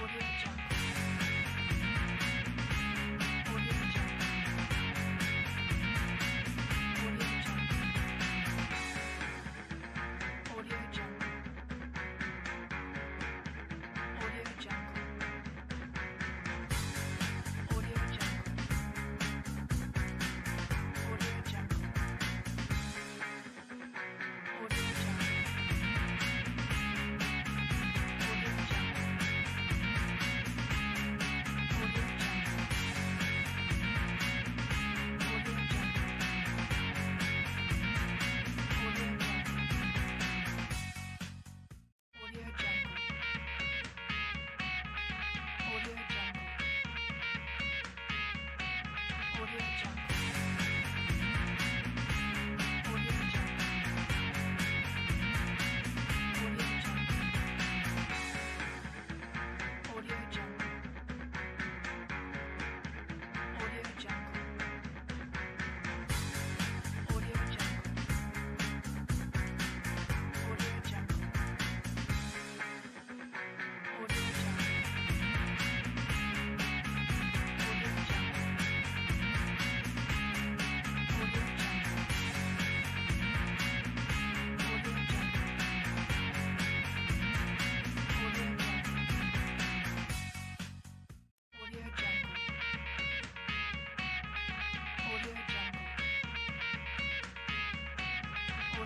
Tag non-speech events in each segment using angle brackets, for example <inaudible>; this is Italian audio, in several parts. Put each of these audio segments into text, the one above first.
Audio Jungle.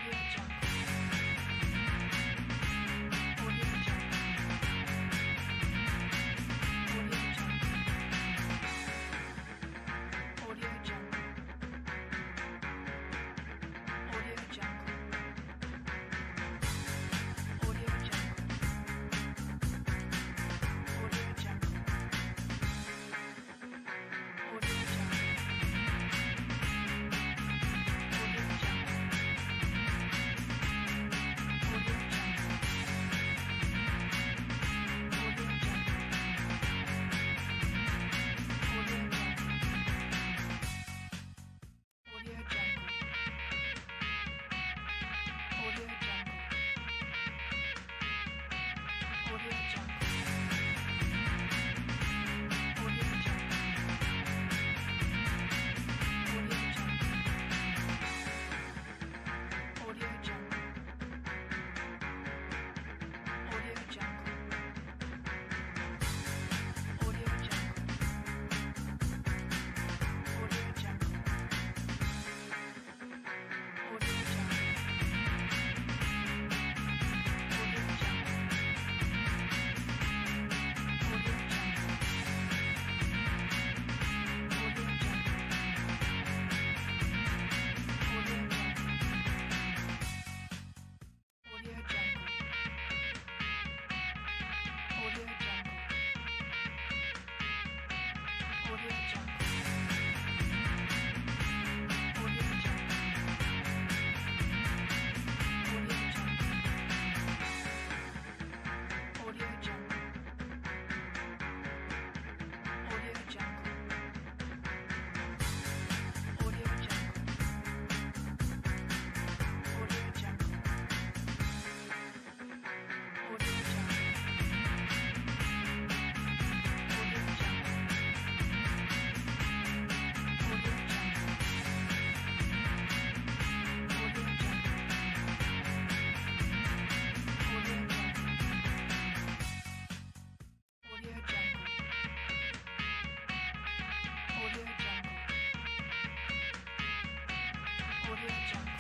Audio Jungle. Audio Jungle.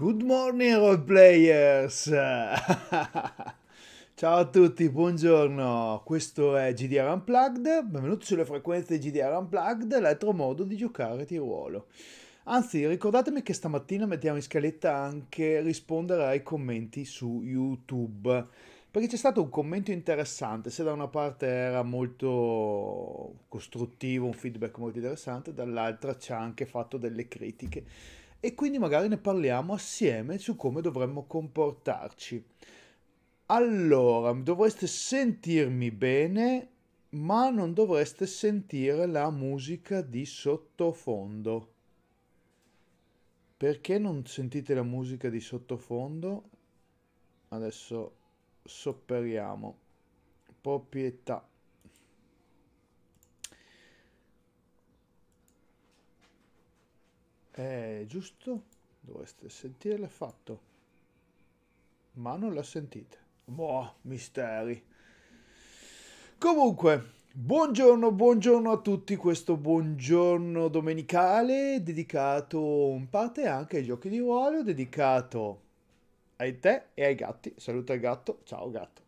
Good morning role players! <laughs> Ciao a tutti, buongiorno. Questo è GDR Unplugged, benvenuti sulle frequenze GDR Unplugged, l'altro modo di giocare di ruolo. Anzi, ricordatemi che stamattina mettiamo in scaletta anche rispondere ai commenti su YouTube. Perché c'è stato un commento interessante, se da una parte era molto costruttivo, un feedback molto interessante, dall'altra ci ha anche fatto delle critiche e quindi magari ne parliamo assieme su come dovremmo comportarci. Allora, dovreste sentirmi bene, ma non dovreste sentire la musica di sottofondo. Perché non sentite la musica di sottofondo? Adesso sopperiamo. Proprietà. Eh, giusto? Dovreste sentirla fatto. Ma non la sentite. Boh, misteri. Comunque, buongiorno, buongiorno a tutti. Questo buongiorno domenicale dedicato in parte anche ai giochi di ruolo, dedicato ai te e ai gatti. saluta il gatto. Ciao gatto.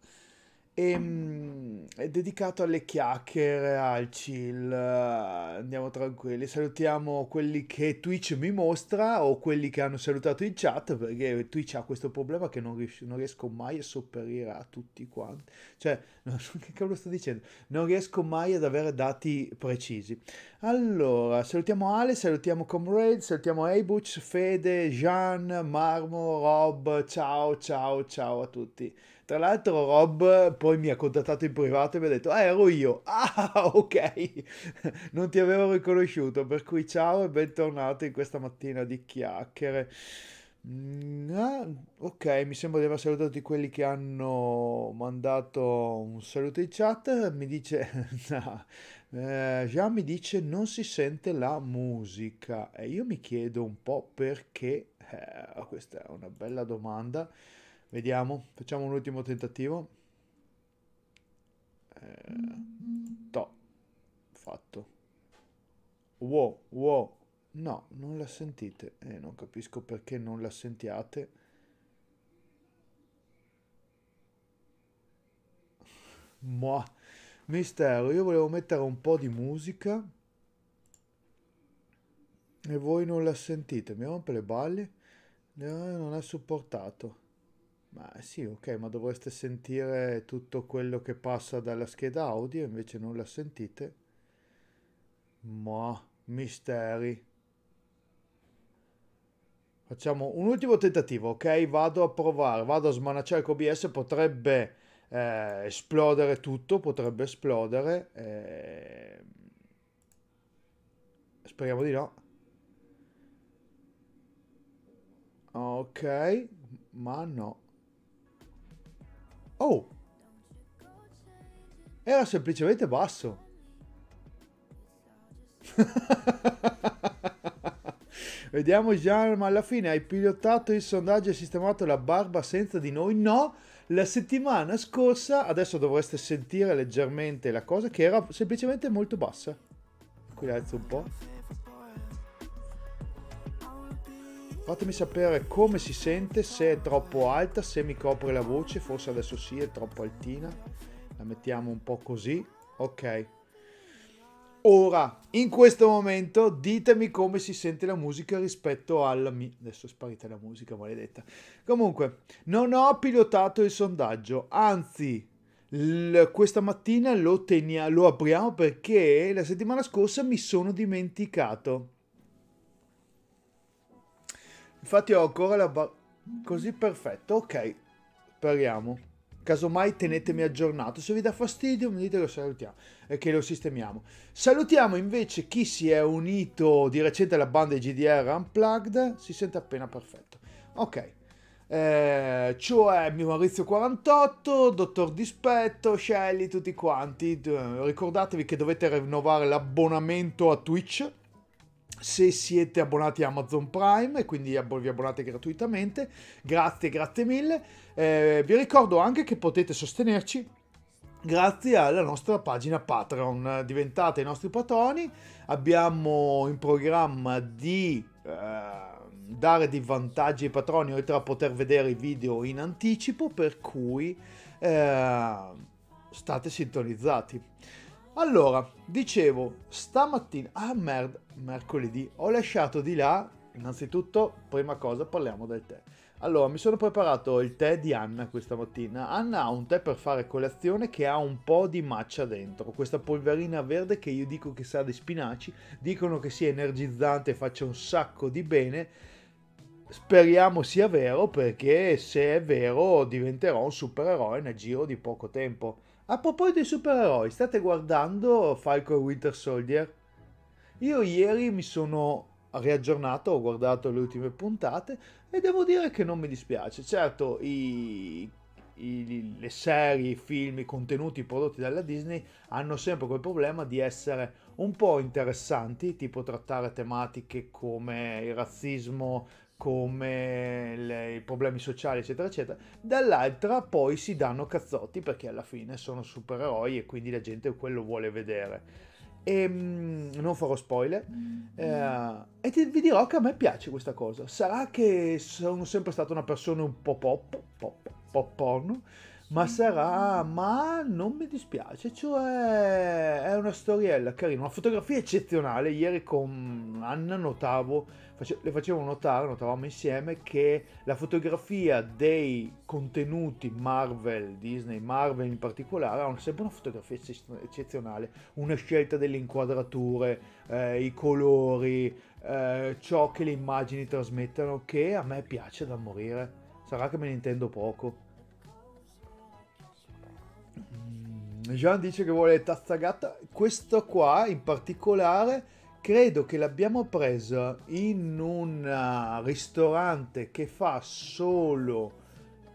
E, ehm, è dedicato alle chiacchiere, al chill, andiamo tranquilli, salutiamo quelli che Twitch mi mostra o quelli che hanno salutato in chat perché Twitch ha questo problema che non, ries- non riesco mai a sopperire a tutti quanti, cioè <laughs> non so che cavolo sto dicendo, non riesco mai ad avere dati precisi. Allora, salutiamo Ale, salutiamo Comrade, salutiamo Eibuch, Fede, Gian, Marmo, Rob, ciao ciao ciao a tutti. Tra l'altro Rob poi mi ha contattato in privato e mi ha detto, ah ero io, <laughs> ah ok, <laughs> non ti avevo riconosciuto, per cui ciao e bentornato in questa mattina di chiacchiere. Mm, ah, ok, mi sembra di aver salutato tutti quelli che hanno mandato un saluto in chat. Mi dice: <laughs> no, eh, Jean mi dice non si sente la musica. E io mi chiedo un po' perché. Eh, questa è una bella domanda. Vediamo, facciamo un ultimo tentativo. Eh, to. Fatto. Wow, wow. No, non la sentite. Eh, non capisco perché non la sentiate. Mua. Mistero, io volevo mettere un po' di musica. E voi non la sentite. Mi rompe le balle. Eh, non è supportato. Ma sì, ok, ma dovreste sentire tutto quello che passa dalla scheda audio, invece non la sentite. Ma misteri. Facciamo un ultimo tentativo, ok? Vado a provare, vado a smanacciare con OBS, potrebbe eh, esplodere tutto, potrebbe esplodere. Eh... Speriamo di no. Ok, ma no. Oh! Era semplicemente basso. <laughs> Vediamo Gian, ma alla fine hai pilotato il sondaggio e sistemato la barba senza di noi? No! La settimana scorsa, adesso dovreste sentire leggermente la cosa, che era semplicemente molto bassa. Qui alzo un po'. Fatemi sapere come si sente, se è troppo alta, se mi copre la voce, forse adesso sì, è troppo altina. La mettiamo un po' così. Ok. Ora, in questo momento, ditemi come si sente la musica rispetto alla mia... Adesso è sparita la musica, maledetta. Comunque, non ho pilotato il sondaggio, anzi, l- questa mattina lo, tenia- lo apriamo perché la settimana scorsa mi sono dimenticato Infatti ho ancora la barra... Così perfetto, ok. Speriamo. Casomai tenetemi aggiornato. Se vi dà fastidio mi dite lo salutiamo e che lo sistemiamo. Salutiamo invece chi si è unito di recente alla banda GDR Unplugged. Si sente appena perfetto. Ok. Eh, cioè mio Maurizio 48, Dottor Dispetto, Shelly, tutti quanti. Eh, ricordatevi che dovete rinnovare l'abbonamento a Twitch se siete abbonati a Amazon Prime e quindi vi abbonate gratuitamente. Grazie, grazie mille. Eh, vi ricordo anche che potete sostenerci grazie alla nostra pagina Patreon. Diventate i nostri patroni. Abbiamo in programma di eh, dare dei vantaggi ai patroni oltre a poter vedere i video in anticipo, per cui eh, state sintonizzati. Allora, dicevo, stamattina, ah merda, mercoledì, ho lasciato di là, innanzitutto, prima cosa, parliamo del tè. Allora, mi sono preparato il tè di Anna questa mattina. Anna ha un tè per fare colazione che ha un po' di maccia dentro, questa polverina verde che io dico che sa di spinaci, dicono che sia energizzante e faccia un sacco di bene. Speriamo sia vero perché se è vero diventerò un supereroe nel giro di poco tempo a proposito dei supereroi, state guardando Falco e Winter Soldier? Io ieri mi sono riaggiornato, ho guardato le ultime puntate e devo dire che non mi dispiace. Certo, i, i, le serie, i film, i contenuti prodotti dalla Disney hanno sempre quel problema di essere un po' interessanti, tipo trattare tematiche come il razzismo, come le, i problemi sociali, eccetera, eccetera. Dall'altra poi si danno cazzotti perché alla fine sono supereroi e quindi la gente quello vuole vedere. E ehm, non farò spoiler. Mm. Eh, e ti, vi dirò che a me piace questa cosa. Sarà che sono sempre stata una persona un po' pop, pop, pop porno. Ma sarà, ma non mi dispiace, cioè è una storiella carina, una fotografia eccezionale. Ieri con Anna notavo le facevo notare, notavamo insieme, che la fotografia dei contenuti Marvel, Disney, Marvel in particolare, ha sempre una fotografia eccezionale, una scelta delle inquadrature, eh, i colori, eh, ciò che le immagini trasmettono, che a me piace da morire. Sarà che me ne intendo poco. Mm, Jean dice che vuole tazza gatta, questo qua in particolare credo che l'abbiamo presa in un eh, ristorante che fa solo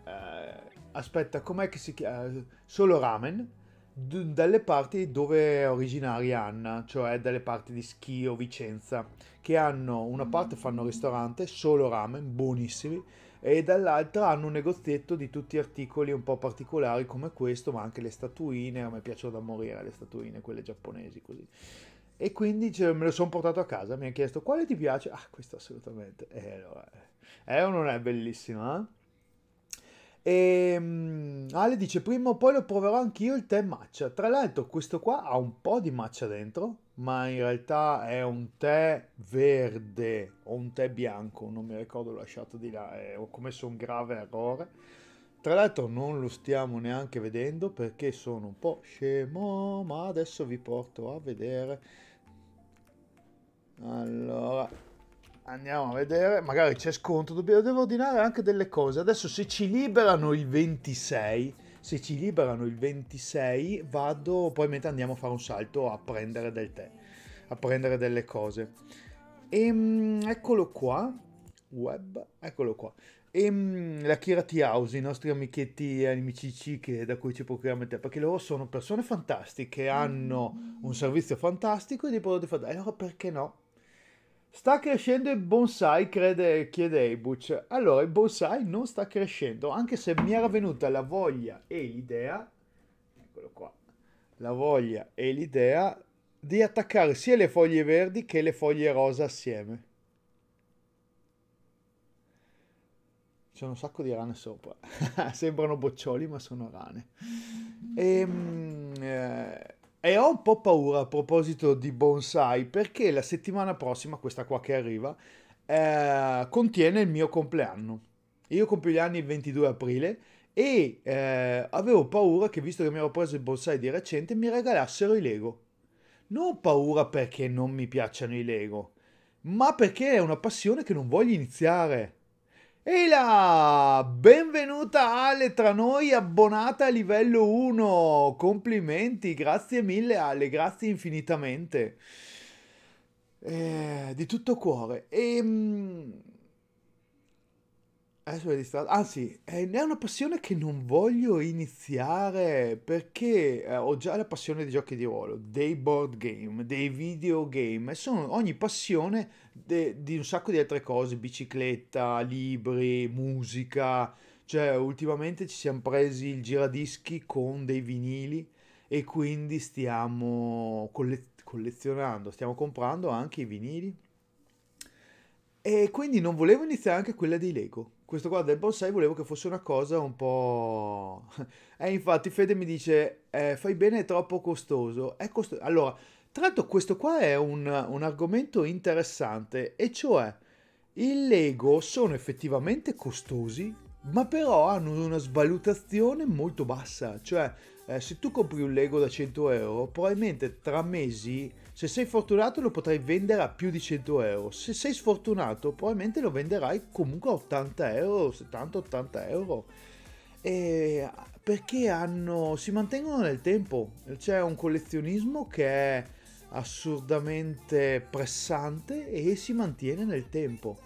eh, aspetta com'è che si chiama eh, solo ramen d- dalle parti dove è originaria Anna cioè dalle parti di Schio Vicenza che hanno una parte fanno ristorante solo ramen buonissimi e dall'altra hanno un negozietto di tutti articoli un po' particolari come questo ma anche le statuine a me piacciono da morire le statuine quelle giapponesi così e quindi ce, me lo sono portato a casa, mi ha chiesto quale ti piace? Ah, questo assolutamente. E eh, allora, eh, eh, non è bellissimo? eh? E um, Ale dice: Prima o poi lo proverò anch'io il tè matcha. Tra l'altro, questo qua ha un po' di matcha dentro, ma in realtà è un tè verde o un tè bianco. Non mi ricordo, l'ho lasciato di là. Eh, ho commesso un grave errore. Tra l'altro, non lo stiamo neanche vedendo perché sono un po' scemo. Ma adesso vi porto a vedere allora, andiamo a vedere. Magari c'è sconto. Dobbiamo, devo ordinare anche delle cose. Adesso se ci liberano il 26, se ci liberano il 26, vado, poi mentre andiamo a fare un salto a prendere del tè, a prendere delle cose. Ehm, eccolo qua. Web, eccolo qua. E ehm, la Kira Tea House, i nostri amichetti e amici che, da cui ci procuriamo tè, perché loro sono persone fantastiche, hanno mm. un servizio fantastico e dei prodotti fantastici. Allora perché no? Sta crescendo il bonsai, crede, chiede Eibuch. Allora, il bonsai non sta crescendo, anche se mi era venuta la voglia e l'idea, eccolo qua, la voglia e l'idea di attaccare sia le foglie verdi che le foglie rosa assieme. C'è un sacco di rane sopra. <laughs> Sembrano boccioli, ma sono rane. E, ehm, eh, e ho un po' paura a proposito di bonsai perché la settimana prossima, questa qua che arriva, eh, contiene il mio compleanno. Io compio gli anni il 22 aprile e eh, avevo paura che visto che mi ero preso il bonsai di recente mi regalassero i Lego. Non ho paura perché non mi piacciono i Lego, ma perché è una passione che non voglio iniziare. Ehi benvenuta Ale tra noi, abbonata a livello 1. Complimenti, grazie mille Ale, grazie infinitamente. Eh, di tutto cuore. E, ehm, Adesso è distratto. Anzi, eh, è una passione che non voglio iniziare perché eh, ho già la passione dei giochi di ruolo, dei board game, dei videogame. Sono ogni passione de- di un sacco di altre cose, bicicletta, libri, musica. Cioè, ultimamente ci siamo presi il giradischi con dei vinili e quindi stiamo colle- collezionando, stiamo comprando anche i vinili. E quindi non volevo iniziare anche quella dei Lego questo qua del bonsai volevo che fosse una cosa un po'... <laughs> E eh, infatti Fede mi dice, eh, fai bene, è troppo costoso. È costoso. Allora, tra l'altro questo qua è un, un argomento interessante, e cioè i Lego sono effettivamente costosi, ma però hanno una svalutazione molto bassa. Cioè, eh, se tu compri un Lego da 100 euro, probabilmente tra mesi se sei fortunato lo potrai vendere a più di 100 euro, se sei sfortunato probabilmente lo venderai comunque a 80 euro, 70-80 euro. E perché hanno, si mantengono nel tempo, c'è un collezionismo che è assurdamente pressante e si mantiene nel tempo.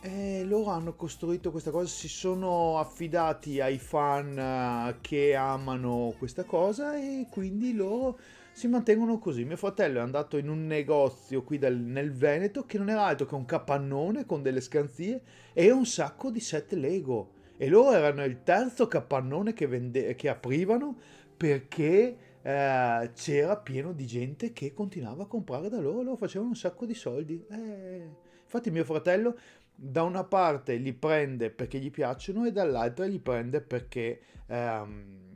E loro hanno costruito questa cosa, si sono affidati ai fan eh, che amano questa cosa e quindi loro si mantengono così. Mio fratello è andato in un negozio qui del, nel Veneto che non era altro che un capannone con delle scanzie e un sacco di set Lego. E loro erano il terzo capannone che, vende- che aprivano perché eh, c'era pieno di gente che continuava a comprare da loro. Loro facevano un sacco di soldi. Eh. Infatti mio fratello da una parte li prende perché gli piacciono e dall'altra li prende perché... Ehm,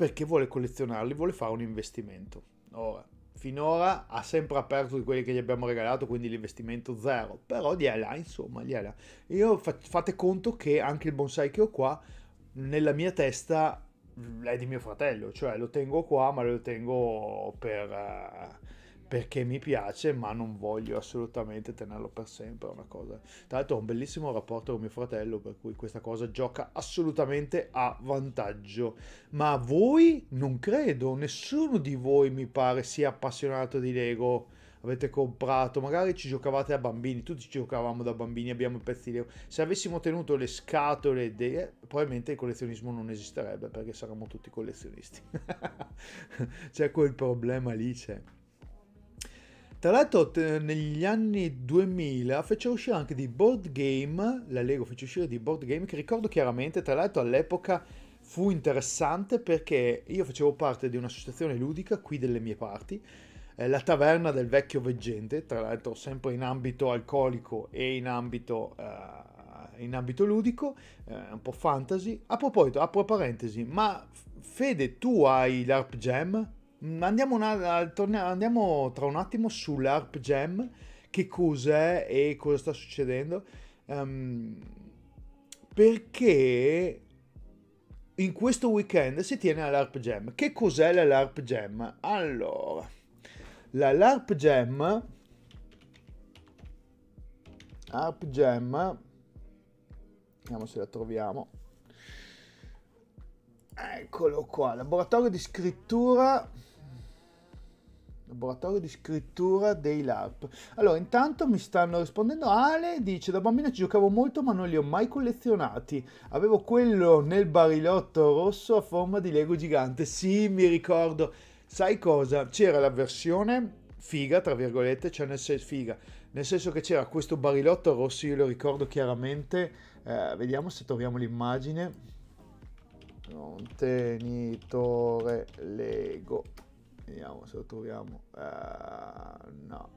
perché vuole collezionarli, vuole fare un investimento. Ora, finora ha sempre aperto di quelli che gli abbiamo regalato, quindi l'investimento zero, però li ha là, insomma, li è là. Io fate conto che anche il bonsai che ho qua, nella mia testa, mm, è di mio fratello, cioè lo tengo qua, ma lo tengo per... Uh, perché mi piace, ma non voglio assolutamente tenerlo per sempre. una cosa. Tra l'altro, ho un bellissimo rapporto con mio fratello, per cui questa cosa gioca assolutamente a vantaggio. Ma voi non credo, nessuno di voi mi pare sia appassionato di Lego. Avete comprato, magari ci giocavate da bambini, tutti ci giocavamo da bambini, abbiamo i pezzi di Lego. Se avessimo tenuto le scatole, de... probabilmente il collezionismo non esisterebbe perché saremmo tutti collezionisti. <laughs> c'è quel problema lì, c'è. Tra l'altro negli anni 2000 fece uscire anche di board game, la Lego fece uscire di board game che ricordo chiaramente, tra l'altro all'epoca fu interessante perché io facevo parte di un'associazione ludica qui delle mie parti, eh, la taverna del vecchio veggente, tra l'altro sempre in ambito alcolico e in ambito, eh, in ambito ludico, eh, un po' fantasy. A proposito, apro parentesi, ma Fede tu hai l'ARP Jam? Andiamo, una, torniamo, andiamo tra un attimo sull'ARP Jam, che cos'è e cosa sta succedendo. Um, perché in questo weekend si tiene la LARP Jam. Che cos'è la LARP Jam? Allora, la LARP Jam... ARP Jam... Vediamo se la troviamo. Eccolo qua, laboratorio di scrittura Laboratorio di scrittura dei LARP. Allora, intanto mi stanno rispondendo. Ale dice: Da bambina ci giocavo molto, ma non li ho mai collezionati. Avevo quello nel barilotto rosso a forma di Lego gigante. Sì, mi ricordo. Sai cosa? C'era la versione figa, tra virgolette, cioè nel senso figa, nel senso che c'era questo barilotto rosso, io lo ricordo chiaramente, eh, vediamo se troviamo l'immagine, contenitore Lego vediamo se lo troviamo uh, no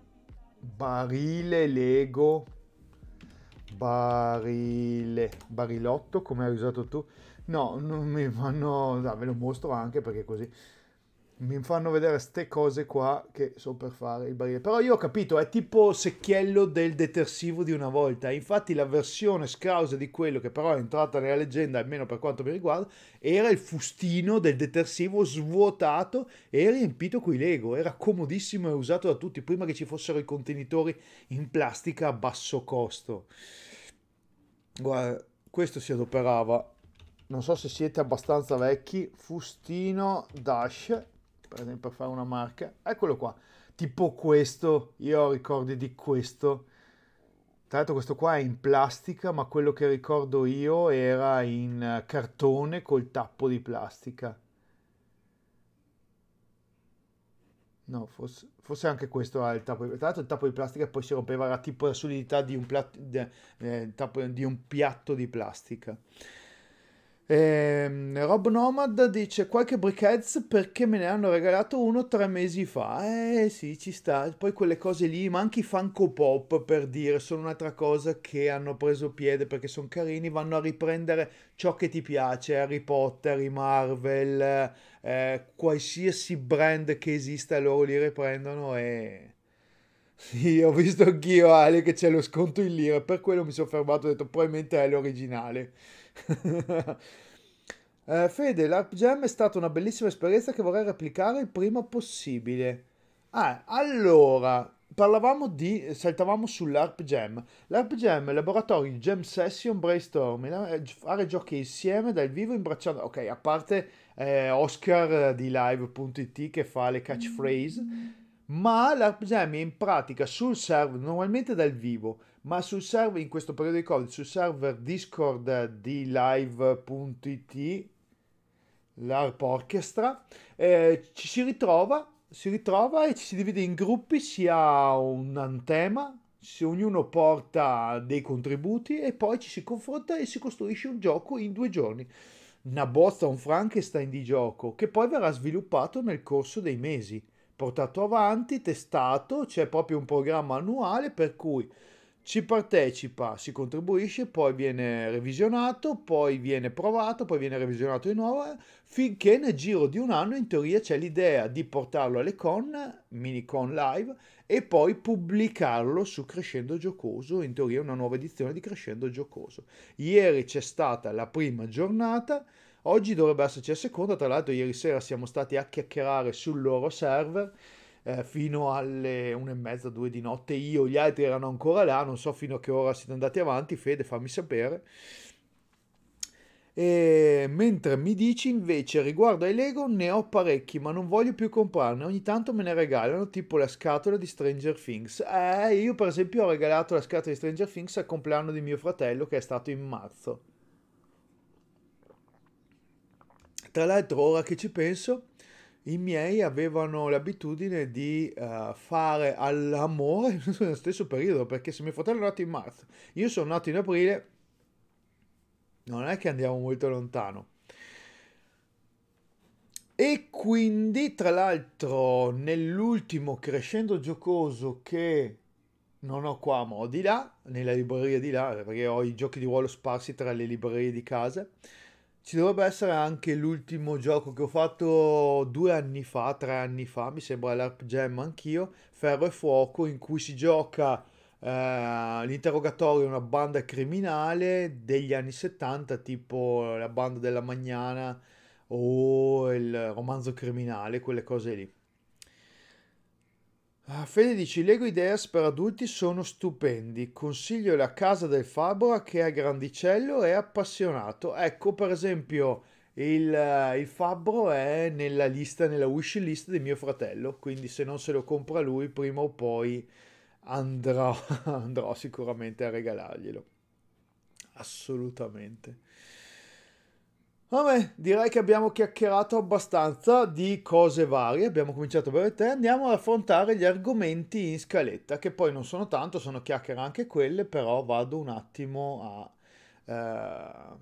barile lego barile barilotto come hai usato tu no non mi fanno no, ve lo mostro anche perché così mi fanno vedere ste cose qua che so per fare il barile. Però io ho capito, è tipo secchiello del detersivo di una volta. Infatti la versione scrausa di quello che però è entrata nella leggenda, almeno per quanto mi riguarda, era il fustino del detersivo svuotato e riempito coi Lego. Era comodissimo e usato da tutti, prima che ci fossero i contenitori in plastica a basso costo. Guarda, questo si adoperava. Non so se siete abbastanza vecchi, fustino dash per esempio fare una marca, eccolo qua, tipo questo, io ho ricordi di questo, tra l'altro questo qua è in plastica, ma quello che ricordo io era in eh, cartone col tappo di plastica. No, forse, forse anche questo ha il tappo di plastica. Tra l'altro il tappo di plastica poi si rompeva, era tipo la solidità di un, plat- de, eh, di un piatto di plastica. Ehm, Rob Nomad dice qualche briquets perché me ne hanno regalato uno tre mesi fa. Eh sì, ci sta. Poi quelle cose lì, ma anche i Funko Pop per dire, sono un'altra cosa che hanno preso piede perché sono carini, vanno a riprendere ciò che ti piace, Harry Potter, i Marvel, eh, qualsiasi brand che esista, loro li riprendono e... Sì, <laughs> ho visto anch'io Ale che c'è lo sconto in lira, per quello mi sono fermato e ho detto probabilmente è l'originale. <laughs> eh, Fede, l'Arp Jam è stata una bellissima esperienza che vorrei replicare il prima possibile. Ah, allora, parlavamo di, saltavamo sull'Arp Jam. L'Arp Jam è laboratorio Jam Session Brainstorming, eh, fare giochi insieme dal vivo imbracciando, ok, a parte eh, Oscar di live.it che fa le catchphrase, ma l'Arp Jam è in pratica sul server, normalmente dal vivo, ma sul server, in questo periodo di Covid, sul server Discord di live.it, l'ARP Orchestra, eh, ci si ritrova, si ritrova e ci si divide in gruppi, si ha un antema, si, ognuno porta dei contributi e poi ci si confronta e si costruisce un gioco in due giorni. Una bozza, un Frankenstein di gioco che poi verrà sviluppato nel corso dei mesi, portato avanti, testato, c'è proprio un programma annuale per cui ci partecipa, si contribuisce, poi viene revisionato, poi viene provato, poi viene revisionato di nuovo, eh, finché nel giro di un anno in teoria c'è l'idea di portarlo alle con, mini con live, e poi pubblicarlo su Crescendo Giocoso, in teoria una nuova edizione di Crescendo Giocoso. Ieri c'è stata la prima giornata, oggi dovrebbe esserci la seconda, tra l'altro ieri sera siamo stati a chiacchierare sul loro server, eh, fino alle una e mezza, due di notte io, gli altri erano ancora là, non so fino a che ora siete andati avanti, Fede fammi sapere. E mentre mi dici invece riguardo ai Lego ne ho parecchi ma non voglio più comprarne, ogni tanto me ne regalano tipo la scatola di Stranger Things. Eh, io per esempio ho regalato la scatola di Stranger Things al compleanno di mio fratello che è stato in marzo. Tra l'altro ora che ci penso i miei avevano l'abitudine di uh, fare all'amore <laughs> nello stesso periodo, perché se mio fratello è nato in marzo, io sono nato in aprile, non è che andiamo molto lontano. E quindi, tra l'altro, nell'ultimo crescendo giocoso che non ho qua, ma ho di là, nella libreria di là, perché ho i giochi di ruolo sparsi tra le librerie di casa, ci dovrebbe essere anche l'ultimo gioco che ho fatto due anni fa, tre anni fa, mi sembra l'Arp Jam anch'io, Ferro e Fuoco, in cui si gioca eh, l'interrogatorio di una banda criminale degli anni 70, tipo la banda della Magnana o il romanzo criminale, quelle cose lì. Ah, Fede dice: Lego Ideas per adulti sono stupendi, consiglio la casa del a chi è grandicello e appassionato. Ecco per esempio il, eh, il Fabbro è nella lista, nella wish list di mio fratello, quindi se non se lo compra lui prima o poi andrò, <laughs> andrò sicuramente a regalarglielo. Assolutamente. Vabbè, direi che abbiamo chiacchierato abbastanza di cose varie, abbiamo cominciato a bere te, andiamo ad affrontare gli argomenti in scaletta, che poi non sono tanto, sono chiacchiere anche quelle, però vado un attimo a, eh,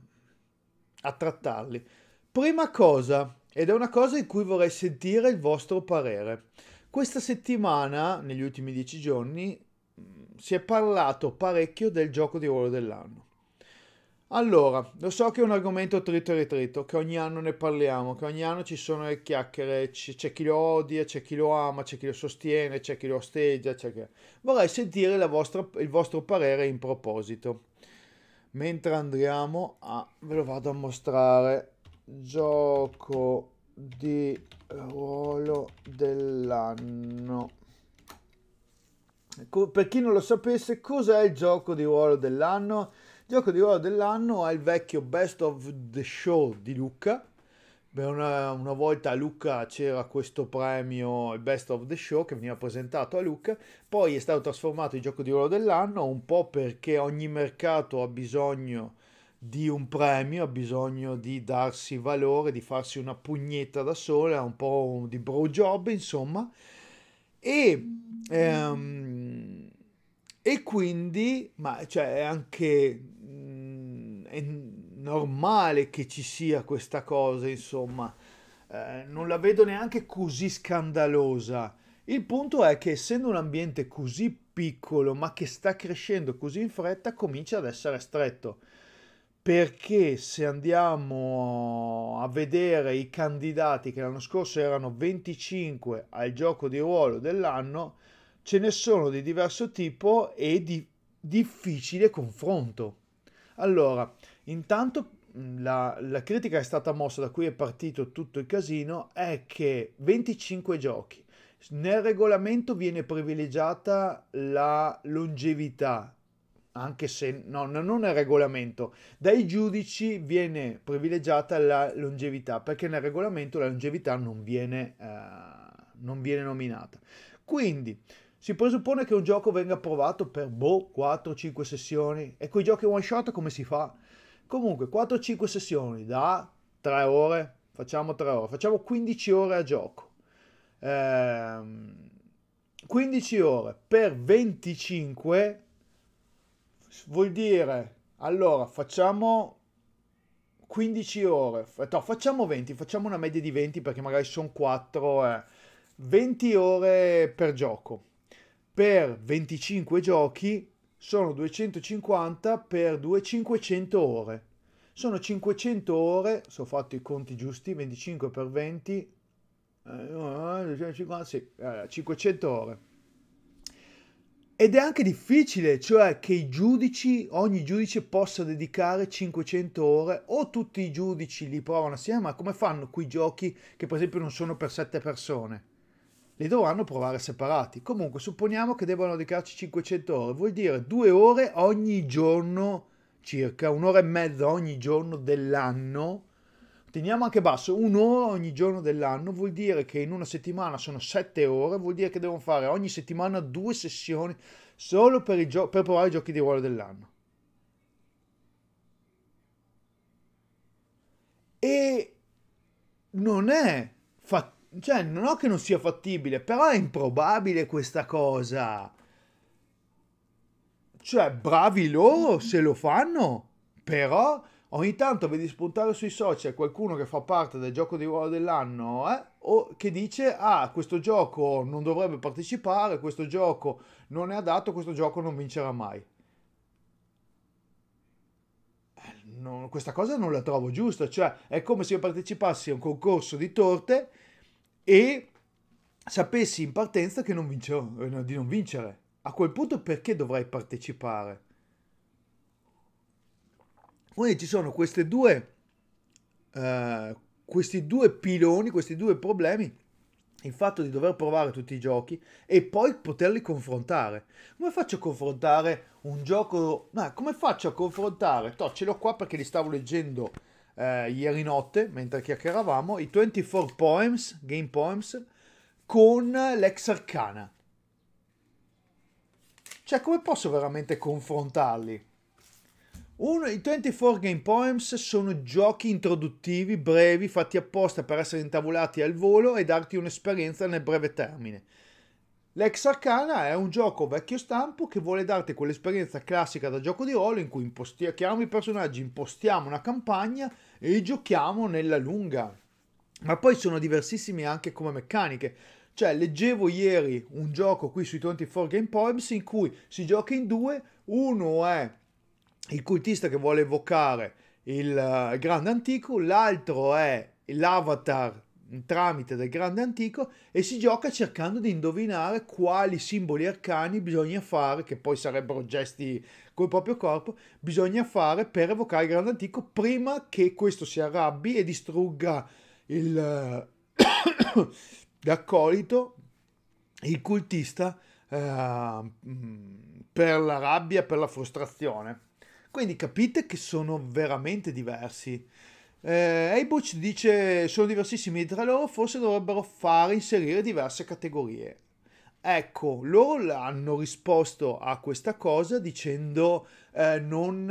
a trattarli. Prima cosa, ed è una cosa in cui vorrei sentire il vostro parere. Questa settimana, negli ultimi dieci giorni, mm, si è parlato parecchio del gioco di ruolo dell'anno allora, lo so che è un argomento trito e ritrito, che ogni anno ne parliamo, che ogni anno ci sono le chiacchiere, c'è chi lo odia, c'è chi lo ama, c'è chi lo sostiene, c'è chi lo osteggia, c'è chi... Vorrei sentire vostra, il vostro parere in proposito. Mentre andiamo a... ve lo vado a mostrare. Gioco di ruolo dell'anno. Ecco, per chi non lo sapesse, cos'è il gioco di ruolo dell'anno? Gioco di ruolo dell'anno è il vecchio Best of the Show di Luca. una, una, volta a Luca c'era questo premio, il Best of the Show, che veniva presentato a Luca, poi è stato trasformato in gioco di ruolo dell'anno, un po' perché ogni mercato ha bisogno di un premio, ha bisogno di darsi valore, di farsi una pugnetta da sola, un po' di bro job, insomma. E, ehm, e quindi, ma cioè, anche è normale che ci sia questa cosa, insomma, eh, non la vedo neanche così scandalosa. Il punto è che essendo un ambiente così piccolo, ma che sta crescendo così in fretta, comincia ad essere stretto. Perché se andiamo a vedere i candidati che l'anno scorso erano 25 al gioco di ruolo dell'anno, ce ne sono di diverso tipo e di difficile confronto. Allora, Intanto mm, la, la critica è stata mossa da cui è partito tutto il casino è che 25 giochi. Nel regolamento viene privilegiata la longevità, anche se no, non nel regolamento, dai giudici viene privilegiata la longevità, perché nel regolamento la longevità non viene, eh, non viene nominata. Quindi si presuppone che un gioco venga approvato per boh, 4-5 sessioni, e con i giochi one shot come si fa? Comunque 4-5 sessioni da 3 ore, facciamo 3 ore, facciamo 15 ore a gioco. Ehm, 15 ore per 25 vuol dire allora facciamo 15 ore, no, facciamo 20, facciamo una media di 20 perché magari sono 4, eh. 20 ore per gioco. Per 25 giochi sono 250 per 2500 ore. Sono 500 ore, se ho fatto i conti giusti, 25 per 20, eh, sì, 500 eh, ore. Ed è anche difficile, cioè che i giudici, ogni giudice possa dedicare 500 ore, o tutti i giudici li provano assieme, ma come fanno quei giochi che per esempio non sono per 7 persone? Li dovranno provare separati. Comunque, supponiamo che debbano dedicarci 500 ore, vuol dire due ore ogni giorno circa, un'ora e mezza ogni giorno dell'anno. Teniamo anche basso, un'ora ogni giorno dell'anno vuol dire che in una settimana sono 7 ore, vuol dire che devono fare ogni settimana due sessioni solo per, gio- per provare i giochi di ruolo dell'anno. E non è cioè, non ho che non sia fattibile, però è improbabile questa cosa. Cioè, bravi loro mm-hmm. se lo fanno, però ogni tanto vedi spuntare sui social qualcuno che fa parte del gioco di ruolo dell'anno eh, o che dice ah questo gioco non dovrebbe partecipare questo gioco non è adatto questo gioco non vincerà mai eh, non, questa cosa non la trovo giusta cioè è come se io partecipassi a un concorso di torte e sapessi in partenza che non vincerò, eh, di non vincere. A quel punto perché dovrei partecipare? Quindi ci sono queste due, uh, questi due piloni, questi due problemi il fatto di dover provare tutti i giochi e poi poterli confrontare. Come faccio a confrontare un gioco? Ma come faccio a confrontare? To, ce l'ho qua perché li stavo leggendo eh, ieri notte mentre chiacchieravamo i 24 Poems, Game Poems, con l'ex Arcana. Cioè, come posso veramente confrontarli? Uno, I 24 Game Poems sono giochi introduttivi, brevi, fatti apposta per essere intavolati al volo e darti un'esperienza nel breve termine. L'ex Arcana è un gioco vecchio stampo che vuole darti quell'esperienza classica da gioco di ruolo in cui impostiamo, chiamiamo i personaggi, impostiamo una campagna e giochiamo nella lunga. Ma poi sono diversissimi anche come meccaniche. Cioè, leggevo ieri un gioco qui sui 24 Game Poems in cui si gioca in due, uno è il cultista che vuole evocare il, eh, il grande antico, l'altro è l'avatar tramite del grande antico e si gioca cercando di indovinare quali simboli arcani bisogna fare, che poi sarebbero gesti col proprio corpo, bisogna fare per evocare il grande antico prima che questo si arrabbi e distrugga il l'accolito, <coughs> il cultista eh, per la rabbia, per la frustrazione. Quindi capite che sono veramente diversi. Eh, hey dice: Sono diversissimi tra loro, forse dovrebbero fare inserire diverse categorie. Ecco, loro hanno risposto a questa cosa dicendo: eh, non,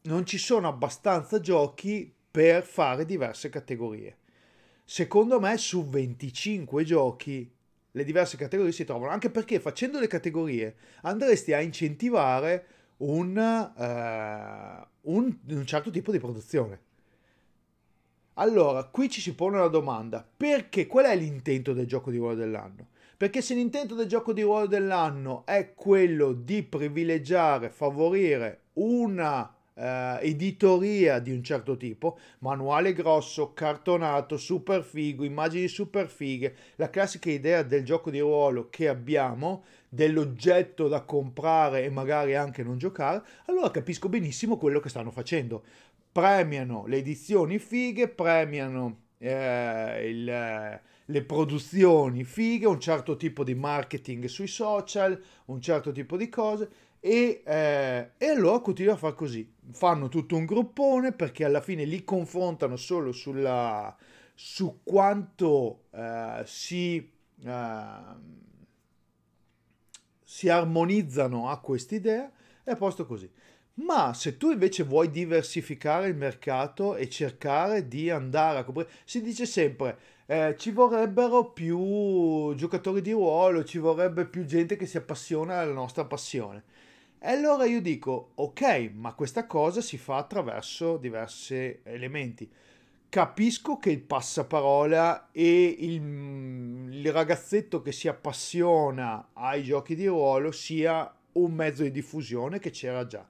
non ci sono abbastanza giochi per fare diverse categorie. Secondo me, su 25 giochi le diverse categorie si trovano, anche perché facendo le categorie andresti a incentivare un, eh, un, un certo tipo di produzione allora, qui ci si pone la domanda, perché qual è l'intento del gioco di ruolo dell'anno? Perché se l'intento del gioco di ruolo dell'anno è quello di privilegiare, favorire una eh, editoria di un certo tipo, manuale grosso, cartonato, super figo, immagini super fighe, la classica idea del gioco di ruolo che abbiamo, dell'oggetto da comprare e magari anche non giocare, allora capisco benissimo quello che stanno facendo premiano le edizioni fighe, premiano eh, il, eh, le produzioni fighe, un certo tipo di marketing sui social, un certo tipo di cose. E, eh, e allora continua a far così. Fanno tutto un gruppone perché alla fine li confrontano solo sulla, su quanto eh, si, ehm, si armonizzano a quest'idea. a posto così. Ma se tu invece vuoi diversificare il mercato e cercare di andare a coprire, si dice sempre eh, ci vorrebbero più giocatori di ruolo, ci vorrebbe più gente che si appassiona alla nostra passione. E allora io dico, ok, ma questa cosa si fa attraverso diversi elementi. Capisco che il passaparola e il, mm, il ragazzetto che si appassiona ai giochi di ruolo sia un mezzo di diffusione che c'era già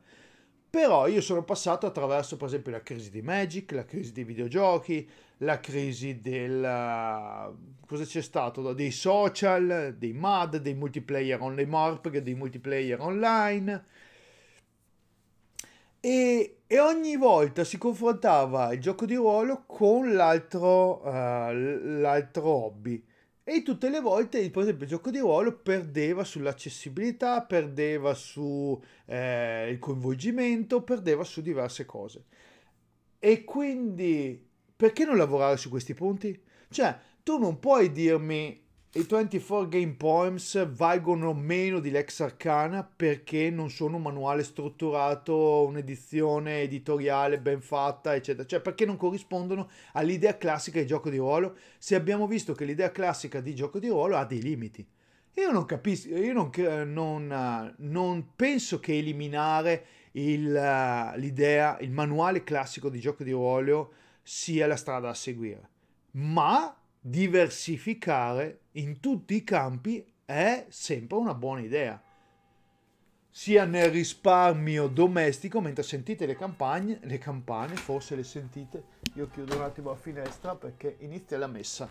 però io sono passato attraverso per esempio la crisi di Magic, la crisi dei videogiochi, la crisi del... Eh, cosa c'è stato? Dei social, dei MAD, dei multiplayer online, MORPG, dei multiplayer online. E, e, ogni volta si confrontava il gioco di ruolo con l'altro, uh, l'altro hobby e tutte le volte per esempio il gioco di ruolo perdeva sull'accessibilità, perdeva sul eh, coinvolgimento, perdeva su diverse cose. E quindi perché non lavorare su questi punti? Cioè, tu non puoi dirmi i 24 Game Poems valgono meno di Lex Arcana perché non sono un manuale strutturato, un'edizione editoriale ben fatta, eccetera. Cioè, perché non corrispondono all'idea classica di gioco di ruolo, se abbiamo visto che l'idea classica di gioco di ruolo ha dei limiti. Io non capisco, io non, non, eh, non penso che eliminare il, eh, l'idea, il manuale classico di gioco di ruolo sia la strada da seguire. Ma diversificare in tutti i campi è sempre una buona idea sia nel risparmio domestico, mentre sentite le campagne, le campane, forse le sentite, io chiudo un attimo la finestra perché inizia la messa.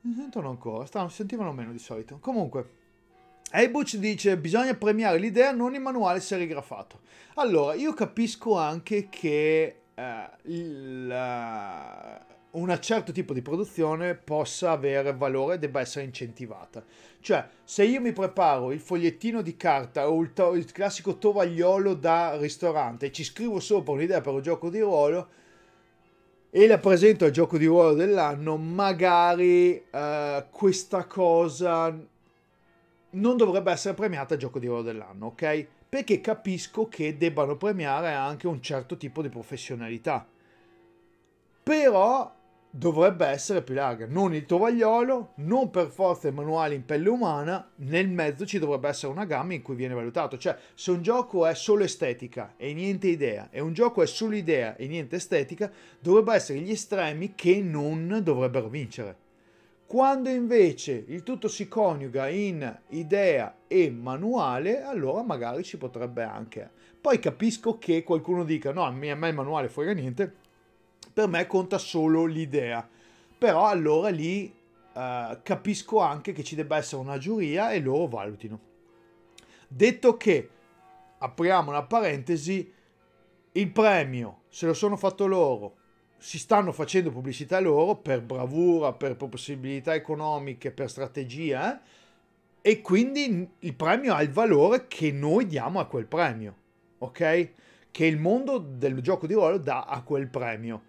Mi sentono ancora, stavano, sentivano meno di solito. Comunque, Eibuch dice bisogna premiare l'idea, non il manuale serigrafato. Allora, io capisco anche che il, eh, un certo tipo di produzione possa avere valore e debba essere incentivata. Cioè, se io mi preparo il fogliettino di carta o il, to- il classico tovagliolo da ristorante e ci scrivo sopra un'idea per un gioco di ruolo e la presento al gioco di ruolo dell'anno, magari eh, questa cosa non dovrebbe essere premiata al gioco di ruolo dell'anno, ok? perché capisco che debbano premiare anche un certo tipo di professionalità. Però dovrebbe essere più larga, non il tovagliolo, non per forza il manuale in pelle umana, nel mezzo ci dovrebbe essere una gamma in cui viene valutato, cioè se un gioco è solo estetica e niente idea, e un gioco è solo idea e niente estetica, dovrebbero essere gli estremi che non dovrebbero vincere. Quando invece il tutto si coniuga in idea e manuale, allora magari ci potrebbe anche. Poi capisco che qualcuno dica: no, a me il manuale frega niente, per me conta solo l'idea. Però allora lì eh, capisco anche che ci debba essere una giuria e loro valutino. Detto che, apriamo una parentesi, il premio se lo sono fatto loro si stanno facendo pubblicità loro per bravura, per possibilità economiche, per strategia eh? e quindi il premio ha il valore che noi diamo a quel premio, ok? Che il mondo del gioco di ruolo dà a quel premio.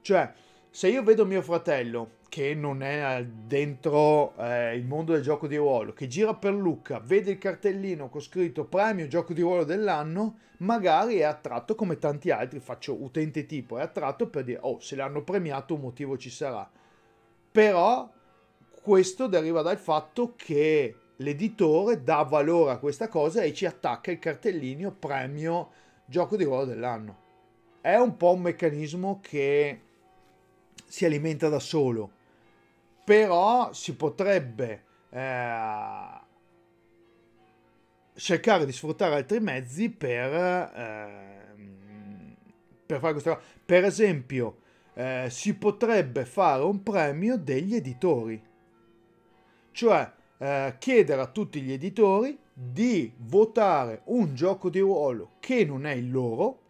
Cioè, se io vedo mio fratello che non è dentro eh, il mondo del gioco di ruolo, che gira per Lucca, vede il cartellino con scritto premio gioco di ruolo dell'anno, magari è attratto come tanti altri, faccio utente tipo, è attratto per dire, oh, se l'hanno premiato un motivo ci sarà. Però questo deriva dal fatto che l'editore dà valore a questa cosa e ci attacca il cartellino premio gioco di ruolo dell'anno. È un po' un meccanismo che si alimenta da solo, però si potrebbe eh, cercare di sfruttare altri mezzi per, eh, per fare questa cosa. Per esempio, eh, si potrebbe fare un premio degli editori, cioè eh, chiedere a tutti gli editori di votare un gioco di ruolo che non è il loro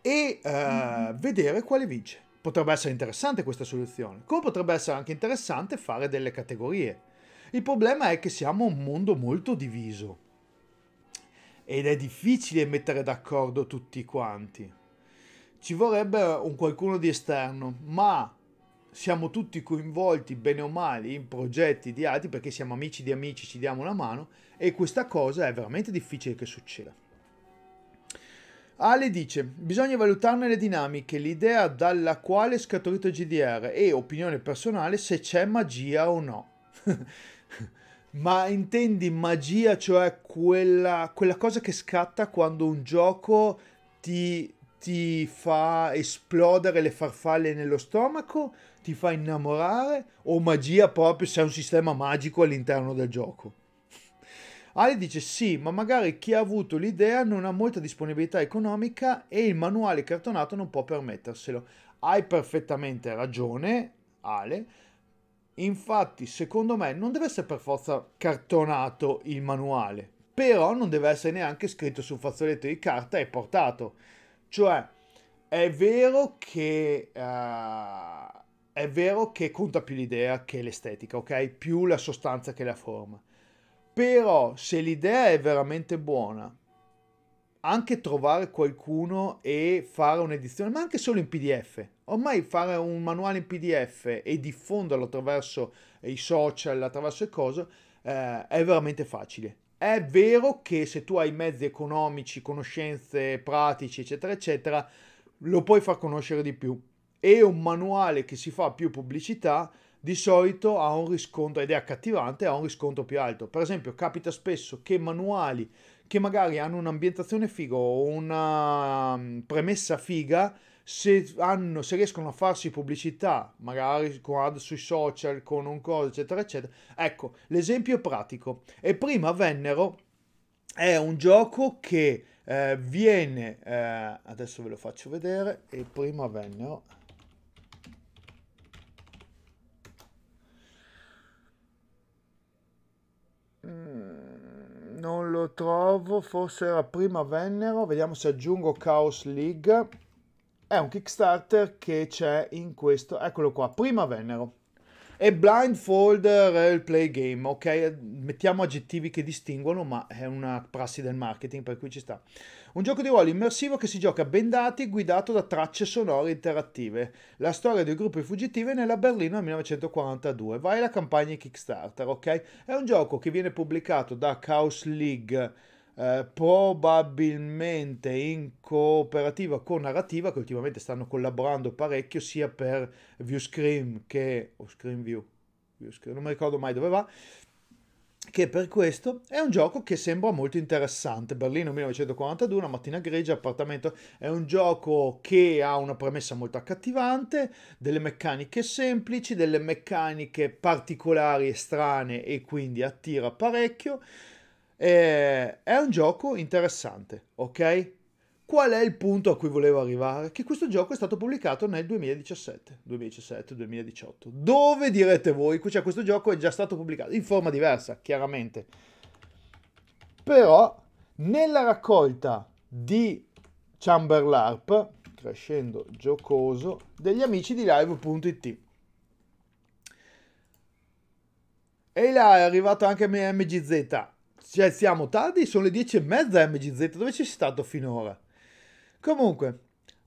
e mm-hmm. vedere quale vince. Potrebbe essere interessante questa soluzione, come potrebbe essere anche interessante fare delle categorie il problema è che siamo un mondo molto diviso ed è difficile mettere d'accordo tutti quanti. Ci vorrebbe un qualcuno di esterno, ma siamo tutti coinvolti bene o male in progetti di altri perché siamo amici di amici, ci diamo una mano e questa cosa è veramente difficile che succeda. Ale dice, bisogna valutarne le dinamiche, l'idea dalla quale è scaturito il GDR e opinione personale se c'è magia o no. <laughs> Ma intendi magia, cioè quella, quella cosa che scatta quando un gioco ti, ti fa esplodere le farfalle nello stomaco, ti fa innamorare, o magia proprio se è un sistema magico all'interno del gioco? Ale dice sì, ma magari chi ha avuto l'idea non ha molta disponibilità economica e il manuale cartonato non può permetterselo. Hai perfettamente ragione, Ale Infatti, secondo me, non deve essere per forza cartonato il manuale, però non deve essere neanche scritto su un fazzoletto di carta e portato. Cioè, è vero che... Uh, è vero che conta più l'idea che l'estetica, ok? Più la sostanza che la forma. Però se l'idea è veramente buona, anche trovare qualcuno e fare un'edizione, ma anche solo in PDF. Ormai fare un manuale in PDF e diffonderlo attraverso i social, attraverso le cose, eh, è veramente facile. È vero che se tu hai mezzi economici, conoscenze pratici, eccetera, eccetera, lo puoi far conoscere di più. E un manuale che si fa più pubblicità di solito ha un riscontro, ed è accattivante, ha un riscontro più alto. Per esempio, capita spesso che manuali che magari hanno un'ambientazione figo o una mm, premessa figa, se, hanno, se, riescono a farsi pubblicità, magari con ad sui social, con un coso, eccetera, eccetera. Ecco, l'esempio è pratico. E prima vennero è un gioco che eh, viene, eh, adesso ve lo faccio vedere, e prima vennero non lo trovo, forse era prima Vennero, vediamo se aggiungo Chaos League. È un Kickstarter che c'è in questo, eccolo qua, prima Vennero. E blindfold role play game, ok? Mettiamo aggettivi che distinguono, ma è una prassi del marketing per cui ci sta. Un gioco di ruolo immersivo che si gioca bendati, guidato da tracce sonore interattive. La storia del gruppo gruppi fuggitivi nella Berlino 1942. Vai alla campagna Kickstarter, ok? È un gioco che viene pubblicato da Chaos League eh, probabilmente in cooperativa con Narrativa, che ultimamente stanno collaborando parecchio sia per ViewScreen che... o oh, ScreenView, non mi ricordo mai dove va, che per questo è un gioco che sembra molto interessante. Berlino 1942, una mattina grigia, appartamento. È un gioco che ha una premessa molto accattivante, delle meccaniche semplici, delle meccaniche particolari e strane e quindi attira parecchio. Eh, è un gioco interessante, ok? Qual è il punto a cui volevo arrivare? Che questo gioco è stato pubblicato nel 2017, 2017, 2018. Dove direte voi? Cioè, questo gioco è già stato pubblicato in forma diversa, chiaramente. Però, nella raccolta di Chamberlarp, crescendo giocoso, degli amici di live.it. E là è arrivato anche MGZ. Cioè, siamo tardi, sono le 10 e mezza eh, MGZ, dove ci sei stato finora? Comunque,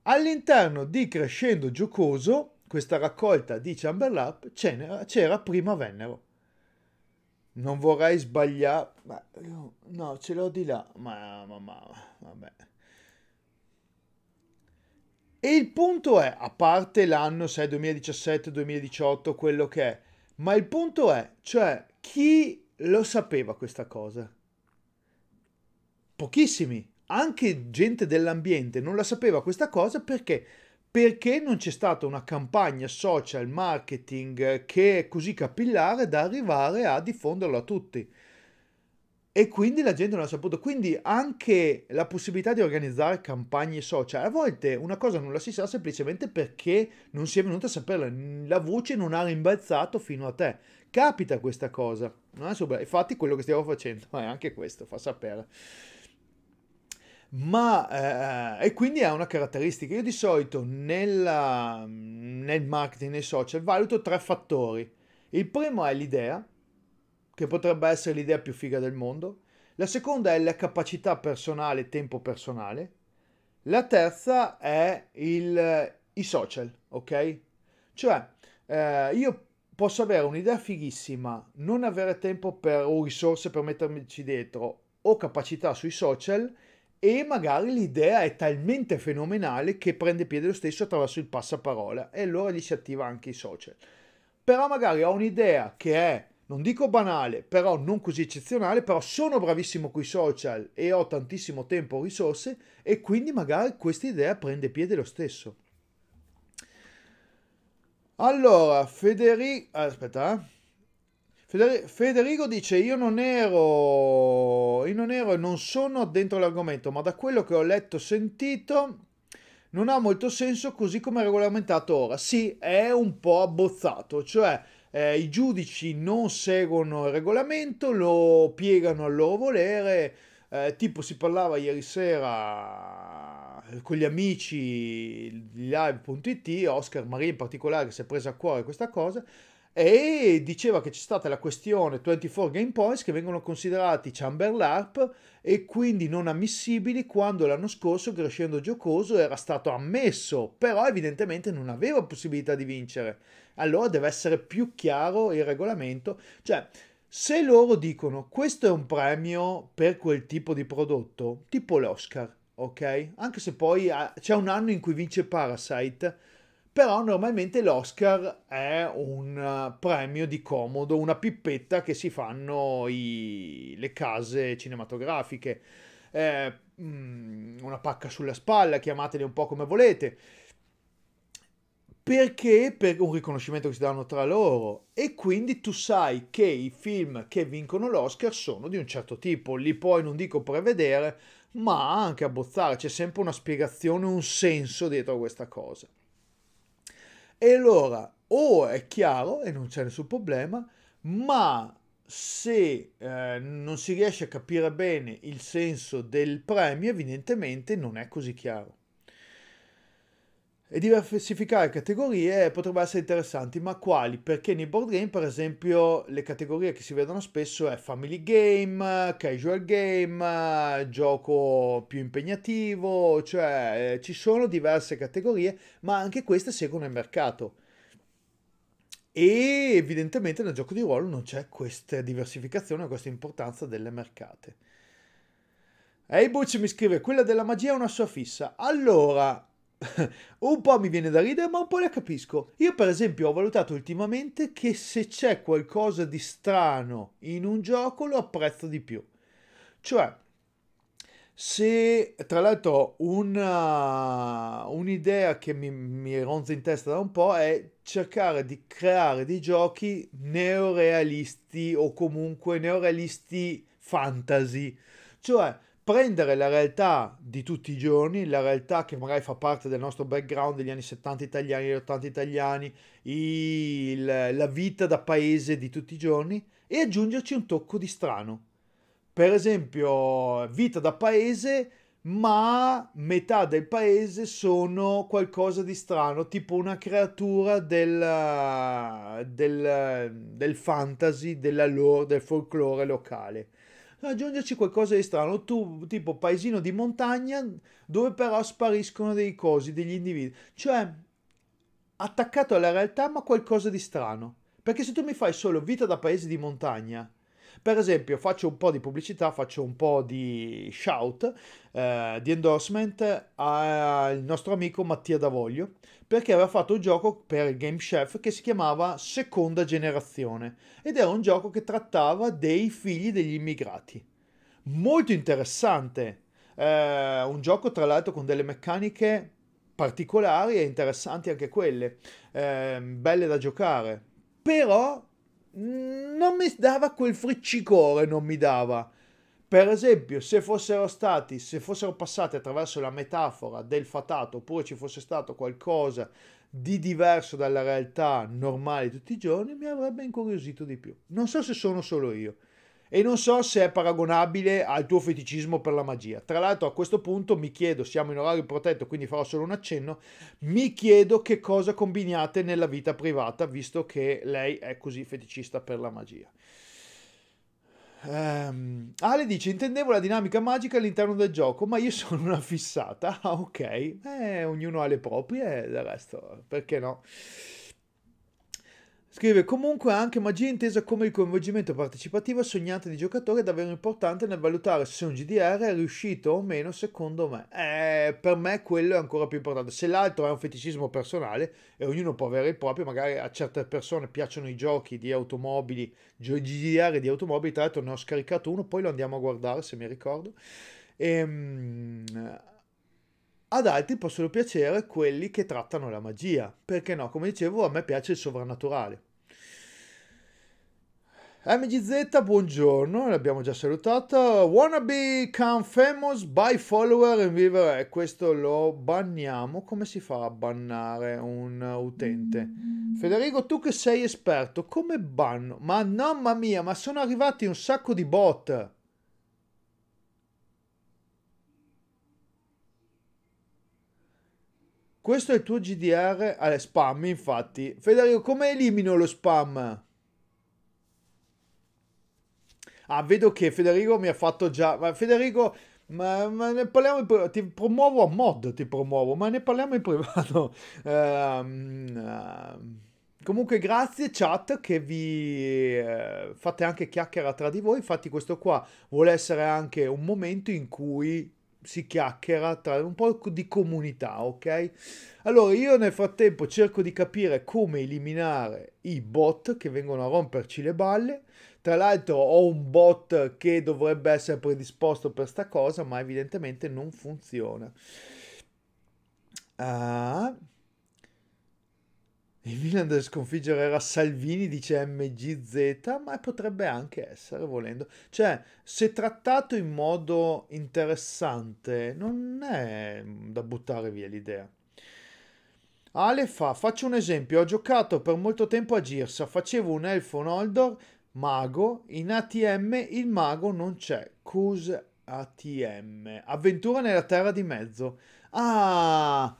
all'interno di Crescendo Giocoso, questa raccolta di Chamberlap, c'era Prima Vennero. Non vorrei sbagliare, no, ce l'ho di là, ma, ma, ma vabbè. E il punto è, a parte l'anno, se 2017, 2018, quello che è, ma il punto è, cioè, chi lo sapeva questa cosa? pochissimi, anche gente dell'ambiente non la sapeva questa cosa perché perché non c'è stata una campagna social marketing che è così capillare da arrivare a diffonderlo a tutti. E quindi la gente non ha saputo. Quindi anche la possibilità di organizzare campagne social, a volte una cosa non la si sa semplicemente perché non si è venuta a saperla, la voce non ha rimbalzato fino a te. Capita questa cosa. Infatti quello che stiamo facendo è anche questo, fa sapere ma eh, e quindi è una caratteristica. Io di solito nella, nel marketing, nei social, valuto tre fattori. Il primo è l'idea, che potrebbe essere l'idea più figa del mondo. La seconda è la capacità personale, tempo personale. La terza è il, i social, ok? Cioè, eh, io posso avere un'idea fighissima, non avere tempo per, o risorse per mettermici dietro, o capacità sui social e magari l'idea è talmente fenomenale che prende piede lo stesso attraverso il passaparola e allora gli si attiva anche i social. Però magari ho un'idea che è, non dico banale, però non così eccezionale, però sono bravissimo con i social e ho tantissimo tempo, e risorse e quindi magari questa idea prende piede lo stesso. Allora, Federico... Aspetta, eh. Federico dice: Io non ero, io non ero e non sono dentro l'argomento, ma da quello che ho letto e sentito non ha molto senso così come è regolamentato ora. Sì, è un po' abbozzato, cioè eh, i giudici non seguono il regolamento, lo piegano al loro volere. Eh, tipo, si parlava ieri sera eh, con gli amici di live.it, Oscar Maria in particolare, che si è presa a cuore questa cosa e diceva che c'è stata la questione 24 game points che vengono considerati chamber LARP e quindi non ammissibili quando l'anno scorso Crescendo Giocoso era stato ammesso, però evidentemente non aveva possibilità di vincere. Allora deve essere più chiaro il regolamento, cioè se loro dicono questo è un premio per quel tipo di prodotto, tipo l'Oscar, ok? Anche se poi ah, c'è un anno in cui vince Parasite però normalmente l'Oscar è un eh, premio di comodo, una pippetta che si fanno i... le case cinematografiche, eh, una pacca sulla spalla, chiamateli un po' come volete, perché per un riconoscimento che si danno tra loro e quindi tu sai che i film che vincono l'Oscar sono di un certo tipo, li puoi non dico prevedere, ma anche abbozzare, c'è sempre una spiegazione, un senso dietro a questa cosa. E allora o è chiaro e non c'è nessun problema, ma se eh, non si riesce a capire bene il senso del premio, evidentemente non è così chiaro e diversificare categorie potrebbe essere interessante, ma quali? Perché nei board game, per esempio, le categorie che si vedono spesso è family game, casual game, gioco più impegnativo, cioè eh, ci sono diverse categorie, ma anche queste seguono il mercato. E evidentemente nel gioco di ruolo non c'è questa diversificazione, questa importanza delle mercate. Eibuch mi scrive, quella della magia è una sua fissa. Allora, <laughs> un po' mi viene da ridere, ma un po' la capisco. Io, per esempio, ho valutato ultimamente che se c'è qualcosa di strano in un gioco lo apprezzo di più. Cioè, se tra l'altro una, uh, un'idea che mi, mi ronza in testa da un po' è cercare di creare dei giochi neorealisti o comunque neorealisti fantasy. Cioè, prendere la realtà di tutti i giorni, la realtà che magari fa parte del nostro background degli anni 70 italiani, gli 80 italiani, il, la vita da paese di tutti i giorni e aggiungerci un tocco di strano. Per esempio, vita da paese, ma metà del paese sono qualcosa di strano, tipo una creatura del, del, del fantasy, della lore, del folklore locale raggiungerci qualcosa di strano, tu, tipo paesino di montagna dove però spariscono dei cosi, degli individui. Cioè, attaccato alla realtà ma qualcosa di strano. Perché se tu mi fai solo vita da paese di montagna per esempio, faccio un po' di pubblicità, faccio un po' di shout, eh, di endorsement al nostro amico Mattia Davoglio, perché aveva fatto un gioco per il Game Chef che si chiamava Seconda Generazione ed era un gioco che trattava dei figli degli immigrati. Molto interessante, eh, un gioco tra l'altro con delle meccaniche particolari e interessanti anche quelle, eh, belle da giocare. Però non mi dava quel friccicore, non mi dava. Per esempio, se fossero stati, se fossero passati attraverso la metafora del fatato, oppure ci fosse stato qualcosa di diverso dalla realtà normale di tutti i giorni, mi avrebbe incuriosito di più. Non so se sono solo io e non so se è paragonabile al tuo feticismo per la magia. Tra l'altro a questo punto mi chiedo, siamo in orario protetto quindi farò solo un accenno, mi chiedo che cosa combiniate nella vita privata visto che lei è così feticista per la magia. Um, Ale dice: Intendevo la dinamica magica all'interno del gioco, ma io sono una fissata. Ah, ok, eh, ognuno ha le proprie, del resto, perché no? Scrive comunque anche magia intesa come il coinvolgimento partecipativo sognante di giocatore è davvero importante nel valutare se un GDR è riuscito o meno secondo me. Eh, per me quello è ancora più importante. Se l'altro è un feticismo personale e ognuno può avere il proprio, magari a certe persone piacciono i giochi di automobili, GDR di automobili, tra l'altro ne ho scaricato uno, poi lo andiamo a guardare se mi ricordo. Ehm ad altri possono piacere quelli che trattano la magia, perché no, come dicevo, a me piace il sovrannaturale. MGZ, buongiorno, l'abbiamo già salutata. Wanna become famous by follower and viewer. E eh, questo lo banniamo. Come si fa a bannare un utente? Federico, tu che sei esperto, come banno? Ma mamma mia, ma sono arrivati un sacco di bot. Questo è il tuo GDR alle eh, spam, infatti. Federico, come elimino lo spam? Ah, vedo che Federico mi ha fatto già... Ma Federico, ma, ma, ne parliamo in privato, ti promuovo a mod, ti promuovo, ma ne parliamo in privato. Uh, <laughs> uh, comunque grazie chat che vi uh, fate anche chiacchiera tra di voi, infatti questo qua vuole essere anche un momento in cui si chiacchiera tra un po' di comunità, ok? Allora io nel frattempo cerco di capire come eliminare i bot che vengono a romperci le balle. Tra l'altro ho un bot che dovrebbe essere predisposto per sta cosa, ma evidentemente non funziona. Ah. Uh... Il Milan deve sconfiggere Salvini, dice MGZ, ma potrebbe anche essere volendo. Cioè, se trattato in modo interessante, non è da buttare via l'idea. Ale fa, faccio un esempio, ho giocato per molto tempo a Girsa, facevo un Elfo Noldor, mago, in ATM il mago non c'è, Cus ATM, avventura nella terra di mezzo. Ah,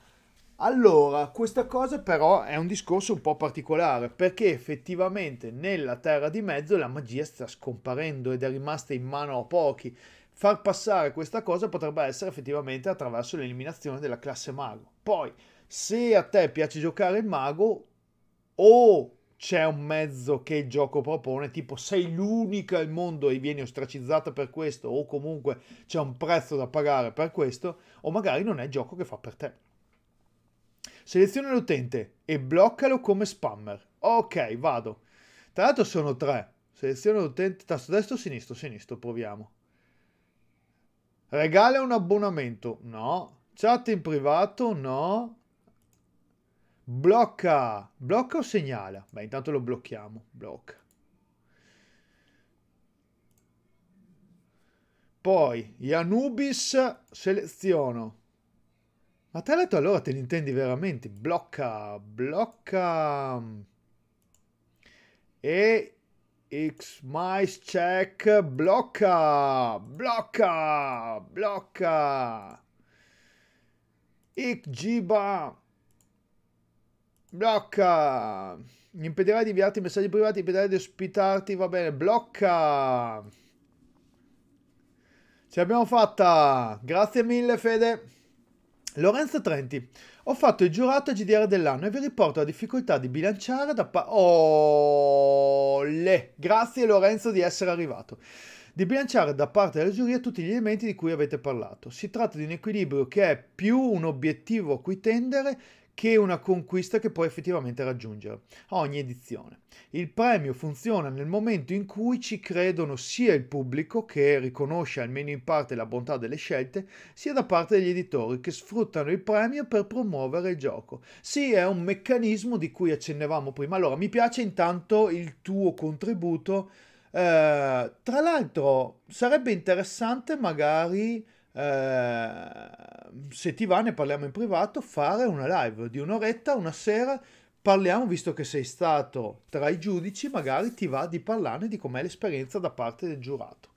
allora, questa cosa però è un discorso un po' particolare perché effettivamente nella Terra di Mezzo la magia sta scomparendo ed è rimasta in mano a pochi. Far passare questa cosa potrebbe essere effettivamente attraverso l'eliminazione della classe mago. Poi, se a te piace giocare il mago o c'è un mezzo che il gioco propone, tipo sei l'unica al mondo e vieni ostracizzata per questo o comunque c'è un prezzo da pagare per questo o magari non è il gioco che fa per te. Seleziona l'utente e bloccalo come spammer. Ok, vado. Tra l'altro sono tre. Seleziona l'utente, tasto destro, sinistro, sinistro, proviamo. Regala un abbonamento? No. Chat in privato? No. Blocca. Blocca o segnala? Beh, intanto lo blocchiamo. Blocca. Poi, Yanubis seleziono te letto allora te ne intendi veramente, blocca, blocca... E X mice check, blocca, blocca, blocca. Ikjiba, blocca. Mi impedirai di inviarti messaggi privati, impedirà di ospitarti, va bene, blocca. Ce l'abbiamo fatta. Grazie mille Fede. Lorenzo Trenti, ho fatto il giurato GDR dell'anno e vi riporto la difficoltà di bilanciare da parte... Oh, le. Grazie Lorenzo di essere arrivato. Di bilanciare da parte della giuria tutti gli elementi di cui avete parlato. Si tratta di un equilibrio che è più un obiettivo a cui tendere che una conquista che puoi effettivamente raggiungere ogni edizione. Il premio funziona nel momento in cui ci credono sia il pubblico che riconosce almeno in parte la bontà delle scelte, sia da parte degli editori che sfruttano il premio per promuovere il gioco. Sì, è un meccanismo di cui accennevamo prima. Allora, mi piace intanto il tuo contributo. Eh, tra l'altro, sarebbe interessante magari eh, se ti va ne parliamo in privato, fare una live di un'oretta, una sera, parliamo, visto che sei stato tra i giudici, magari ti va di parlarne di com'è l'esperienza da parte del giurato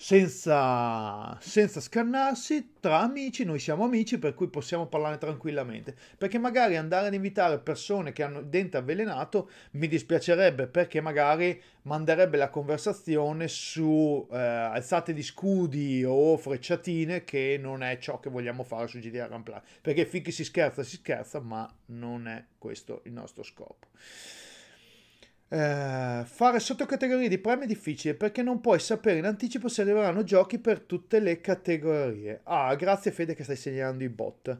senza, senza scannarsi, tra amici, noi siamo amici per cui possiamo parlare tranquillamente, perché magari andare ad invitare persone che hanno il dente avvelenato mi dispiacerebbe perché magari manderebbe la conversazione su eh, alzate di scudi o frecciatine che non è ciò che vogliamo fare su GTA Ramplare, perché finché si scherza si scherza, ma non è questo il nostro scopo. Eh, fare sottocategorie di premi è difficile perché non puoi sapere in anticipo se arriveranno giochi per tutte le categorie. Ah, grazie Fede che stai segnalando i bot.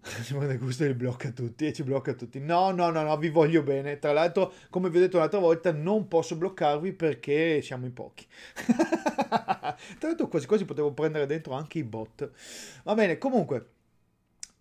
Simone <laughs> Gusto li blocca tutti e ci blocca tutti. No, no, no, no, vi voglio bene. Tra l'altro, come vi ho detto un'altra volta, non posso bloccarvi perché siamo in pochi. <laughs> Tra l'altro, quasi quasi potevo prendere dentro anche i bot. Va bene, comunque.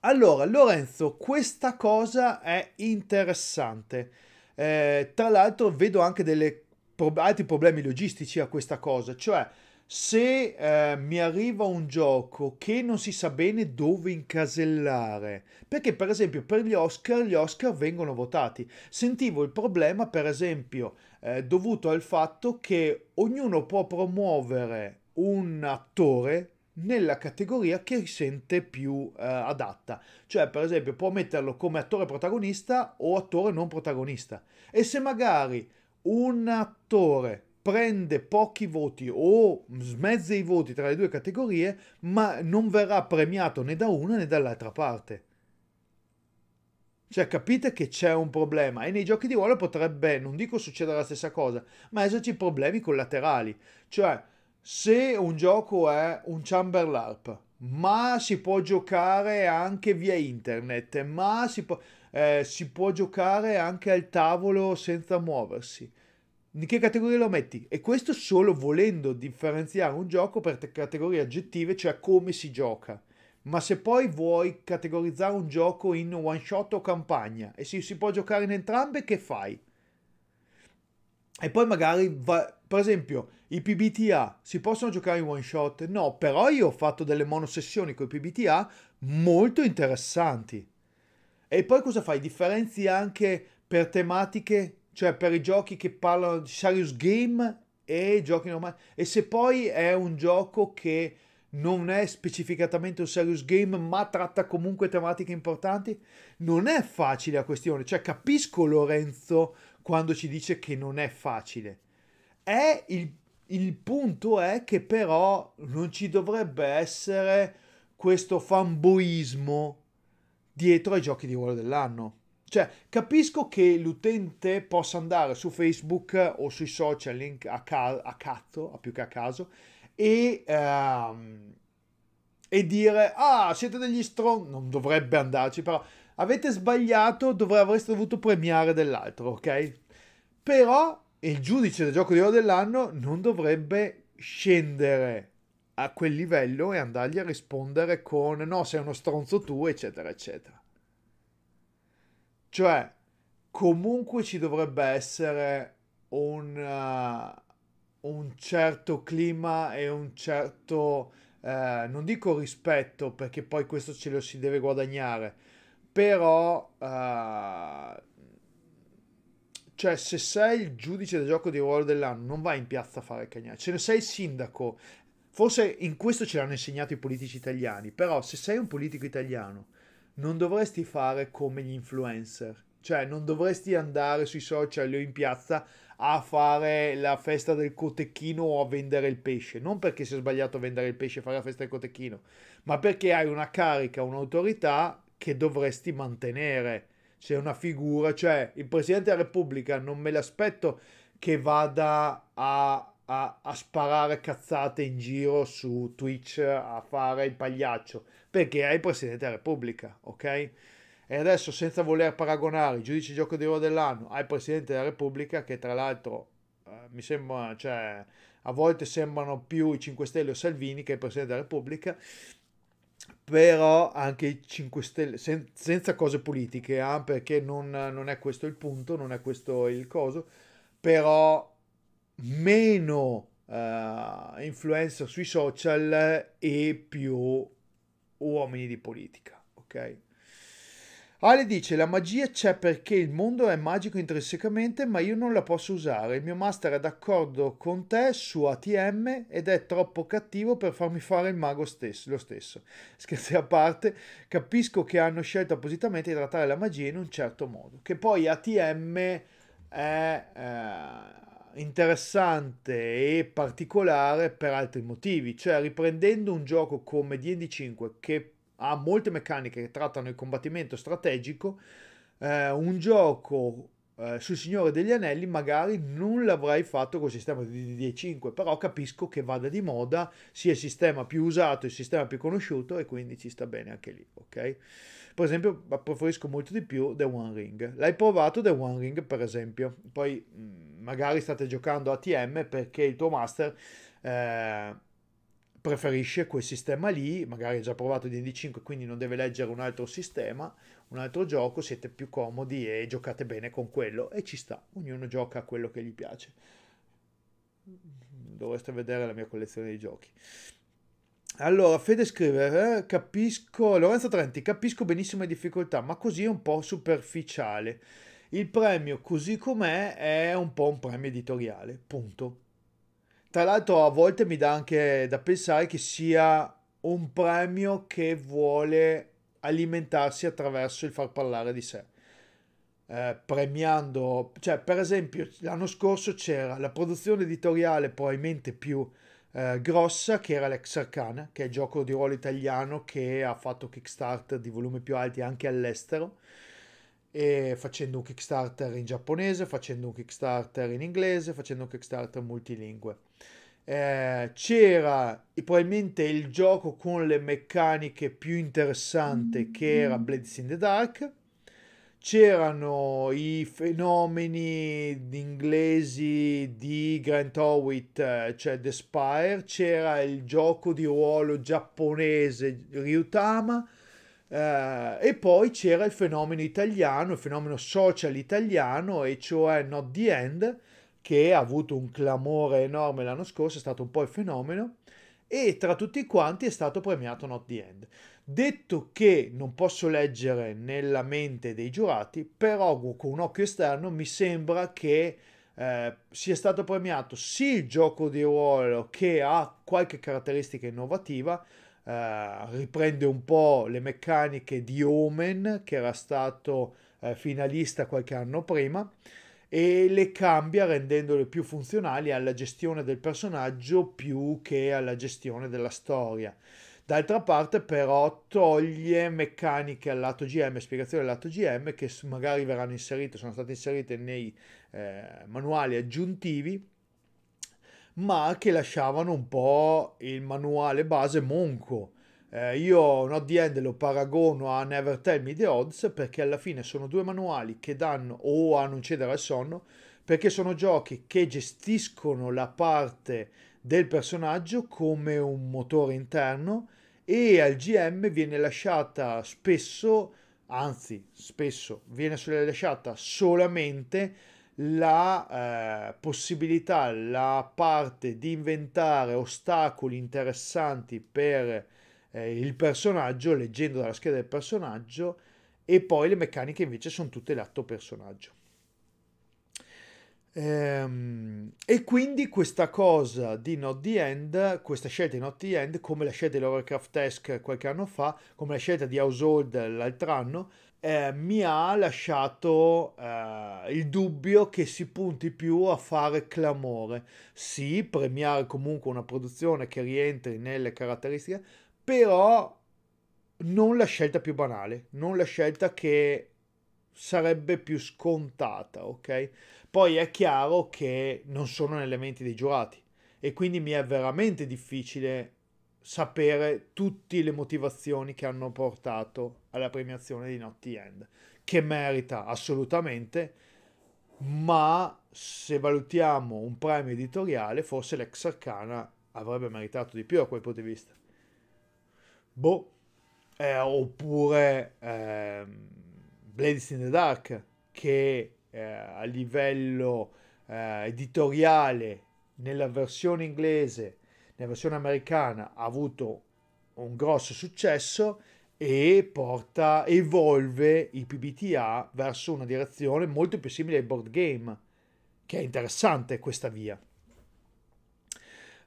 Allora, Lorenzo, questa cosa è interessante. Eh, tra l'altro vedo anche delle pro- altri problemi logistici a questa cosa, cioè se eh, mi arriva un gioco che non si sa bene dove incasellare, perché per esempio per gli Oscar gli Oscar vengono votati. Sentivo il problema per esempio eh, dovuto al fatto che ognuno può promuovere un attore nella categoria che sente più eh, adatta. Cioè, per esempio, può metterlo come attore protagonista o attore non protagonista. E se magari un attore prende pochi voti o smezza i voti tra le due categorie, ma non verrà premiato né da una né dall'altra parte. Cioè, capite che c'è un problema e nei giochi di ruolo potrebbe, non dico succedere la stessa cosa, ma esserci problemi collaterali. Cioè, se un gioco è un Chamberlarp, ma si può giocare anche via internet, ma si può, eh, si può giocare anche al tavolo senza muoversi. In che categoria lo metti? E questo solo volendo differenziare un gioco per categorie aggettive, cioè come si gioca. Ma se poi vuoi categorizzare un gioco in one shot o campagna e si, si può giocare in entrambe, che fai? E poi magari va, per esempio, i PBTA si possono giocare in one shot? No, però io ho fatto delle monosessioni con i PBTA molto interessanti. E poi cosa fai? Differenzi anche per tematiche, cioè per i giochi che parlano di serious game e giochi normali. E se poi è un gioco che non è specificatamente un serious game, ma tratta comunque tematiche importanti, non è facile la questione. Cioè capisco Lorenzo quando ci dice che non è facile è il, il punto è che però non ci dovrebbe essere questo fanboismo dietro ai giochi di ruolo dell'anno. Cioè, capisco che l'utente possa andare su Facebook o sui social link a, ca- a cazzo, a più che a caso, e, ehm, e dire, ah, siete degli stron... non dovrebbe andarci, però avete sbagliato, dovre- avreste dovuto premiare dell'altro, ok? Però il giudice del gioco di oro dell'anno non dovrebbe scendere a quel livello e andargli a rispondere con no, sei uno stronzo tu, eccetera, eccetera. Cioè, comunque ci dovrebbe essere un, uh, un certo clima e un certo, uh, non dico rispetto, perché poi questo ce lo si deve guadagnare, però... Uh, cioè, se sei il giudice del gioco di ruolo dell'anno, non vai in piazza a fare il cagnaccio Se ne sei il sindaco, forse in questo ce l'hanno insegnato i politici italiani, però se sei un politico italiano, non dovresti fare come gli influencer. Cioè, non dovresti andare sui social o in piazza a fare la festa del cotechino o a vendere il pesce. Non perché sia sbagliato vendere il pesce e fare la festa del cotechino, ma perché hai una carica, un'autorità che dovresti mantenere c'è una figura, cioè il Presidente della Repubblica non me l'aspetto che vada a, a, a, sparare cazzate in giro su Twitch a fare il pagliaccio, perché è il Presidente della Repubblica, ok? E adesso senza voler paragonare il giudice gioco di ruolo dell'anno al Presidente della Repubblica, che tra l'altro eh, mi sembra, cioè, a volte sembrano più i 5 Stelle o Salvini che il Presidente della Repubblica, però anche i 5 Stelle, sen- senza cose politiche, eh, perché non, non, è questo il punto, non è questo il coso, però meno eh, influenza sui social e più uomini di politica, ok? Ale dice la magia c'è perché il mondo è magico intrinsecamente ma io non la posso usare. Il mio master è d'accordo con te su ATM ed è troppo cattivo per farmi fare il mago stesso, lo stesso. Scherzi a parte, capisco che hanno scelto appositamente di trattare la magia in un certo modo. Che poi ATM è eh, interessante e particolare per altri motivi. Cioè riprendendo un gioco come D&D 5 che ha molte meccaniche che trattano il combattimento strategico, eh, un gioco eh, sul Signore degli Anelli magari non l'avrei fatto col sistema di DD5, però capisco che vada di moda sia il sistema più usato, il sistema più conosciuto e quindi ci sta bene anche lì, ok? Per esempio, preferisco molto di più The One Ring. L'hai provato The One Ring, per esempio. Poi mm, magari state giocando ATM perché il tuo master eh, preferisce quel sistema lì, magari ha già provato DD5 quindi non deve leggere un altro sistema, un altro gioco, siete più comodi e giocate bene con quello e ci sta, ognuno gioca a quello che gli piace. Dovreste vedere la mia collezione di giochi. Allora, Fede scrive, eh, capisco, Lorenzo Trenti, capisco benissimo le difficoltà, ma così è un po' superficiale. Il premio così com'è è un po' un premio editoriale, punto tra l'altro a volte mi dà anche da pensare che sia un premio che vuole alimentarsi attraverso il far parlare di sé. Eh, premiando, cioè per esempio l'anno scorso c'era la produzione editoriale probabilmente più eh, grossa che era l'Ex Arcana, che è il gioco di ruolo italiano che ha fatto kickstart di volumi più alti anche all'estero facendo un Kickstarter in giapponese, facendo un Kickstarter in inglese, facendo un Kickstarter multilingue. Eh, c'era probabilmente il gioco con le meccaniche più interessante che mm-hmm. era Blades in the Dark. C'erano i fenomeni inglesi di Grant Howitt, eh, cioè The Spire. C'era il gioco di ruolo giapponese Ryutama eh, e poi c'era il fenomeno italiano, il fenomeno social italiano, e cioè Not the End, che ha avuto un clamore enorme l'anno scorso, è stato un po' il fenomeno, e tra tutti quanti è stato premiato Not the End. Detto che non posso leggere nella mente dei giurati, però con un occhio esterno mi sembra che eh, sia stato premiato sì il gioco di ruolo che ha qualche caratteristica innovativa, eh, riprende un po' le meccaniche di Omen che era stato uh, finalista qualche anno prima e le cambia rendendole più funzionali alla gestione del personaggio più che alla gestione della storia. D'altra parte però toglie meccaniche al lato GM, spiegazioni al lato GM che magari verranno inserite, sono state inserite nei eh, manuali aggiuntivi ma che lasciavano un po' il manuale base monco. Eh, io Not the End lo paragono a Never Tell Me the Odds perché alla fine sono due manuali che danno o a non cedere al sonno perché sono giochi che gestiscono la parte del personaggio come un motore interno e al GM viene lasciata spesso, anzi spesso, viene lasciata solamente la eh, possibilità, la parte di inventare ostacoli interessanti per eh, il personaggio, leggendo dalla scheda del personaggio, e poi le meccaniche invece sono tutte l'atto personaggio. Ehm, e quindi questa cosa di Not the End, questa scelta di Not the End, come la scelta di Lovecraft Task qualche anno fa, come la scelta di Household l'altro anno, eh, mi ha lasciato eh, il dubbio che si punti più a fare clamore. Sì, premiare comunque una produzione che rientri nelle caratteristiche, però non la scelta più banale, non la scelta che sarebbe più scontata, ok? Poi è chiaro che non sono nelle menti dei giurati e quindi mi è veramente difficile sapere tutte le motivazioni che hanno portato alla premiazione di Naughty End, che merita assolutamente, ma se valutiamo un premio editoriale, forse l'ex Arcana avrebbe meritato di più a quel punto di vista. Boh, eh, oppure eh, Blades in the Dark, che eh, a livello eh, editoriale nella versione inglese nella versione americana ha avuto un grosso successo e porta, evolve i PBTA verso una direzione molto più simile ai board game, che è interessante questa via.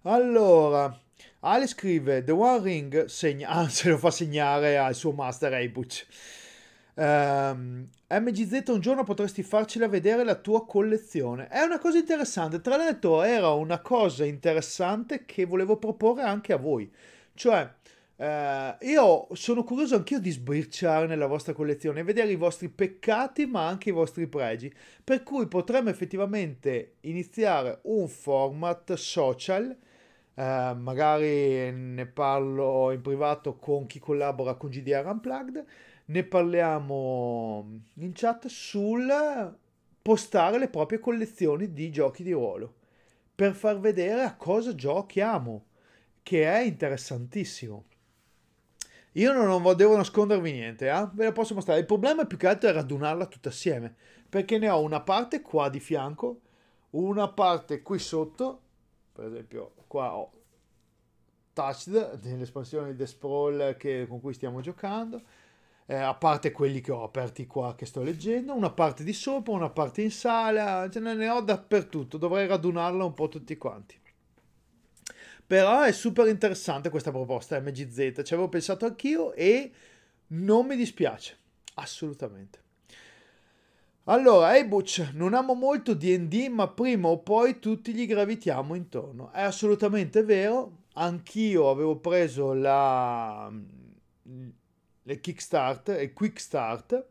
Allora, Ale scrive, The One Ring segna, anzi <laughs> ah, lo fa segnare al suo master Eibuch. Um, MGZ un giorno potresti farcela vedere la tua collezione. È una cosa interessante, tra l'altro era una cosa interessante che volevo proporre anche a voi. Cioè, eh, io sono curioso anch'io di sbirciare nella vostra collezione, vedere i vostri peccati ma anche i vostri pregi. Per cui potremmo effettivamente iniziare un format social Uh, magari ne parlo in privato con chi collabora con GDR Unplugged ne parliamo in chat sul postare le proprie collezioni di giochi di ruolo per far vedere a cosa giochiamo, che è interessantissimo. Io non ho, devo nascondervi niente, eh? ve la posso mostrare. Il problema più che altro è radunarla tutta assieme, perché ne ho una parte qua di fianco, una parte qui sotto, per esempio qua ho Touched, nell'espansione di The Sprawl che, con cui stiamo giocando, eh, a parte quelli che ho aperti qua che sto leggendo, una parte di sopra, una parte in sala, ce ne ho dappertutto, dovrei radunarla un po' tutti quanti. Però è super interessante questa proposta MGZ, ci avevo pensato anch'io e non mi dispiace, assolutamente. Allora, Ebuch, non amo molto DD, ma prima o poi tutti gli gravitiamo intorno. È assolutamente vero, anch'io avevo preso la le kickstart e Quick Start,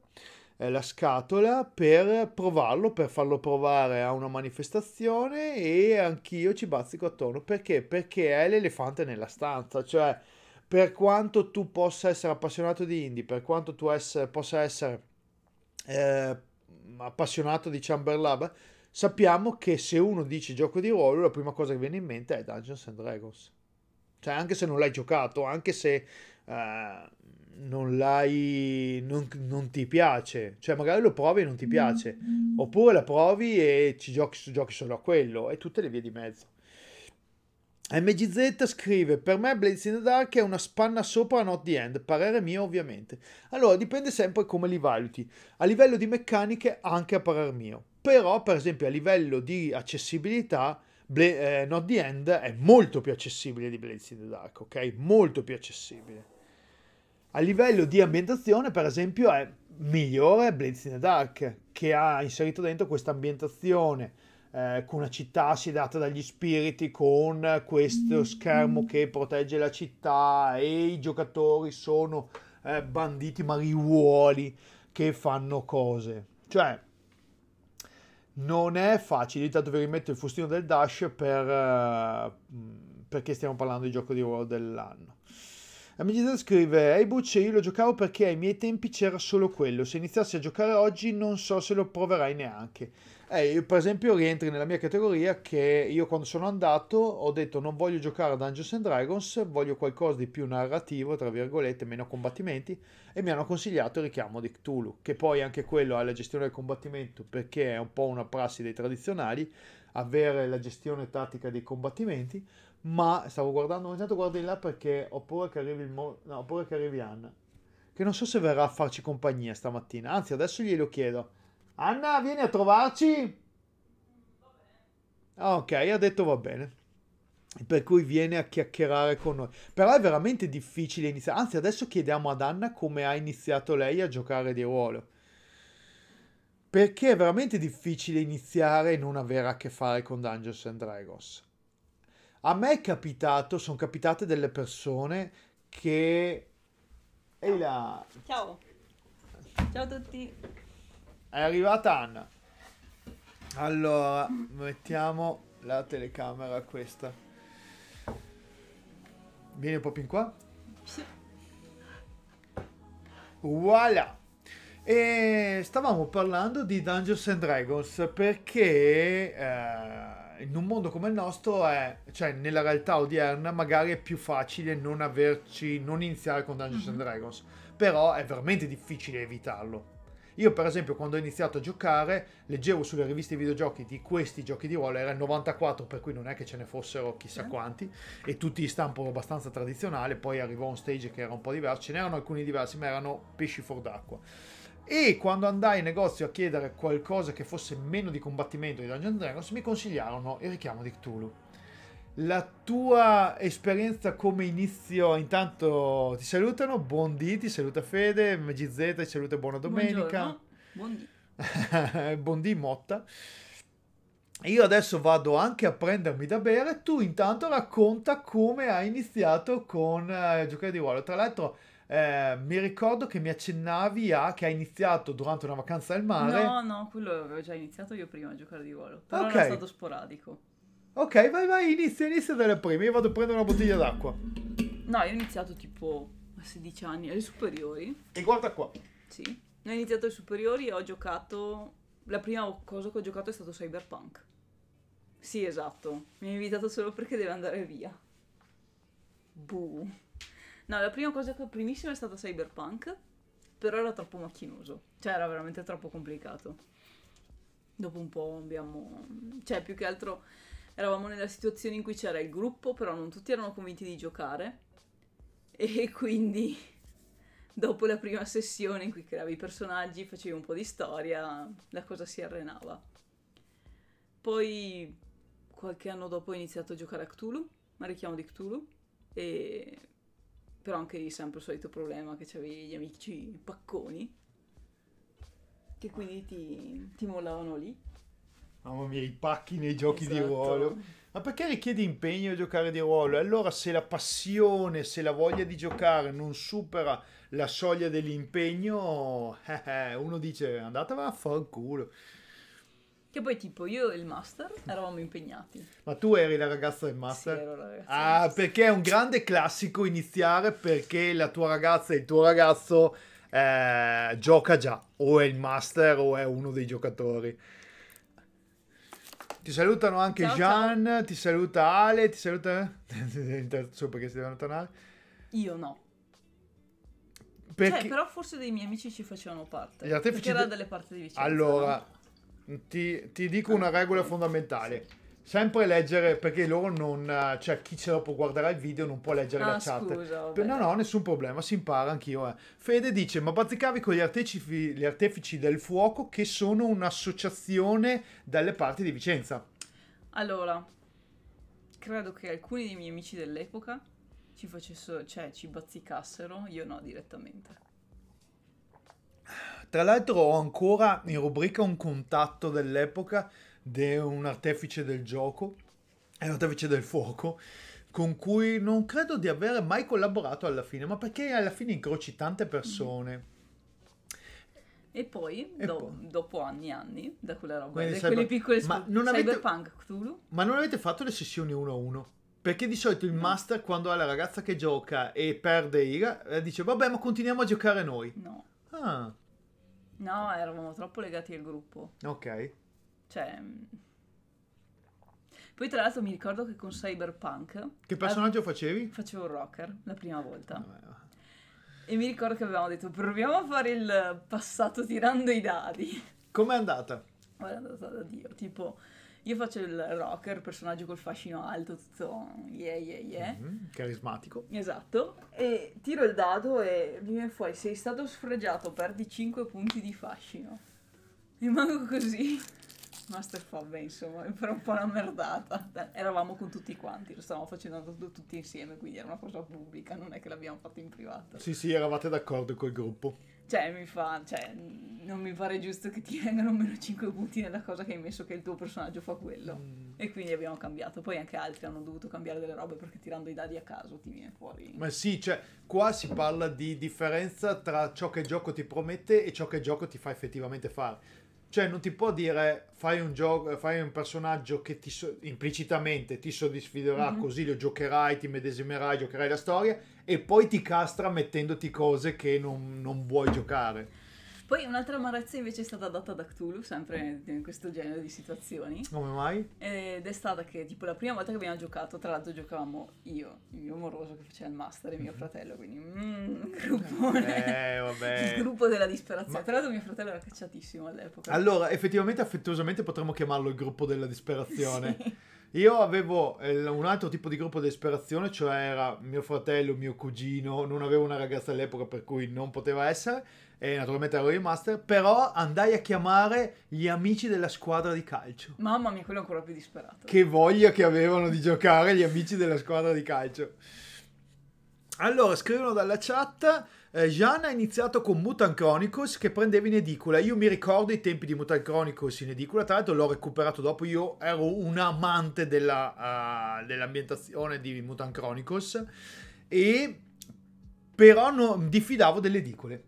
eh, la scatola per provarlo, per farlo provare a una manifestazione e anch'io ci bazzico attorno. Perché? Perché è l'elefante nella stanza, cioè per quanto tu possa essere appassionato di indie, per quanto tu ess- possa essere eh, appassionato di Chamberlab, sappiamo che se uno dice gioco di ruolo, la prima cosa che viene in mente è Dungeons and Dragons. Cioè, anche se non l'hai giocato, anche se eh, non l'hai, non, non, ti piace, cioè magari lo provi e non ti mm, piace, mm. oppure la provi e ci giochi, giochi solo a quello e tutte le vie di mezzo. MGZ scrive: Per me Blades in the Dark è una spanna sopra Not the End. Parere mio, ovviamente. Allora, dipende sempre come li valuti. A livello di meccaniche, anche a parer mio. Però, per esempio, a livello di accessibilità, Bla- eh, Not the End è molto più accessibile di Blades in the Dark, ok? Molto più accessibile. A livello di ambientazione, per esempio, è migliore Blades in the Dark, che ha inserito dentro questa ambientazione eh, con una città sedata dagli spiriti, con questo schermo che protegge la città e i giocatori sono eh, banditi mariuoli che fanno cose. Cioè, non è facile. Intanto vi rimetto il fustino del Dash per, eh, perché stiamo parlando di gioco di ruolo dell'anno. Amicizia scrive: Ehi Butch, io lo giocavo perché ai miei tempi c'era solo quello. Se iniziassi a giocare oggi, non so se lo proverai neanche. Eh, io, per esempio, rientri nella mia categoria che io quando sono andato ho detto: Non voglio giocare a Dungeons and Dragons, voglio qualcosa di più narrativo, tra virgolette, meno combattimenti. E mi hanno consigliato il richiamo di Cthulhu, che poi anche quello ha la gestione del combattimento perché è un po' una prassi dei tradizionali avere la gestione tattica dei combattimenti ma stavo guardando, ogni tanto guardo in là perché ho paura che arrivi, il mo- no, ho paura che arrivi Anna, che non so se verrà a farci compagnia stamattina, anzi adesso glielo chiedo. Anna, vieni a trovarci? Ah, ok, ha detto va bene. Per cui viene a chiacchierare con noi. Però è veramente difficile iniziare. Anzi, adesso chiediamo ad Anna come ha iniziato lei a giocare di ruolo. Perché è veramente difficile iniziare e non avere a che fare con Dungeons and Dragons. A me è capitato, sono capitate delle persone che... Ehi là! Ciao! Ciao a tutti! È arrivata Anna. Allora, mettiamo la telecamera questa. Vieni un po' più in qua. Voilà! E stavamo parlando di Dungeons and Dragons perché... Eh, in un mondo come il nostro è, cioè nella realtà odierna magari è più facile non averci, non iniziare con Dungeons mm-hmm. and mhm. Dragons, però è veramente difficile evitarlo. Io per esempio quando ho iniziato a giocare leggevo sulle riviste videogiochi di questi giochi di ruolo, era il 94 per cui non è che ce ne fossero chissà eh. quanti e tutti in stampo abbastanza tradizionale, poi arrivò un stage che era un po' diverso, ce n'erano alcuni diversi ma erano pesci fuor d'acqua e quando andai in negozio a chiedere qualcosa che fosse meno di combattimento di Dungeon Dragons, mi consigliarono il richiamo di Cthulhu. La tua esperienza come inizio, intanto ti salutano, buon dì, ti saluta Fede, MGZ, ti saluta buona domenica. Buongiorno. Buon <laughs> dì. buon dì Motta. Io adesso vado anche a prendermi da bere, tu intanto racconta come hai iniziato con uh, eh, giocare di ruolo. Tra l'altro eh, mi ricordo che mi accennavi a che hai iniziato durante una vacanza al mare. No, no, quello avevo già iniziato io prima a giocare di volo, però okay. era stato sporadico. Ok, vai, vai, inizia, inizia dalle prime. Io vado a prendere una bottiglia d'acqua. No, io ho iniziato tipo a 16 anni, alle superiori. E guarda qua. Sì. Ho iniziato alle superiori e ho giocato... La prima cosa che ho giocato è stato Cyberpunk. Sì, esatto. Mi ha invitato solo perché deve andare via. Buh. No, la prima cosa che ho primissima è stata Cyberpunk, però era troppo macchinoso, cioè era veramente troppo complicato. Dopo un po' abbiamo... cioè più che altro eravamo nella situazione in cui c'era il gruppo, però non tutti erano convinti di giocare e <laughs> quindi dopo la prima sessione in cui creavi i personaggi, facevi un po' di storia, la cosa si arrenava. Poi qualche anno dopo ho iniziato a giocare a Cthulhu, ma Richiamo di Cthulhu e però anche lì sempre il solito problema che avevi gli amici pacconi. Che quindi ti, ti mollavano lì. Mamma mia, i pacchi nei giochi esatto. di ruolo. Ma perché richiede impegno giocare di ruolo? E allora se la passione, se la voglia di giocare non supera la soglia dell'impegno, <laughs> eh, eh, uno dice andate a far culo. Che poi tipo io e il master eravamo impegnati. Ma tu eri la ragazza del master? Sì, ero la ragazza. Ah, master. perché è un grande classico iniziare perché la tua ragazza e il tuo ragazzo eh, gioca già, o è il master o è uno dei giocatori. Ti salutano anche ciao, Gian, ciao. ti saluta Ale, ti saluta... <laughs> so perché si devono tornare? Io no. Perché... Cioè, però forse dei miei amici ci facevano parte. Esatto, perché era delle parti di vicino. Allora... No? ti, ti dico una regola fondamentale. Sì. Sempre leggere, perché loro non. cioè, chi ce la può guardare il video non può leggere ah, la chat. Scusa, no, no, nessun problema, si impara anch'io. Eh. Fede dice: Ma bazzicavi con gli artefici, gli artefici del fuoco che sono un'associazione dalle parti di Vicenza. Allora, credo che alcuni dei miei amici dell'epoca ci facessero, cioè ci bazzicassero, io no direttamente. Tra l'altro ho ancora in rubrica un contatto dell'epoca di un artefice del gioco, un artefice del fuoco, con cui non credo di aver mai collaborato alla fine, ma perché alla fine incroci tante mhm. persone. E poi, e do, poi. dopo anni e anni, da quella roba, Quindi da quelle piccole ma scu- non cyberpunk Cthulhu. Ma non avete fatto le sessioni uno a uno? Perché di solito il no. master, quando ha la ragazza che gioca e perde Ira, eh, dice vabbè ma continuiamo a giocare noi. No. Ah. No, eravamo troppo legati al gruppo. Ok. Cioè... Mm. Poi tra l'altro mi ricordo che con Cyberpunk... Che personaggio la... facevi? Facevo un rocker, la prima volta. Vabbè. E mi ricordo che avevamo detto proviamo a fare il passato tirando i dadi. Com'è andata? Guarda, è andata da Dio, tipo io faccio il rocker, personaggio col fascino alto, tutto yeah yeah yeah. Mm-hmm, carismatico. Esatto. E tiro il dado e mi viene fuori, sei stato sfregiato, perdi 5 punti di fascino. Rimango così. Master Fab, insomma, era un po' una merdata. Eravamo con tutti quanti, lo stavamo facendo tutti insieme, quindi era una cosa pubblica, non è che l'abbiamo fatto in privato. Sì, sì, eravate d'accordo col gruppo. Cioè, mi fa. Cioè, non mi pare giusto che ti vengano meno 5 punti nella cosa che hai messo che il tuo personaggio fa quello. Mm. E quindi abbiamo cambiato. Poi anche altri hanno dovuto cambiare delle robe perché tirando i dadi a caso ti viene fuori. Ma sì, cioè, qua si parla di differenza tra ciò che il gioco ti promette e ciò che il gioco ti fa effettivamente fare cioè, non ti può dire fai un, gioco, fai un personaggio che ti so- implicitamente ti soddisferà mm-hmm. così lo giocherai, ti medesimerai, giocherai la storia e poi ti castra mettendoti cose che non, non vuoi giocare. Poi un'altra amarezza invece è stata data da Cthulhu, sempre in questo genere di situazioni. Come mai? Ed è stata che tipo la prima volta che abbiamo giocato, tra l'altro giocavamo io, il mio moroso che faceva il master e mio mhm. fratello, quindi mm, gruppone. Eh, vabbè. <laughs> Il gruppo della disperazione. Ma... Tra l'altro mio fratello era cacciatissimo all'epoca. Allora, effettivamente affettuosamente potremmo chiamarlo il gruppo della disperazione. <laughs> sì. Io avevo eh, un altro tipo di gruppo di esperazione, cioè era mio fratello, mio cugino, non avevo una ragazza all'epoca per cui non poteva essere, e naturalmente ero il Remaster, però andai a chiamare gli amici della squadra di calcio. Mamma mia, quello è ancora più disperato. Che voglia che avevano di giocare gli amici della squadra di calcio. Allora, scrivono dalla chat, eh, Gian ha iniziato con Mutant Chronicles che prendeva in edicola. Io mi ricordo i tempi di Mutant Chronicles in edicola, tra l'altro l'ho recuperato dopo, io ero un amante della, uh, dell'ambientazione di Mutant Chronicles e però no, diffidavo delle edicole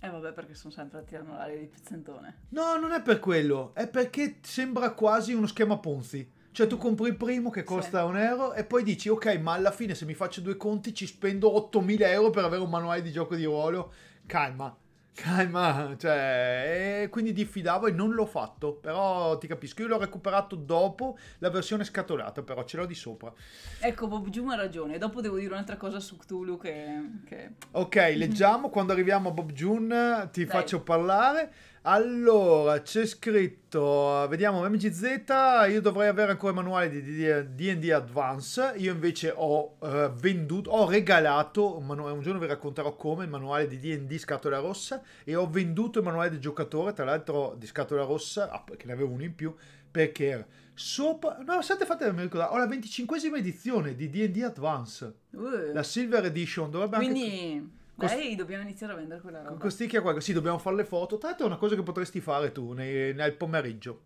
eh vabbè perché sono sempre a tirare l'aria di pizzentone. No, non è per quello, è perché sembra quasi uno schema Ponzi. Cioè tu mm. compri il primo che costa sì. un euro e poi dici ok ma alla fine se mi faccio due conti ci spendo 8.000 euro per avere un manuale di gioco di ruolo. Calma, Calma, cioè, e eh, quindi diffidavo e non l'ho fatto, però ti capisco, io l'ho recuperato dopo la versione scatolata, però ce l'ho di sopra. Ecco, Bob Jum ha ragione, dopo devo dire un'altra cosa su Cthulhu che... che... Ok, leggiamo, quando arriviamo a Bob Jun ti Dai. faccio parlare. Allora, c'è scritto, vediamo, MGZ, io dovrei avere ancora il manuale di D&D Advance, io invece ho uh, venduto, ho regalato, un, manuale, un giorno vi racconterò come, il manuale di D&D Scatola Rossa e ho venduto il manuale del giocatore, tra l'altro di Scatola Rossa, ah, perché ne avevo uno in più, perché sopra... No, state fate mi ricordare, ho la 25esima edizione di D&D Advance, uh. la Silver Edition, dovrebbe Quindi... anche... Cost... Dai, dobbiamo iniziare a vendere quella roba. Costicchia qualcosa. Sì, dobbiamo fare le foto. Tanto è una cosa che potresti fare tu nei, nel pomeriggio.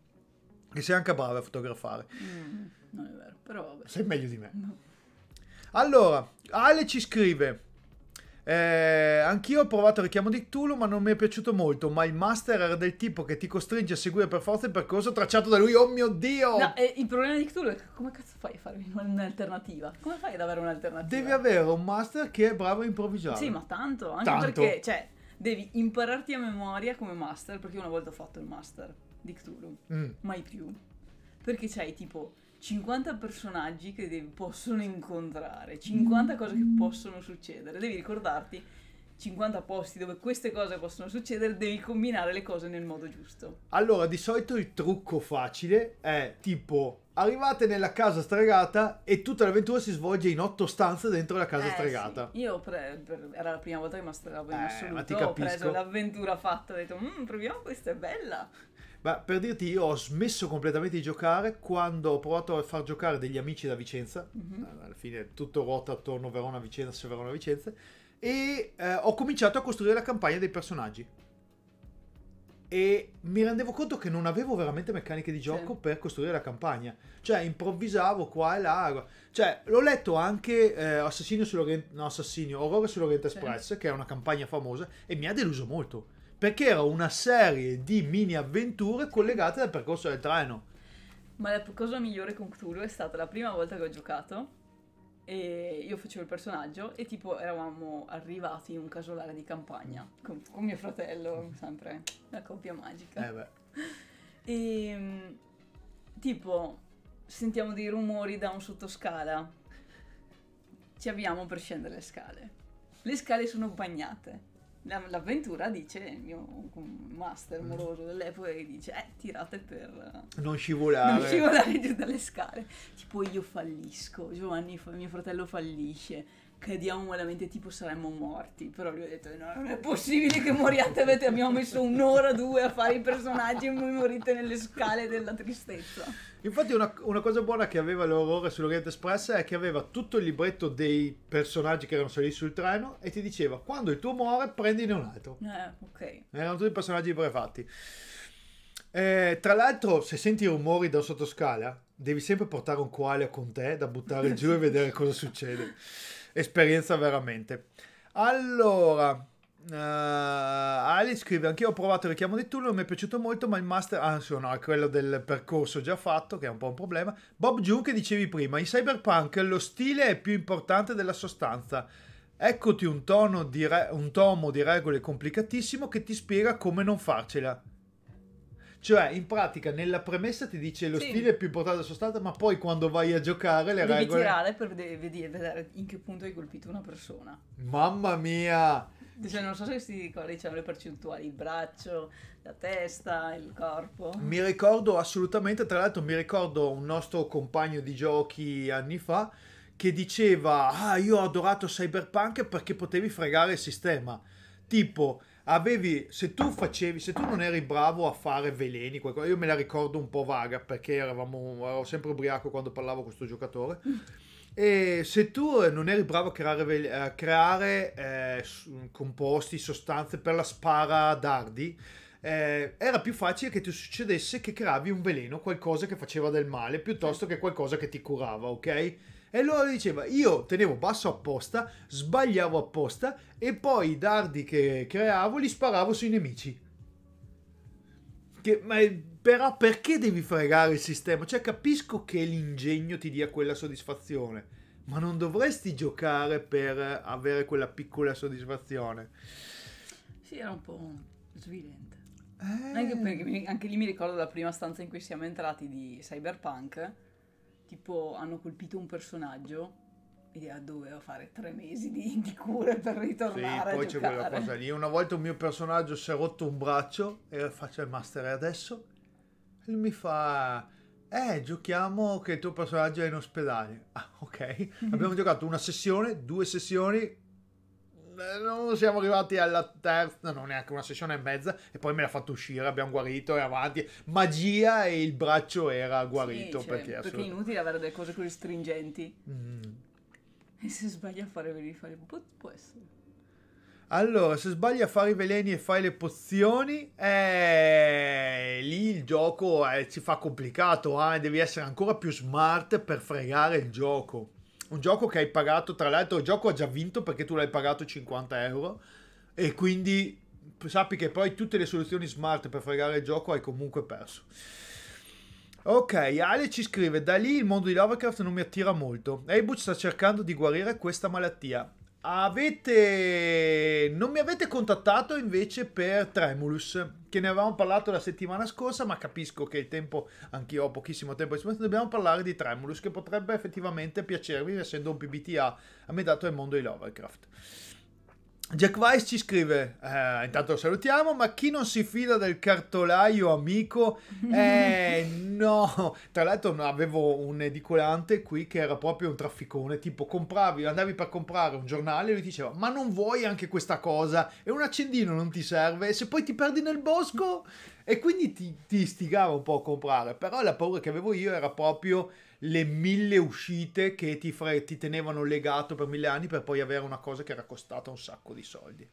Che sei anche brava a fotografare. Mm, non è vero, però vabbè. Sei meglio di me. No. Allora, Ale ci scrive. Eh, anch'io ho provato il richiamo di Cthulhu, ma non mi è piaciuto molto. Ma il master era del tipo che ti costringe a seguire per forza il percorso tracciato da lui. Oh mio dio! No, eh, il problema di Cthulhu è come cazzo fai a farmi un'alternativa? Come fai ad avere un'alternativa? Devi avere un master che è bravo a improvvisare. Sì, ma tanto, anche tanto. perché, cioè, devi impararti a memoria come master, perché una volta ho fatto il master di Cthulhu, mm. mai più. Perché c'hai tipo 50 personaggi che devi, possono incontrare, 50 cose che possono succedere. Devi ricordarti 50 posti dove queste cose possono succedere, devi combinare le cose nel modo giusto. Allora, di solito il trucco facile è tipo arrivate nella casa stregata e tutta l'avventura si svolge in otto stanze dentro la casa eh, stregata. Sì. Io pre- per- era la prima volta che mi masteravo in eh, assoluto, ma ti ho preso l'avventura fatta, ho detto "Mmm, proviamo questa è bella". Ma per dirti, io ho smesso completamente di giocare quando ho provato a far giocare degli amici da Vicenza. Mm-hmm. Alla fine tutto ruota attorno a Verona-Vicenza, Verona-Vicenza. E eh, ho cominciato a costruire la campagna dei personaggi. E mi rendevo conto che non avevo veramente meccaniche di gioco sì. per costruire la campagna. Cioè, improvvisavo qua e là. Cioè, l'ho letto anche eh, Assassinio sull'Oriente... No, Assassino, Horror sull'Oriente sì. Express, che è una campagna famosa, e mi ha deluso molto perché era una serie di mini avventure collegate al percorso del treno. Ma la cosa migliore con Cthulhu è stata la prima volta che ho giocato e io facevo il personaggio e tipo eravamo arrivati in un casolare di campagna con, con mio fratello, sempre la coppia magica. Eh e <laughs> ehm, tipo sentiamo dei rumori da un sottoscala. Ci avviamo per scendere le scale. Le scale sono bagnate L'avventura dice il mio master mm. moroso dell'epoca che dice eh tirate per non scivolare. non scivolare giù dalle scale tipo io fallisco Giovanni mio fratello fallisce cadiamo malamente tipo saremmo morti. Però gli ho detto: no, non è possibile che moriate. Avete, abbiamo messo un'ora o due a fare i personaggi e voi morite nelle scale della tristezza. Infatti, una, una cosa buona che aveva l'orrore sull'Oriente Express è che aveva tutto il libretto dei personaggi che erano saliti sul treno e ti diceva: quando il tuo muore, prendine un altro. Eh, ok. Erano tutti personaggi prefatti. Eh, tra l'altro, se senti rumori da sottoscala, devi sempre portare un koala con te da buttare giù e vedere <laughs> cosa succede esperienza veramente. Allora, uh, Ali scrive: Anch'io ho provato il richiamo di turno, mi è piaciuto molto, ma il master. anzi, ah, sì, no, è quello del percorso già fatto, che è un po' un problema. Bob June, che dicevi prima, in cyberpunk lo stile è più importante della sostanza. Eccoti un, re... un tomo di regole complicatissimo che ti spiega come non farcela. Cioè, in pratica, nella premessa ti dice lo sì. stile è più importante della sostanza, ma poi quando vai a giocare le Devi regole... Devi tirare per vedere, vedere in che punto hai colpito una persona. Mamma mia! Cioè, non so se si ricorda, diciamo, le percentuali, il braccio, la testa, il corpo. Mi ricordo assolutamente, tra l'altro mi ricordo un nostro compagno di giochi anni fa che diceva, ah, io ho adorato Cyberpunk perché potevi fregare il sistema. Tipo avevi, se tu facevi, se tu non eri bravo a fare veleni, qualcosa, io me la ricordo un po' vaga perché eravamo, ero sempre ubriaco quando parlavo con questo giocatore. E se tu eh, non eri bravo a creare, a creare eh, composti, sostanze per la spara dardi, eh, era più facile che ti succedesse che creavi un veleno, qualcosa che faceva del male, piuttosto che qualcosa che ti curava, ok? E loro diceva, io tenevo basso apposta, sbagliavo apposta e poi i dardi che creavo li sparavo sui nemici. Che, ma però perché devi fregare il sistema? Cioè capisco che l'ingegno ti dia quella soddisfazione, ma non dovresti giocare per avere quella piccola soddisfazione. Sì, era un po' svilente. Eh... Anche, anche lì mi ricordo la prima stanza in cui siamo entrati di Cyberpunk tipo hanno colpito un personaggio e doveva fare tre mesi di, di cure per ritornare sì, poi c'è quella cosa lì una volta un mio personaggio si è rotto un braccio e faccio il master adesso e mi fa eh giochiamo che il tuo personaggio è in ospedale ah ok <laughs> abbiamo giocato una sessione due sessioni eh, non siamo arrivati alla terza, non neanche una sessione e mezza, e poi me l'ha fatto uscire, abbiamo guarito e avanti. Magia e il braccio era guarito. Sì, cioè, perché, perché è inutile avere delle cose così stringenti. Mm. E se sbagli a fare veli fai le pozioni, può essere. Allora, se sbagli a fare i veleni e fai le pozioni, eh, lì il gioco eh, ci fa complicato, eh, devi essere ancora più smart per fregare il gioco un gioco che hai pagato, tra l'altro il gioco ha già vinto perché tu l'hai pagato 50 euro e quindi sappi che poi tutte le soluzioni smart per fregare il gioco hai comunque perso. Ok, Ale ci scrive, da lì il mondo di Lovecraft non mi attira molto. Aibuch sta cercando di guarire questa malattia. Avete... Non mi avete contattato invece per Tremulus, che ne avevamo parlato la settimana scorsa, ma capisco che il tempo, anch'io ho pochissimo tempo a disposizione, dobbiamo parlare di Tremulus, che potrebbe effettivamente piacervi, essendo un PBTA a metà del mondo di Lovecraft. Jack Weiss ci scrive, eh, intanto lo salutiamo, ma chi non si fida del cartolaio amico? <laughs> Eh no, tra l'altro avevo un edicolante qui che era proprio un trafficone, tipo compravi, andavi per comprare un giornale e lui diceva ma non vuoi anche questa cosa? E un accendino non ti serve? E Se poi ti perdi nel bosco? E quindi ti, ti istigava un po' a comprare, però la paura che avevo io era proprio le mille uscite che ti, fre- ti tenevano legato per mille anni per poi avere una cosa che era costata un sacco di soldi.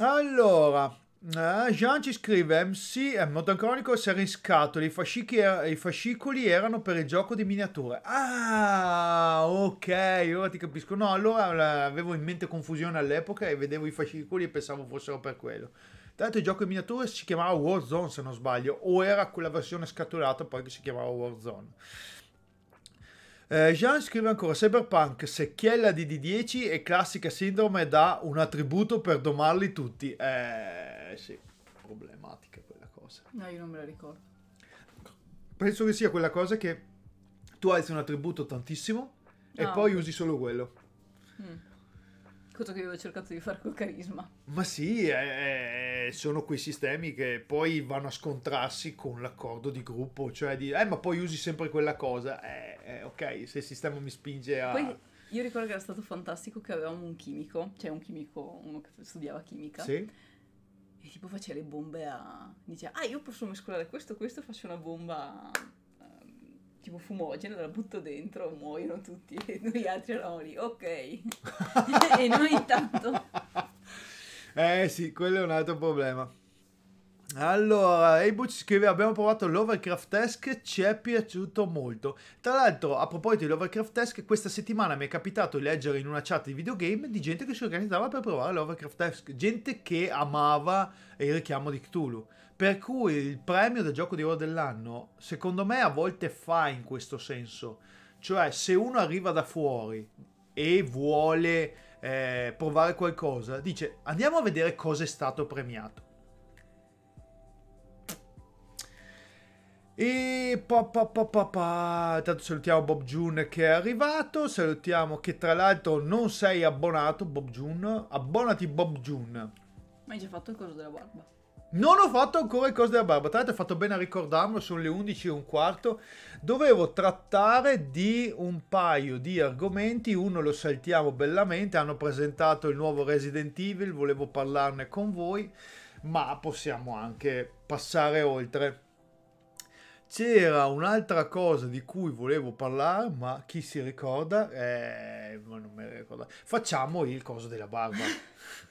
Allora, Uh, Jean ci scrive: MC eh, Modern Chronicles era in scatole. I, era, I, fascicoli erano per il gioco di miniature. Ah, ok, ora ti capisco. No, allora eh, avevo in mente confusione all'epoca e vedevo i fascicoli e pensavo fossero per quello. Tanto l'altro il gioco in miniature si chiamava Warzone se non sbaglio, o era quella versione scaturata poi che si chiamava Warzone. Eh, Jean scrive ancora Cyberpunk, secchiella di D10 e classica sindrome da un attributo per domarli tutti. Eh sì, problematica quella cosa. No, io non me la ricordo. Penso che sia quella cosa che tu alzi un attributo tantissimo e poi usi solo quello. Mm cosa che avevo cercato di fare col carisma. Ma sì, eh, eh, eh, sono quei sistemi che poi vanno a scontrarsi con l'accordo di gruppo, cioè di, eh ma poi usi sempre quella cosa, eh, eh ok, se il sistema mi spinge a... Poi io ricordo che era stato fantastico che avevamo un chimico, cioè un chimico, uno che studiava chimica. Sì. E tipo faceva le bombe a... diceva, ah io posso mescolare questo, questo, faccio una bomba A tipo fumogena, la butto dentro, muoiono tutti e noi <laughs> altri eravamo lì, ok. <laughs> e noi intanto... Eh sì, quello è un altro problema. Allora, Eibuch scrive: Abbiamo provato l'Overcraft Task, ci è piaciuto molto. Tra l'altro, a proposito dell'Overcraft Task, questa settimana mi è capitato di leggere in una chat di videogame di gente che si organizzava per provare l'Overcraft Task. Gente che amava il richiamo di Cthulhu. Per cui il premio del gioco di ruolo dell'anno, secondo me, a volte fa in questo senso. Cioè, se uno arriva da fuori e vuole eh, provare qualcosa, dice andiamo a vedere cosa è stato premiato. E pa, pa, pa, pa, pa. Intanto salutiamo Bob June che è arrivato. Salutiamo che tra l'altro non sei abbonato, Bob June. Abbonati Bob June. Ma hai già fatto il coso della barba. Non ho fatto ancora il corso della barba, tra l'altro ho fatto bene a ricordarmelo, sono le 11 e un quarto. Dovevo trattare di un paio di argomenti, uno lo saltiamo bellamente, hanno presentato il nuovo Resident Evil, volevo parlarne con voi, ma possiamo anche passare oltre. C'era un'altra cosa di cui volevo parlare, ma chi si ricorda? Eh, non me ricordo. Facciamo il coso della barba. <laughs>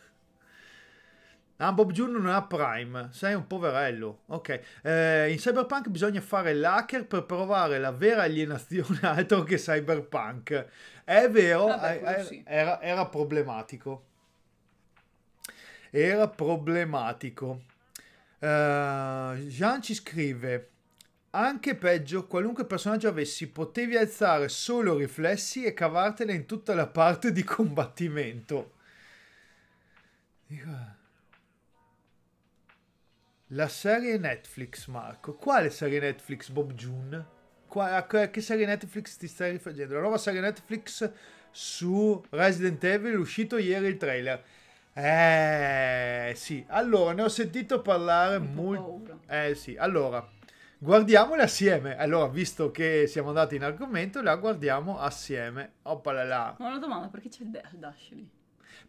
Ah, Bob June non ha Prime, sei un poverello. Ok, eh, in Cyberpunk bisogna fare l'hacker per provare la vera alienazione <laughs> altro che Cyberpunk. È vero, Vabbè, era, eh, eh, sì. era, era problematico. Era problematico. Uh, Jean ci scrive: Anche peggio, qualunque personaggio avessi, potevi alzare solo riflessi e cavartela in tutta la parte di combattimento. Dico. La serie Netflix, Marco. Quale serie Netflix, Bob June? Qua, a che serie Netflix ti stai rifacendo? La nuova serie Netflix su Resident Evil, uscito ieri il trailer. Eh sì, allora ne ho sentito parlare molto. Eh sì, allora guardiamola assieme. Allora, visto che siamo andati in argomento, la guardiamo assieme. Oppala là. Ma una domanda, perché c'è il Dash lì?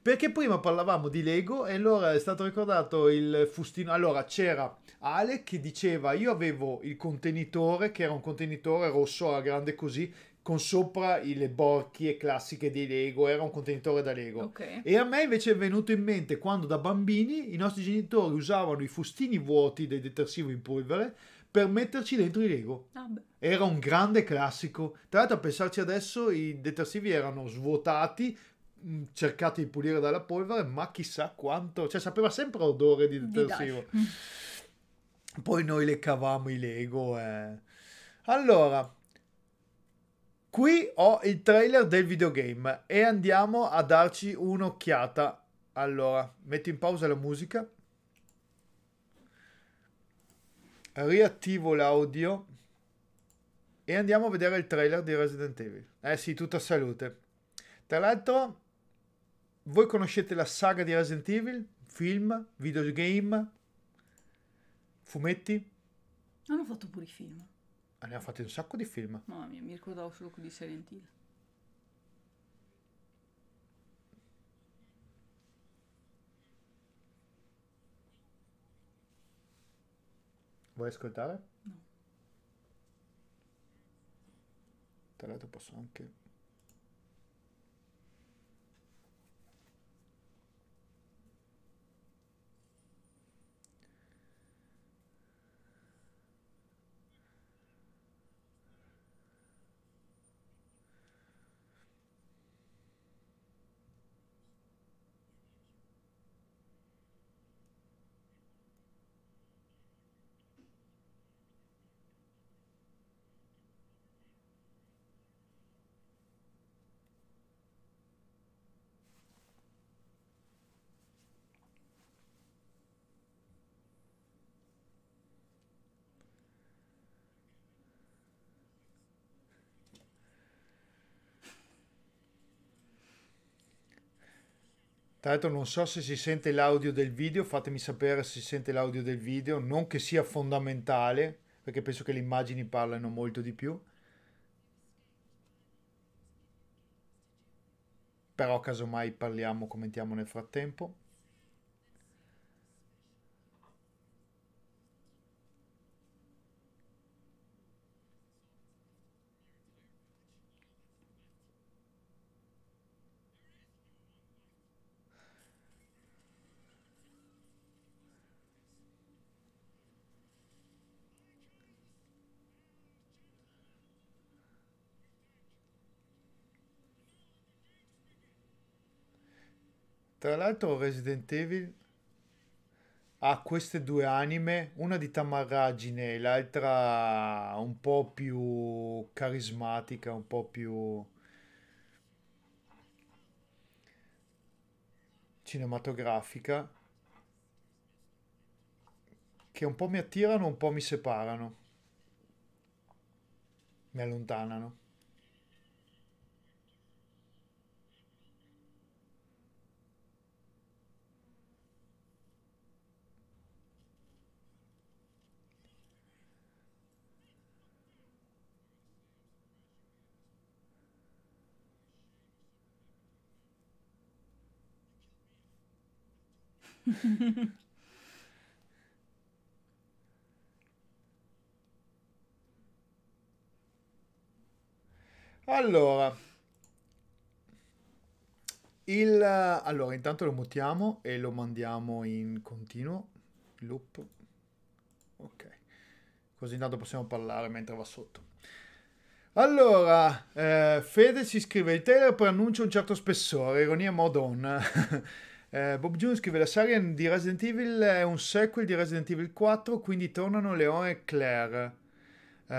Perché prima parlavamo di Lego e allora è stato ricordato il fustino. Allora c'era Ale che diceva: Io avevo il contenitore, che era un contenitore rosso a grande così, con sopra le borchie classiche di Lego, era un contenitore da Lego. Okay. E a me invece è venuto in mente quando da bambini i nostri genitori usavano i fustini vuoti del detersivo in polvere per metterci dentro i Lego. Ah, era un grande classico. Tra l'altro, a pensarci adesso, i detersivi erano svuotati Mm, cercato di pulire dalla polvere, ma chissà quanto, cioè sapeva sempre odore di detersivo. Di mm. Poi noi le cavamo i Lego. Eh. Allora, qui ho il trailer del videogame e andiamo a darci un'occhiata. Allora, metto in pausa la musica. Riattivo l'audio e andiamo a vedere il trailer di Resident Evil. Eh sì, tutta salute. Tra l'altro, voi conoscete la saga di Resident Evil? Film, videogame, fumetti? Hanno fatto pure i film. ne hanno fatto un sacco di film. Mamma mia, mi ricordavo solo quelli di Silent Hill. Vuoi ascoltare? No. Tra l'altro posso anche... Tra l'altro non so se si sente l'audio del video, fatemi sapere se si sente l'audio del video, non che sia fondamentale, perché penso che le immagini parlano molto di più. Però casomai parliamo, commentiamo nel frattempo. Tra l'altro Resident Evil ha queste due anime, una di tamarragine e l'altra un po' più carismatica, un po' più cinematografica, che un po' mi attirano, un po' mi separano, mi allontanano. <laughs> allora, il, allora, intanto lo mutiamo e lo mandiamo in continuo loop. Ok, così intanto possiamo parlare mentre va sotto. Allora, eh, Fede si scrive: Il trailer preannuncia un certo spessore, ironia modonna. <laughs> Eh, Bob June scrive la serie di Resident Evil è un sequel di Resident Evil 4, quindi tornano Leon e Claire. Uh,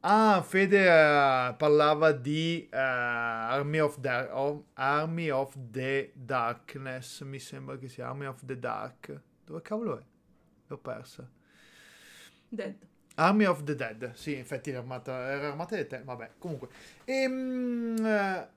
ah, Fede uh, parlava di uh, Army, of Dar- oh, Army, of the Darkness, mi sembra che sia Army of the Dark. Dove cavolo è? L'ho persa. Dead. Army of the Dead, sì, infatti era armata, era armata di te, vabbè, comunque. Ehm...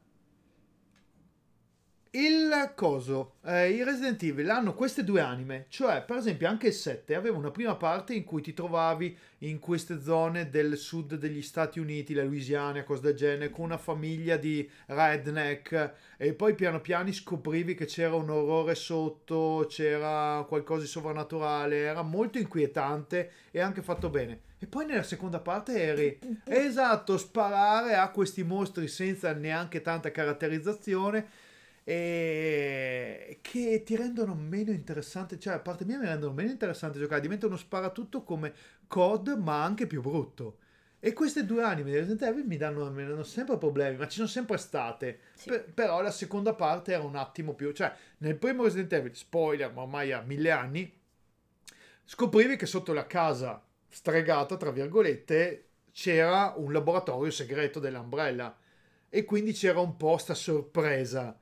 Il coso, eh, i Resident Evil hanno queste due anime, cioè per esempio anche il 7 aveva una prima parte in cui ti trovavi in queste zone del sud degli Stati Uniti, la Louisiana, cose del genere, con una famiglia di redneck e poi piano piano scoprivi che c'era un orrore sotto, c'era qualcosa di sovrannaturale, era molto inquietante e anche fatto bene. E poi nella seconda parte eri <laughs> esatto, sparare a questi mostri senza neanche tanta caratterizzazione e che ti rendono meno interessante, cioè a parte mia mi rendono meno interessante giocare, diventa uno sparatutto come COD ma anche più brutto. E queste due anime di Resident Evil mi danno, mi danno sempre problemi, ma ci sono sempre state. Sì. Per, però la seconda parte era un attimo più... Cioè, nel primo Resident Evil, spoiler, ma ormai a mille anni, scoprivi che sotto la casa stregata, tra virgolette, c'era un laboratorio segreto dell'Umbrella. E quindi c'era un po' sta sorpresa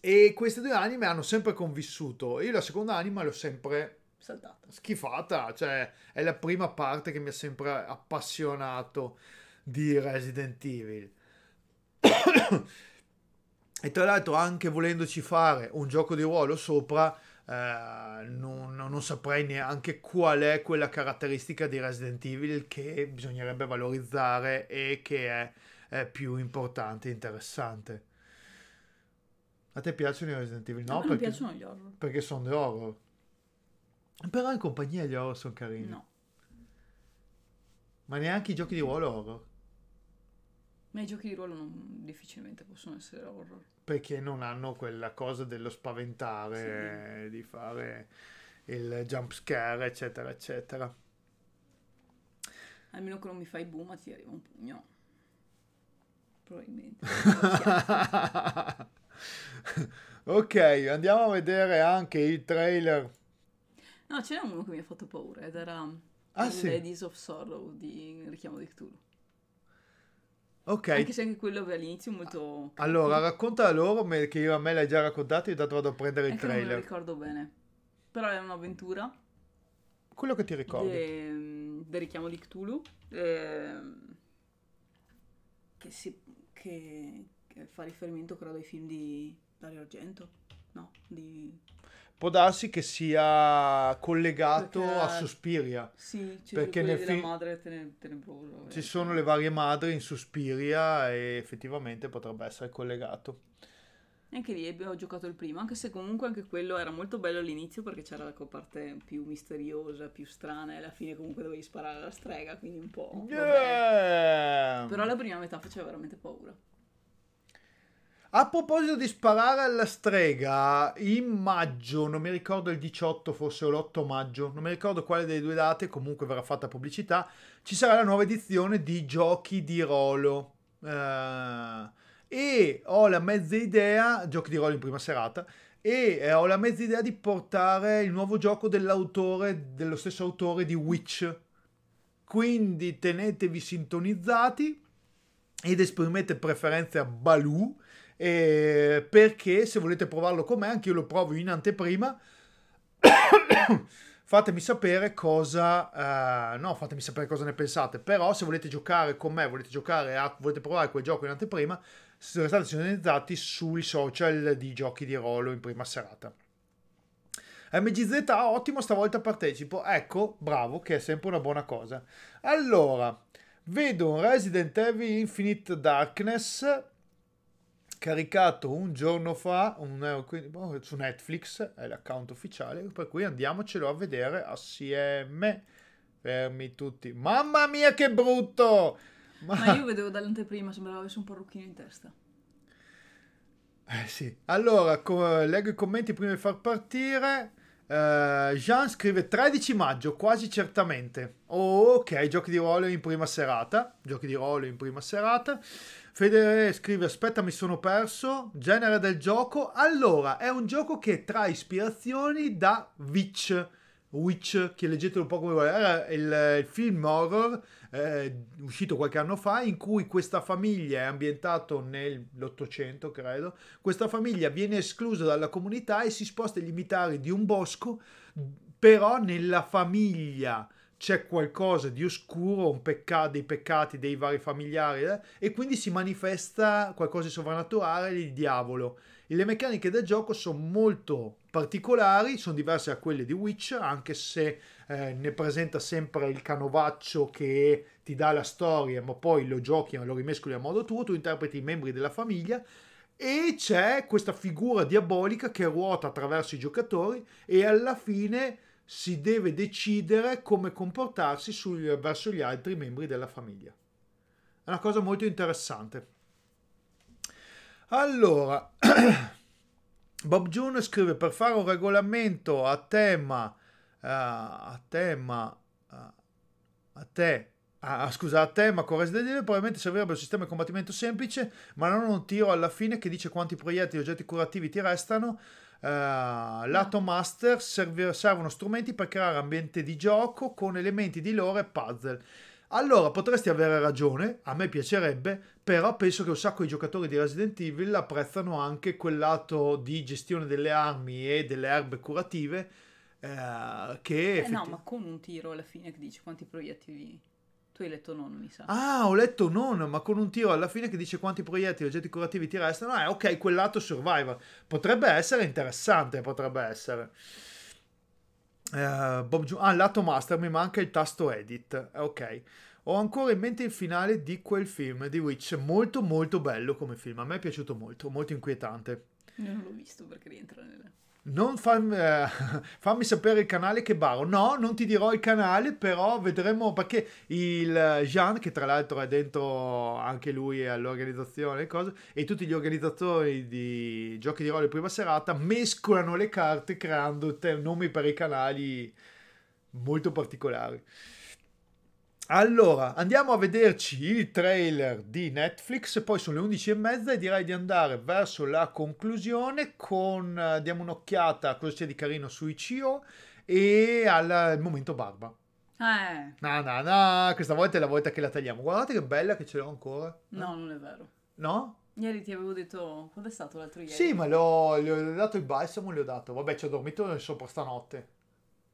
e queste due anime hanno sempre convissuto. Io la seconda anima l'ho sempre saltata. Schifata, cioè è la prima parte che mi ha sempre appassionato di Resident Evil. <coughs> e tra l'altro anche volendoci fare un gioco di ruolo sopra, eh, non, non, saprei neanche qual è quella caratteristica di Resident Evil che bisognerebbe valorizzare e che è, è più importante e interessante. A te piacciono i Resident Evil? No, no perché, mi piacciono gli horror. Perché sono dei horror. Però in compagnia gli horror sono carini. No. Ma neanche i giochi di ruolo horror. Ma i giochi di ruolo non, difficilmente possono essere horror. Perché non hanno quella cosa dello spaventare, sì. di fare il jump scare, eccetera, eccetera. Almeno che non mi fai boom, ti arriva un pugno. Probabilmente. <laughs> <laughs> ok, andiamo a vedere anche il trailer. No, ce n'è uno che mi ha fatto paura ed era ah, sì. Ladies of Sorrow di Richiamo di Cthulhu. Ok. Anche se anche quello all'inizio molto... Allora, racconta a loro che io a me l'hai già raccontato, io tanto vado a prendere il trailer. Non lo ricordo bene. Però è un'avventura. Quello che ti ricordi. Del mm, richiamo di Cthulhu. Eh, che, si, che, fa riferimento credo ai film di Dario Argento, no? Di... Può darsi che sia collegato perché, a Suspiria. Sì, c'è perché nel film... madre tenebrosa. Eh. Ci sono le varie madri in Suspiria e effettivamente potrebbe essere collegato. Anche lì abbiamo giocato il primo, anche se comunque anche quello era molto bello all'inizio perché c'era la parte più misteriosa, più strana e alla fine comunque dovevi sparare alla strega, quindi un po'... Yeah! Però la prima metà faceva veramente paura. A proposito di sparare alla strega, in maggio, non mi ricordo il 18, forse o l'8 maggio, non mi ricordo quale delle due date, comunque verrà fatta pubblicità, ci sarà la nuova edizione di giochi di Rolo. Uh, e ho la mezza idea, giochi di Rolo in prima serata, e eh, ho la mezza idea di portare il nuovo gioco dell'autore, dello stesso autore di Witch. Quindi tenetevi sintonizzati ed esprimete preferenze a Baloo eh, perché se volete provarlo con me, anche io lo provo in anteprima. <coughs> fatemi sapere cosa uh, no, fatemi sapere cosa ne pensate. Però se volete giocare con me, volete giocare a, volete provare quel gioco in anteprima, restate sintonizzati sui social di giochi di ruolo in prima serata. MGZ, ottimo, stavolta partecipo. Ecco, bravo, che è sempre una buona cosa. Allora, vedo Resident Evil Infinite Darkness scaricato un giorno fa un, eh, quindi, boh, su Netflix, è l'account ufficiale, per cui andiamocelo a vedere assieme. Fermi tutti. Mamma mia che brutto! Ma, Ma io vedevo dall'anteprima, sembrava avesse un parrucchino in testa. Eh sì. Allora, co- leggo i commenti prima di far partire. Uh, Jean scrive 13 maggio, quasi certamente. Oh, ok, giochi di ruolo in prima serata. Giochi di ruolo in prima serata. Federe scrive: Aspetta, mi sono perso. Genere del gioco. Allora, è un gioco che trae ispirazioni da Witch. Witch, che leggete un po' come volete, era il, il film horror eh, uscito qualche anno fa in cui questa famiglia è ambientato nell'Ottocento, credo. Questa famiglia viene esclusa dalla comunità e si sposta ai limitari di un bosco, però nella famiglia c'è qualcosa di oscuro, peccato, dei peccati dei vari familiari, eh? e quindi si manifesta qualcosa di sovrannaturale, il diavolo. E le meccaniche del gioco sono molto particolari, sono diverse da quelle di Witch, anche se eh, ne presenta sempre il canovaccio che ti dà la storia, ma poi lo giochi e lo rimescoli a modo tuo, tu interpreti i membri della famiglia, e c'è questa figura diabolica che ruota attraverso i giocatori e alla fine si deve decidere come comportarsi sul, verso gli altri membri della famiglia. È una cosa molto interessante. Allora, <clears throat> Bob June scrive per fare un regolamento a tema, uh, a tema, uh, a te, ah, ah, scusa, a tema con Resident Evil probabilmente servirebbe un sistema di combattimento semplice, ma non un tiro alla fine che dice quanti proiettili e oggetti curativi ti restano, eh, lato master serv- servono strumenti per creare ambiente di gioco con elementi di lore e puzzle. Allora potresti avere ragione, a me piacerebbe, però penso che un sacco di giocatori di Resident Evil apprezzano anche quel lato di gestione delle armi e delle erbe curative. Uh, che eh effetti... no, ma con un tiro alla fine che dice quanti proiettili tu hai letto non, mi sa. Ah, ho letto non, ma con un tiro alla fine che dice quanti proiettili oggetti curativi ti restano. Eh, ok, quel lato survivor. Potrebbe essere interessante, potrebbe essere. Uh, Bob Ju- ah, lato master, mi manca il tasto edit. Eh, ok. Ho ancora in mente il finale di quel film di Witch, molto molto bello come film, a me è piaciuto molto, molto inquietante. Non l'ho visto perché rientra nella non farmi, eh, <laughs> fammi sapere il canale che baro. No, non ti dirò il canale, però vedremo perché il eh, Jean, che tra l'altro è dentro anche lui all'organizzazione cose, e tutti gli organizzatori di giochi di ruolo prima serata mescolano le carte creando te- nomi per i canali molto particolari. Allora, andiamo a vederci il trailer di Netflix, poi sono le 11 e mezza e direi di andare verso la conclusione con... Eh, diamo un'occhiata a cosa c'è di carino sui CO e al momento barba. Eh. No, no, no, questa volta è la volta che la tagliamo. Guardate che bella che ce l'ho ancora. No, non è vero. No? Ieri ti avevo detto, quando è stato l'altro ieri? Sì, ma l'ho, gli ho dato il balsamo, gli ho dato. Vabbè, ci ho dormito sopra stanotte.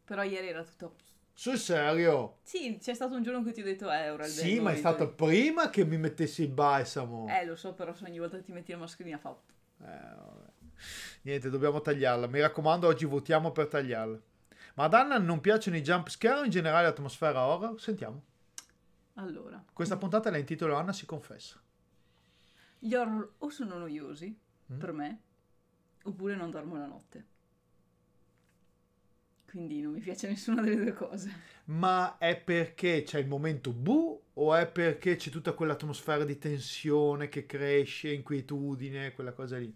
Però ieri era tutto... Sul serio? Sì, c'è stato un giorno in cui ti ho detto euro. Eh, sì, ma è stato detto... prima che mi mettessi il balsamo. Eh, lo so, però se ogni volta che ti metti la mascherina fa... Eh, vabbè. Niente, dobbiamo tagliarla. Mi raccomando, oggi votiamo per tagliarla. Ma ad Anna non piacciono i jump scare o in generale l'atmosfera horror? Sentiamo. Allora. Questa puntata la intitolo Anna si confessa. Gli horror o sono noiosi, mm. per me, oppure non dormo la notte quindi non mi piace <laughs> nessuna delle due cose. Ma è perché c'è il momento bu o è perché c'è tutta quell'atmosfera di tensione che cresce, inquietudine, quella cosa lì?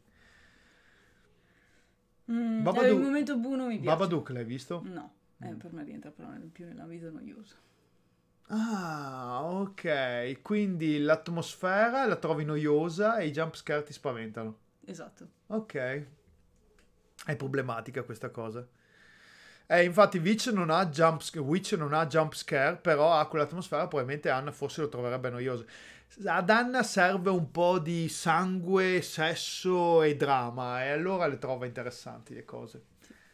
Mm, cioè, Babadook, il momento bu non mi piace. Babadook l'hai visto? No, eh, mm. per me rientra però nel, più nell'ambito noioso. Ah, ok. Quindi l'atmosfera la trovi noiosa e i jumpscare ti spaventano. Esatto. Ok. È problematica questa cosa. Eh, infatti Witch non, ha jump, Witch non ha jump scare, però ha quell'atmosfera, probabilmente Anna forse lo troverebbe noioso. Ad Anna serve un po' di sangue, sesso e drama, e allora le trova interessanti le cose.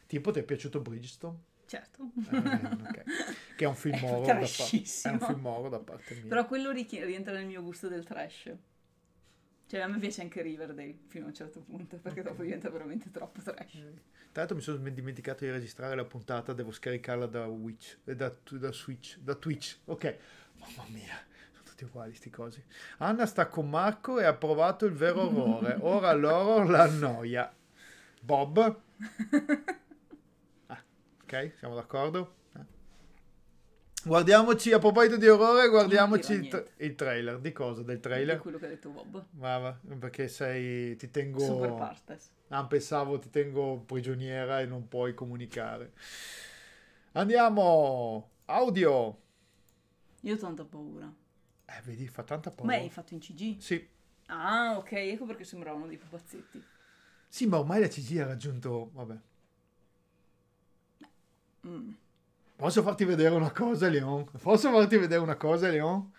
Tipo ti è piaciuto Bridgestone? Certo. Eh, okay. <laughs> Che è un film horror da, par- da parte mia. Però quello ri- rientra nel mio gusto del trash. Cioè a me piace anche Riverdale fino a un certo punto, perché okay. dopo diventa veramente troppo trash. Mm. Tra l'altro mi sono dimenticato di registrare la puntata, devo scaricarla da, Witch, eh, da, da, Switch, da Twitch. Ok, mamma mia, sono tutti uguali sti cosi. Anna sta con Marco e ha provato il vero orrore. <laughs> Ora loro la noia. Bob? <laughs> Ah, ok, siamo d'accordo? Eh. Guardiamoci, a proposito di orrore, guardiamoci il, tra- il, trailer. Di cosa? Del trailer? Di quello che ha detto Bob. Brava, perché sei... ti tengo... Super partes. Ah, pensavo ti tengo prigioniera e non puoi comunicare. Andiamo! Audio! Io ho tanta paura. Eh, vedi, fa tanta paura. Ma hai fatto in CG? Sì. Ah, ok, ecco perché sembravano dei pupazzetti. Sì, ma ormai la CG ha raggiunto... vabbè. Mm. Posso farti vedere una cosa, Leon? Posso farti vedere una cosa, Leon?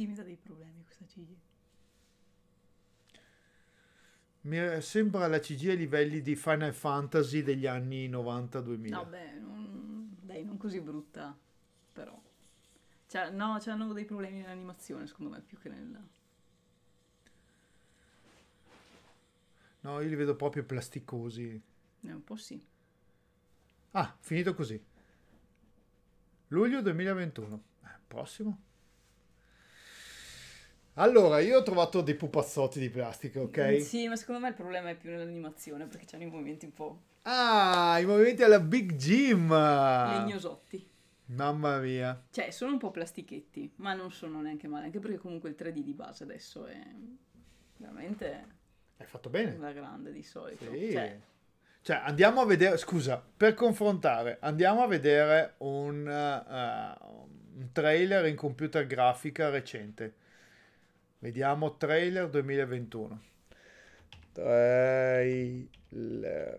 Sì, mi dà dei problemi questa CG. Mi eh, sembra la CG ai livelli di Final Fantasy degli anni 90-2000. Vabbè, no, non, dai, non così brutta, però. Cioè, no, c'erano cioè, dei problemi nell'animazione, secondo me, più che nella... No, io li vedo proprio plasticosi. Eh, un po' sì. Ah, finito così. Luglio 2021. Eh, prossimo. Allora, io ho trovato dei pupazzotti di plastica, ok? Mm, sì, ma secondo me il problema è più nell'animazione, perché c'hanno i movimenti un po'... Ah, i movimenti alla Big Jim! Legnosotti. Mamma mia. Cioè, sono un po' plastichetti, ma non sono neanche male, anche perché comunque il 3D di base adesso è veramente... È fatto bene. La grande di solito. Sì. Cioè... cioè, andiamo a vedere, scusa, per confrontare, andiamo a vedere un, uh, un trailer in computer grafica recente Vediamo trailer 2021. Trailer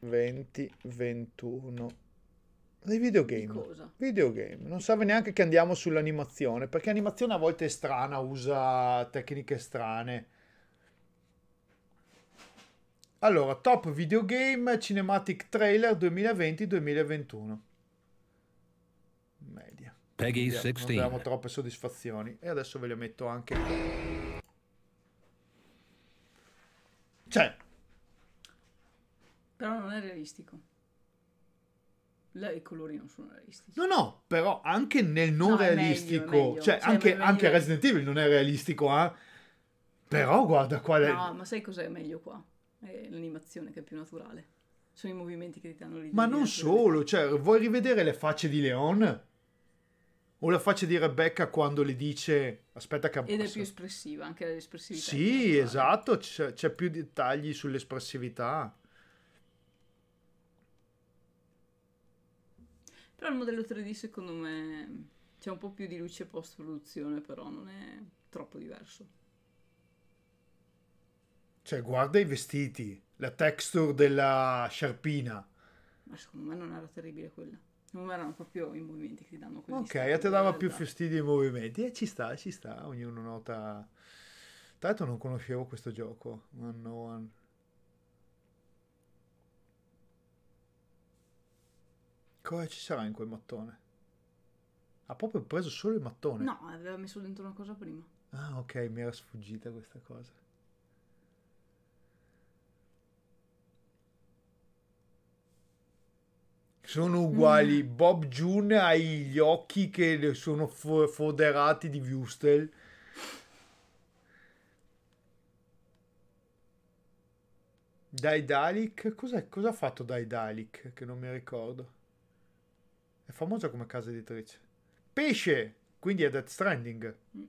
2021. Dei videogame. Cosa? Videogame. Non serve neanche che andiamo sull'animazione, perché animazione a volte è strana, usa tecniche strane. Allora, top videogame cinematic trailer 2020-2021. Peggy 16. Non troppe soddisfazioni. E adesso ve le metto anche. Cioè. Però non è realistico. Le, I colori non sono realistici. No, no, però anche nel non no, realistico. meglio, meglio. Cioè, cioè, anche, anche Resident Evil non è realistico, eh? Però guarda qual è. No, ma sai cos'è meglio qua? È l'animazione che è più naturale. Sono i movimenti che ti danno l'idea. Ma non solo, cioè, vuoi rivedere le facce di Leon? o la faccia di Rebecca quando le dice aspetta che abbassa. Ed è più espressiva anche l'espressività. Sì, esatto, c'è, c'è più dettagli sull'espressività. Però il modello 3D secondo me c'è un po' più di luce post-produzione, però non è troppo diverso. Cioè, guarda i vestiti, la texture della sciarpina. Ma secondo me non era terribile quella non erano proprio i movimenti che ti danno così. Ok, a te dava più esatto. fastidio i movimenti. E eh, ci sta, ci sta, ognuno nota... Tra l'altro non conoscevo questo gioco, One No One. Cosa ci sarà in quel mattone? Ha proprio preso solo il mattone? No, aveva messo dentro una cosa prima. Ah, ok, mi era sfuggita questa cosa. sono mm. uguali mm. Bob June ha gli occhi che sono foderati di Wustel Dai Cos'è? cosa ha fatto Dai Daidalic che non mi ricordo è famosa come casa editrice Pesce quindi è Death Stranding mm.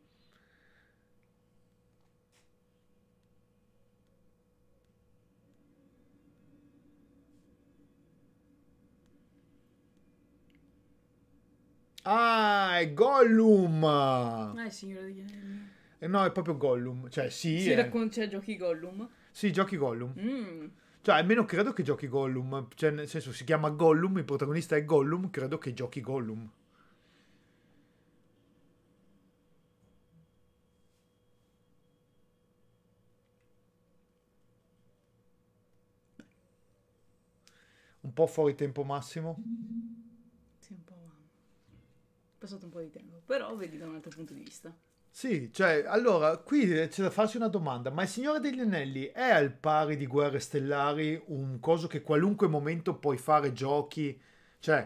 Ah, è Gollum! Ah, è Signore degli Anelli. no, è proprio Gollum. Cioè, sì. Si è... raccon- cioè, giochi Gollum? Sì, giochi Gollum. Mm. Cioè, almeno credo che giochi Gollum. Cioè, nel senso, si chiama Gollum, il protagonista è Gollum, credo che giochi Gollum. Un po' fuori tempo massimo passato un po' di tempo, però vedi da un altro punto di vista. Sì, cioè, allora, qui eh, c'è da farsi una domanda, ma il Signore degli Anelli è al pari di Guerre Stellari un coso che qualunque momento puoi fare giochi, cioè...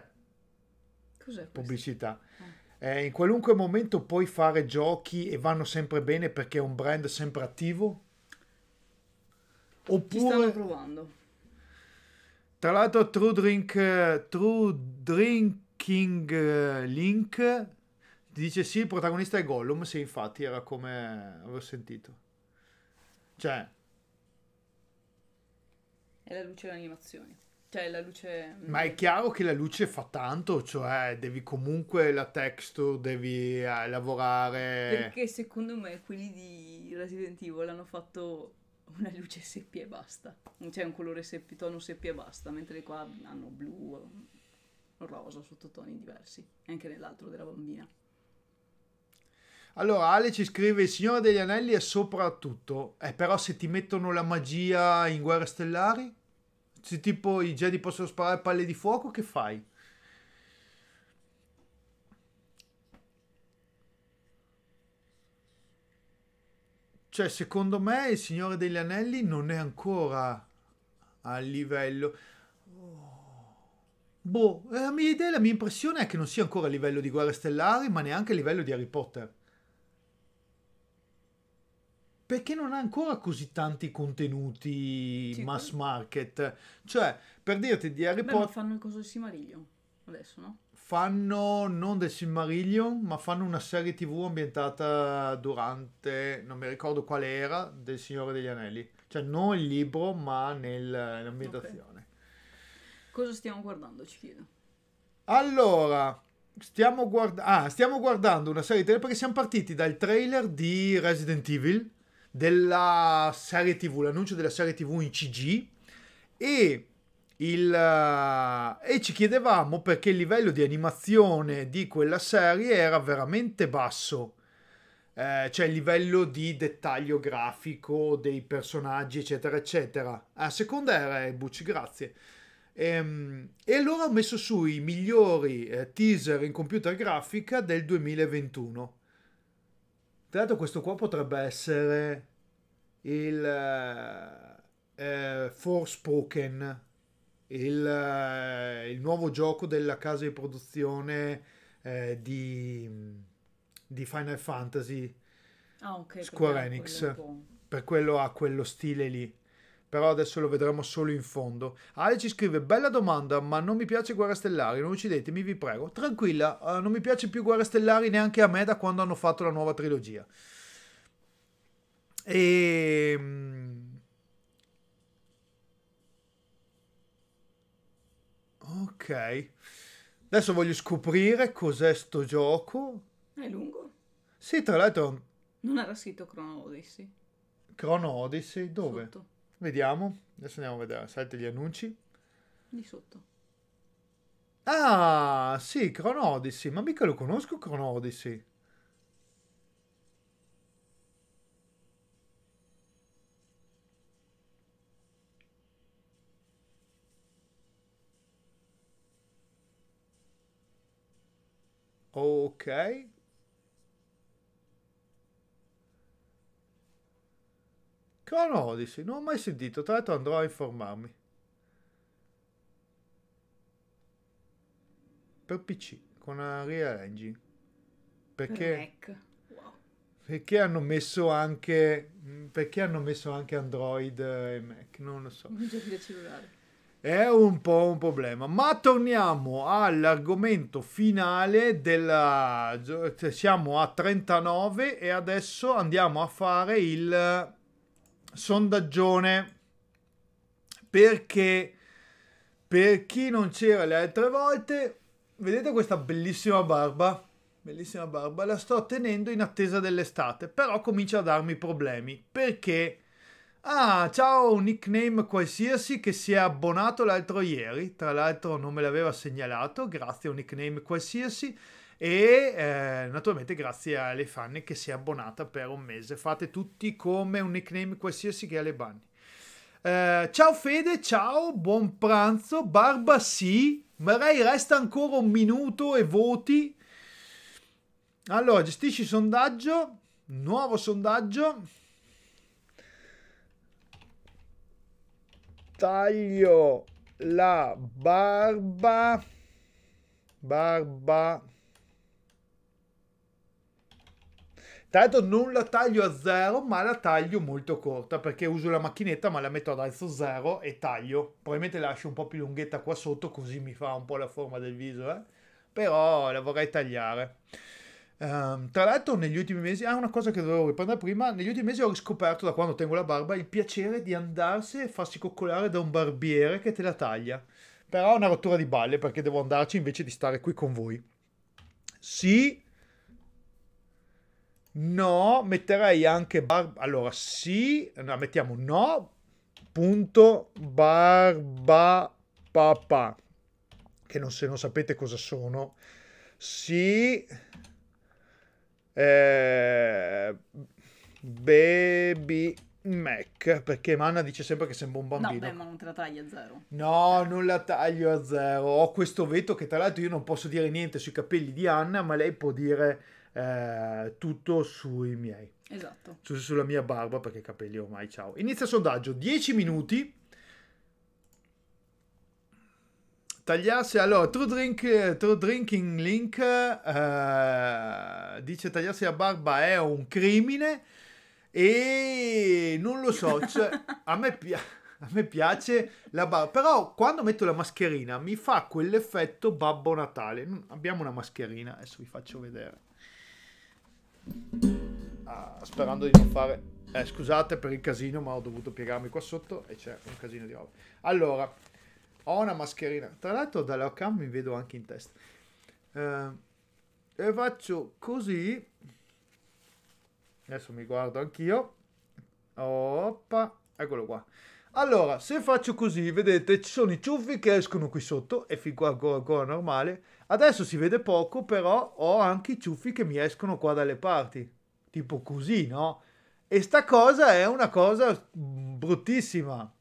Cos'è Pubblicità. Ah. Eh, in qualunque momento puoi fare giochi e vanno sempre bene perché è un brand sempre attivo? Oppure... Ci stanno provando. Tra l'altro True Drink... Eh, True Drink King eh, Link dice sì, il protagonista è Gollum, sì, infatti era come avevo sentito. Cioè... È la luce dell'animazione. Cioè, la luce... Mm, ma è chiaro che la luce fa tanto, cioè devi comunque la texture, devi eh, lavorare... Perché secondo me quelli di Resident Evil hanno fatto una luce seppia e basta. Cioè un colore seppia, tono seppia e basta, mentre qua hanno blu, un rosa, sottotoni diversi, anche nell'altro della bambina. Allora, Ale ci scrive: Il Signore degli Anelli è soprattutto. Eh, però se ti mettono la magia in guerre stellari? Se tipo i Jedi possono sparare palle di fuoco, che fai? Cioè, secondo me il Signore degli Anelli non è ancora a livello. Boh, eh, la mia idea, la mia impressione è che non sia ancora a livello di Guerre Stellari, ma neanche a livello di Harry Potter. Perché non ha ancora così tanti contenuti Cico. mass market. Cioè, per dirti di Harry Potter... fanno il coso del Simariglio, adesso, no? Fanno, non del Silmarillion, ma fanno una serie tv ambientata durante, non mi ricordo quale era, del Signore degli Anelli. Cioè, non il libro, ma nel, nell'ambientazione. Cosa stiamo guardando, ci chiedo? Allora, stiamo, guarda- ah, stiamo guardando una serie di tele perché siamo partiti dal trailer di Resident Evil, della serie TV, l'annuncio della serie TV in CG e il, uh, e ci chiedevamo perché il livello di animazione di quella serie era veramente basso. Eh, cioè il livello di dettaglio grafico dei personaggi, eccetera, eccetera. A seconda era eh, Butch, grazie. Ehm, e, allora ho messo su i migliori eh, teaser in computer grafica del 2021. Tra l'altro questo qua potrebbe essere il eh, eh, Forspoken, il, eh, il, nuovo gioco della casa di produzione eh, di, di, Final Fantasy ah, okay, Square Enix. Per quello ha quello stile lì però adesso lo vedremo solo in fondo. Ale ci scrive: Bella domanda, ma non mi piace Guerre Stellari, non uccidetemi, vi prego. Tranquilla, uh, non mi piace più Guerre Stellari neanche a me da quando hanno fatto la nuova trilogia. E. Ehm, ok. Adesso voglio scoprire cos'è sto gioco. È lungo. Sì, tra l'altro. Non era scritto Chrono Odyssey. Chrono Odyssey? Dove? Sotto. Vediamo. Adesso andiamo a vedere. Salite gli annunci. Di sotto. Ah, sì, Cronodisi. Ma mica lo conosco Cronodisi. Ok. Con Odyssey, non ho mai sentito, tra l'altro andrò a informarmi. Per PC, con Unreal Engine. Perché... Wow. Perché hanno messo anche... Mm, perché hanno messo anche Android e Mac, non lo so. Un giochi da cellulare. È un po' un problema, ma torniamo all'argomento finale della... Cioè siamo a 39 e adesso andiamo a fare il sondaggione perché per chi non c'era le altre volte, vedete questa bellissima barba? Bellissima barba, la sto tenendo in attesa dell'estate, però comincia a darmi problemi perché... Ah, ciao, un nickname qualsiasi che si è abbonato l'altro ieri, tra l'altro non me l'aveva segnalato, grazie a un nickname qualsiasi, e eh, naturalmente grazie alle fan che si è abbonata per un mese. Fate tutti come un nickname qualsiasi che ha le banni. Eh, ciao Fede, ciao, buon pranzo, barba sì, Marei resta ancora un minuto e voti. Allora, gestisci sondaggio, nuovo sondaggio. Taglio la barba, barba Tra l'altro non la taglio a zero, ma la taglio molto corta perché uso la macchinetta ma la metto ad alzo zero e taglio. Probabilmente lascio un po' più lunghetta qua sotto così mi fa un po' la forma del viso, eh? però la vorrei tagliare. Um, tra l'altro negli ultimi mesi, ah una cosa che dovevo riprendere prima, negli ultimi mesi ho riscoperto da quando tengo la barba il piacere di andarsi e farsi coccolare da un barbiere che te la taglia. Però è una rottura di balle perché devo andarci invece di stare qui con voi. Sì, No, metterei anche Barba. Allora, sì, no, mettiamo no, punto, barba, papà, che non, se non sapete cosa sono. Sì, eh, baby Mac, perché Manna dice sempre che sembra un bambino. No, beh, ma non te la tagli a zero. No, non la taglio a zero. Ho questo veto che tra l'altro io non posso dire niente sui capelli di Anna, ma lei può dire eh, tutto sui miei. Esatto. Su, sulla mia barba perché i capelli ormai ciao. Inizia il sondaggio, 10 minuti. Tagliarsi, allora, True, drink, true Drinking Link eh, dice tagliarsi la barba è un crimine e non lo so, cioè, a me piace a me piace la barba, però quando metto la mascherina mi fa quell'effetto Babbo Natale. Abbiamo una mascherina, adesso vi faccio vedere ah, sperando di non fare... Eh, scusate per il casino, ma ho dovuto piegarmi qua sotto e c'è un casino di roba. Allora, ho una mascherina. Tra l'altro dalla cam mi vedo anche in testa. Eh, e faccio così. Adesso mi guardo anch'io. Oppa, eccolo qua. Allora, se faccio così, vedete, ci sono i ciuffi che escono qui sotto e fin qua ancora, ancora normale Adesso si vede poco, però ho anche i ciuffi che mi escono qua dalle parti, tipo così, no? E sta cosa è una cosa bruttissima.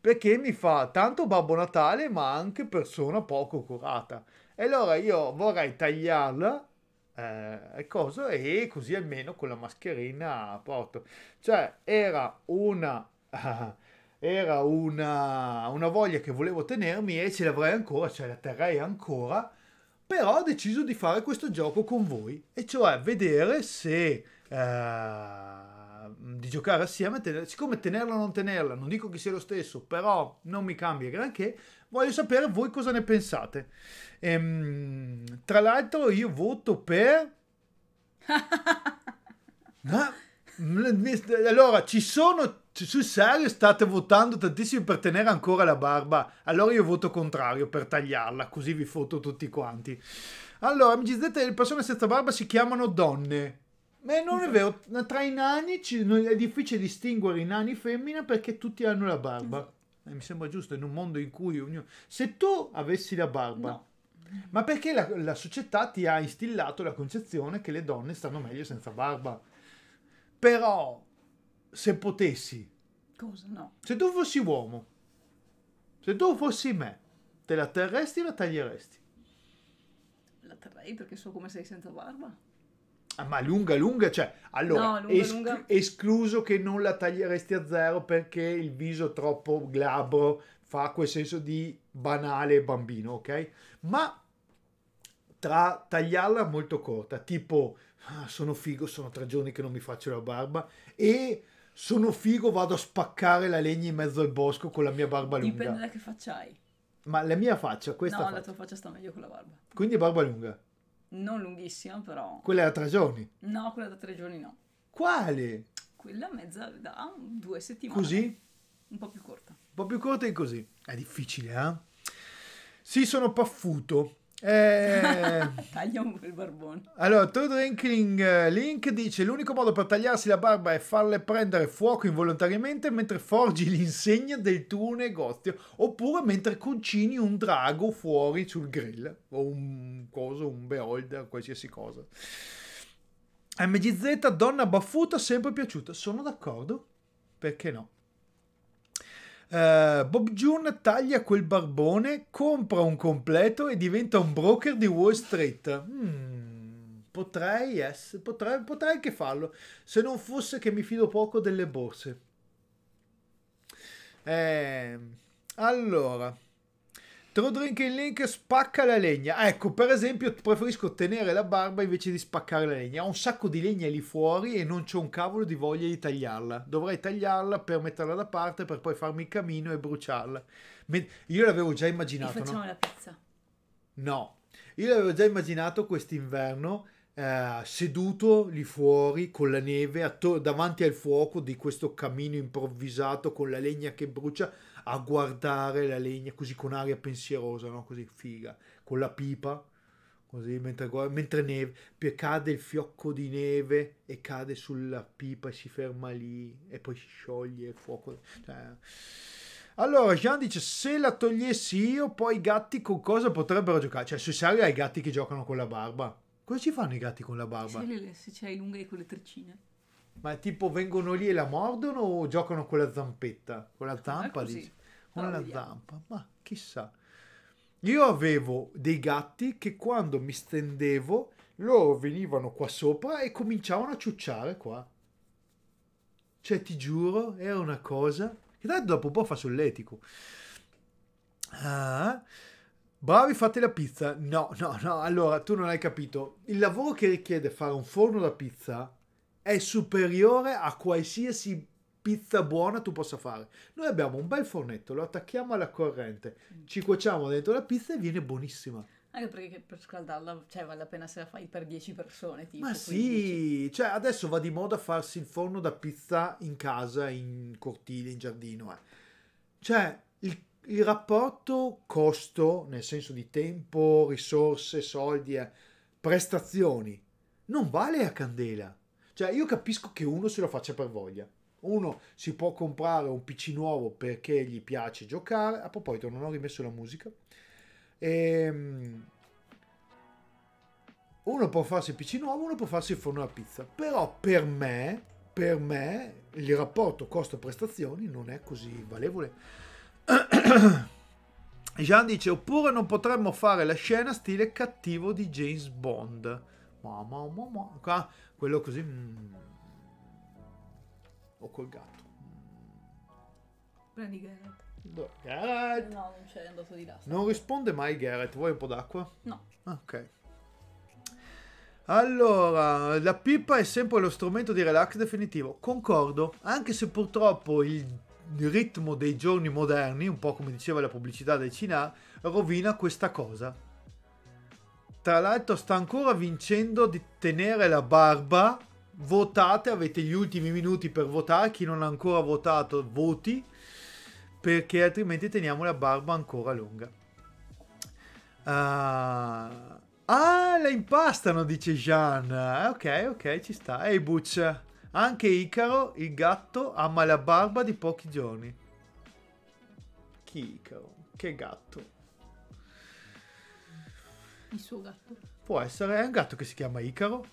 Perché mi fa tanto Babbo Natale, ma anche persona poco curata. E allora io vorrei tagliarla eh, cosa, e così almeno con la mascherina a porto. Cioè, era una. <laughs> era una, una voglia che volevo tenermi e ce l'avrei ancora, cioè la terrei ancora, però ho deciso di fare questo gioco con voi, e cioè vedere se... Eh, di giocare assieme, siccome tenerla o non tenerla, non dico che sia lo stesso, però non mi cambia granché, voglio sapere voi cosa ne pensate. Ehm, tra l'altro io voto per... ah, <laughs> allora, ci sono cioè, sul serio state votando tantissimo per tenere ancora la barba. Allora io voto contrario per tagliarla, così vi foto tutti quanti. Allora, mi dite, le persone senza barba si chiamano donne. Ma eh, non è vero, tra i nani ci, è difficile distinguere i nani femmina perché tutti hanno la barba. E esatto. eh, mi sembra giusto, in un mondo in cui ognuno... Se tu avessi la barba... No. Ma perché la, la, società ti ha instillato la concezione che le donne stanno meglio senza barba? Però se potessi. Cosa? No. Se tu fossi uomo, se tu fossi me, te la terresti o la taglieresti? La terrei perché so come sei senza barba. Ah, ma lunga, lunga, cioè, allora, no, lunga, es- lunga. escluso che non la taglieresti a zero perché il viso troppo glabro fa quel senso di banale bambino, ok? Ma tra tagliarla molto corta, tipo ah, sono figo, sono tre giorni che non mi faccio la barba e sono figo, vado a spaccare la legna in mezzo al bosco con la mia barba lunga. Dipende da che faccia hai. Ma la mia faccia, questa No, faccia. la tua faccia sta meglio con la barba. Quindi barba lunga? Non lunghissima, però. Quella da tre giorni? No, quella da tre giorni no. Quale? Quella mezza da due settimane. Così? Un po' più corta. Un po' più corta e così. È difficile, eh? Sì, sono paffuto. Eh... <laughs> Taglia un bel barbone. Allora, Todd Rinkling eh, Link dice: L'unico modo per tagliarsi la barba è farle prendere fuoco involontariamente mentre forgi l'insegna del tuo negozio, oppure mentre cucini un drago fuori sul grill o un coso, un beholder, qualsiasi cosa. MGZ, donna baffuta, sempre piaciuta. Sono d'accordo? Perché no? Uh, Bob June taglia quel barbone, compra un completo e diventa un broker di Wall Street. Hmm, potrei, yes, potrei, potrei anche farlo, se non fosse che mi fido poco delle borse. Eh, allora. Te lo drink il link, spacca la legna. Ah, ecco, per esempio, preferisco tenere la barba invece di spaccare la legna. Ho un sacco di legna lì fuori e non c'è un cavolo di voglia di tagliarla. Dovrei tagliarla per metterla da parte per poi farmi il camino e bruciarla. Io l'avevo già immaginato. E facciamo no? la pizza. No, io l'avevo già immaginato quest'inverno. Eh, seduto lì fuori con la neve attor- davanti al fuoco di questo camino improvvisato con la legna che brucia a guardare la legna così con aria pensierosa, no? così figa, con la pipa, così mentre, mentre neve, cade il fiocco di neve e cade sulla pipa e si ferma lì e poi si scioglie il fuoco. Cioè... Allora, Jean dice: Se la togliessi io, poi i gatti con cosa potrebbero giocare? Cioè, sui serio, hai i gatti che giocano con la barba. Cosa ci fanno i gatti con la barba? Se, le, se c'hai lunghe con le treccine. Ma tipo vengono lì e la mordono o giocano con la zampetta? Con la ah, zampa, dice. Con la zampa, ma chissà. Io avevo dei gatti che quando mi stendevo loro venivano qua sopra e cominciavano a ciucciare qua. Cioè, ti giuro, era una cosa che tanto dopo un po' fa solletico. Ah, bravi, fate la pizza. No, no, no, allora tu non hai capito. Il lavoro che richiede fare un forno da pizza è superiore a qualsiasi pizza buona tu possa fare. Noi abbiamo un bel fornetto, lo attacchiamo alla corrente, mm. ci cuociamo dentro la pizza e viene buonissima. Anche perché per scaldarla, cioè, vale la pena se la fai per 10 persone, tipo. Ma sì, 15. cioè adesso va di moda farsi il forno da pizza in casa, in cortile, in giardino. Eh. Cioè, il, il, rapporto costo, nel senso di tempo, risorse, soldi, eh, prestazioni, non vale a candela. Cioè, io capisco che uno se lo faccia per voglia. Uno si può comprare un PC nuovo perché gli piace giocare. A proposito, non ho rimesso la musica. Ehm... Uno può farsi il PC nuovo, uno può farsi il forno alla pizza. Però per me, per me, il rapporto costo-prestazioni non è così valevole. <coughs> Jean dice, oppure non potremmo fare la scena stile cattivo di James Bond ma, ma, ma, ma. Qua, quello così... Mm, o col gatto. Prendi Garrett. No, Garrett. No, non c'è, andato di là. Non risponde mai Garrett. Vuoi un po' d'acqua? No. Ah, ok. Allora, la pipa è sempre lo strumento di relax definitivo. Concordo, anche se purtroppo il ritmo dei giorni moderni, un po' come diceva la pubblicità del Cina, rovina questa cosa. Tra l'altro sta ancora vincendo di tenere la barba. Votate, avete gli ultimi minuti per votare. Chi non ha ancora votato, voti. Perché altrimenti teniamo la barba ancora lunga. Uh... Ah, la impastano, dice Jean. Eh, ok, ok, ci sta. Ehi, hey, Butch. Anche Icaro, il gatto, ama la barba di pochi giorni. Chi Icaro? Che gatto? Il suo gatto. Può essere, è un gatto che si chiama Icaro.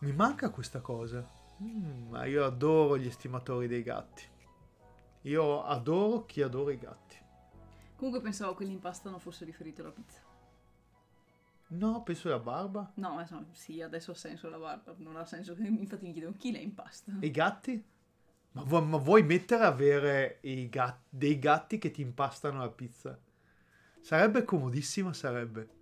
Mi manca questa cosa. Mm, ma io adoro gli estimatori dei gatti. Io adoro chi adora i gatti. Comunque pensavo che l'impasto non fosse riferito alla pizza. No, penso alla barba. No, ma no, sì, adesso ha senso la barba. Non ha senso. Infatti mi chiedo chi l'ha impasto. i gatti? Ma, vu- ma vuoi mettere a avere gatti, dei gatti che ti impastano la pizza? Sarebbe comodissima, sarebbe.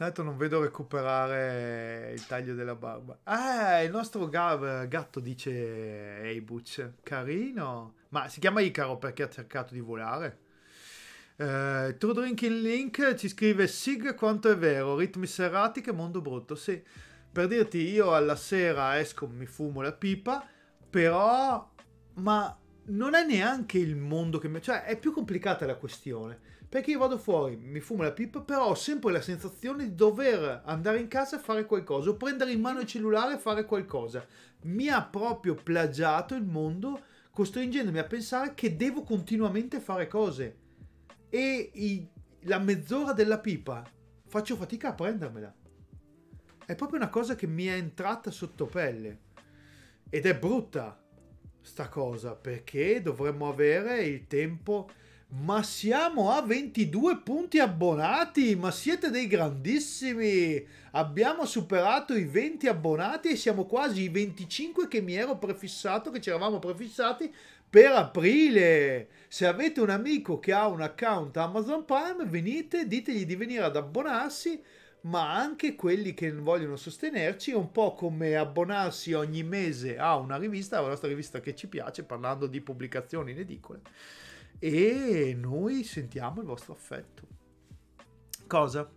Tanto non vedo recuperare il taglio della barba. Ah, il nostro Gav, gatto dice Hey Butch, carino. Ma si chiama Icaro perché ha cercato di volare. Uh, eh, True Drinking Link ci scrive Sig quanto è vero, ritmi serrati che mondo brutto. Sì, per dirti io alla sera esco, mi fumo la pipa, però... Ma non è neanche il mondo che mi... Cioè è più complicata la questione perché io vado fuori, mi fumo la pipa, però ho sempre la sensazione di dover andare in casa a fare qualcosa, o prendere in mano il cellulare e fare qualcosa. Mi ha proprio plagiato il mondo, costringendomi a pensare che devo continuamente fare cose. E i, la mezz'ora della pipa faccio fatica a prendermela. È proprio una cosa che mi è entrata sotto pelle. Ed è brutta sta cosa perché dovremmo avere il tempo ma siamo a 22 punti abbonati, ma siete dei grandissimi! Abbiamo superato i 20 abbonati e siamo quasi i 25 che mi ero prefissato, che ci eravamo prefissati per aprile. Se avete un amico che ha un account Amazon Prime, venite, ditegli di venire ad abbonarsi, ma anche quelli che vogliono sostenerci, è un po' come abbonarsi ogni mese a una rivista, la nostra rivista che ci piace, parlando di pubblicazioni in edicole e noi sentiamo il vostro affetto. Cosa?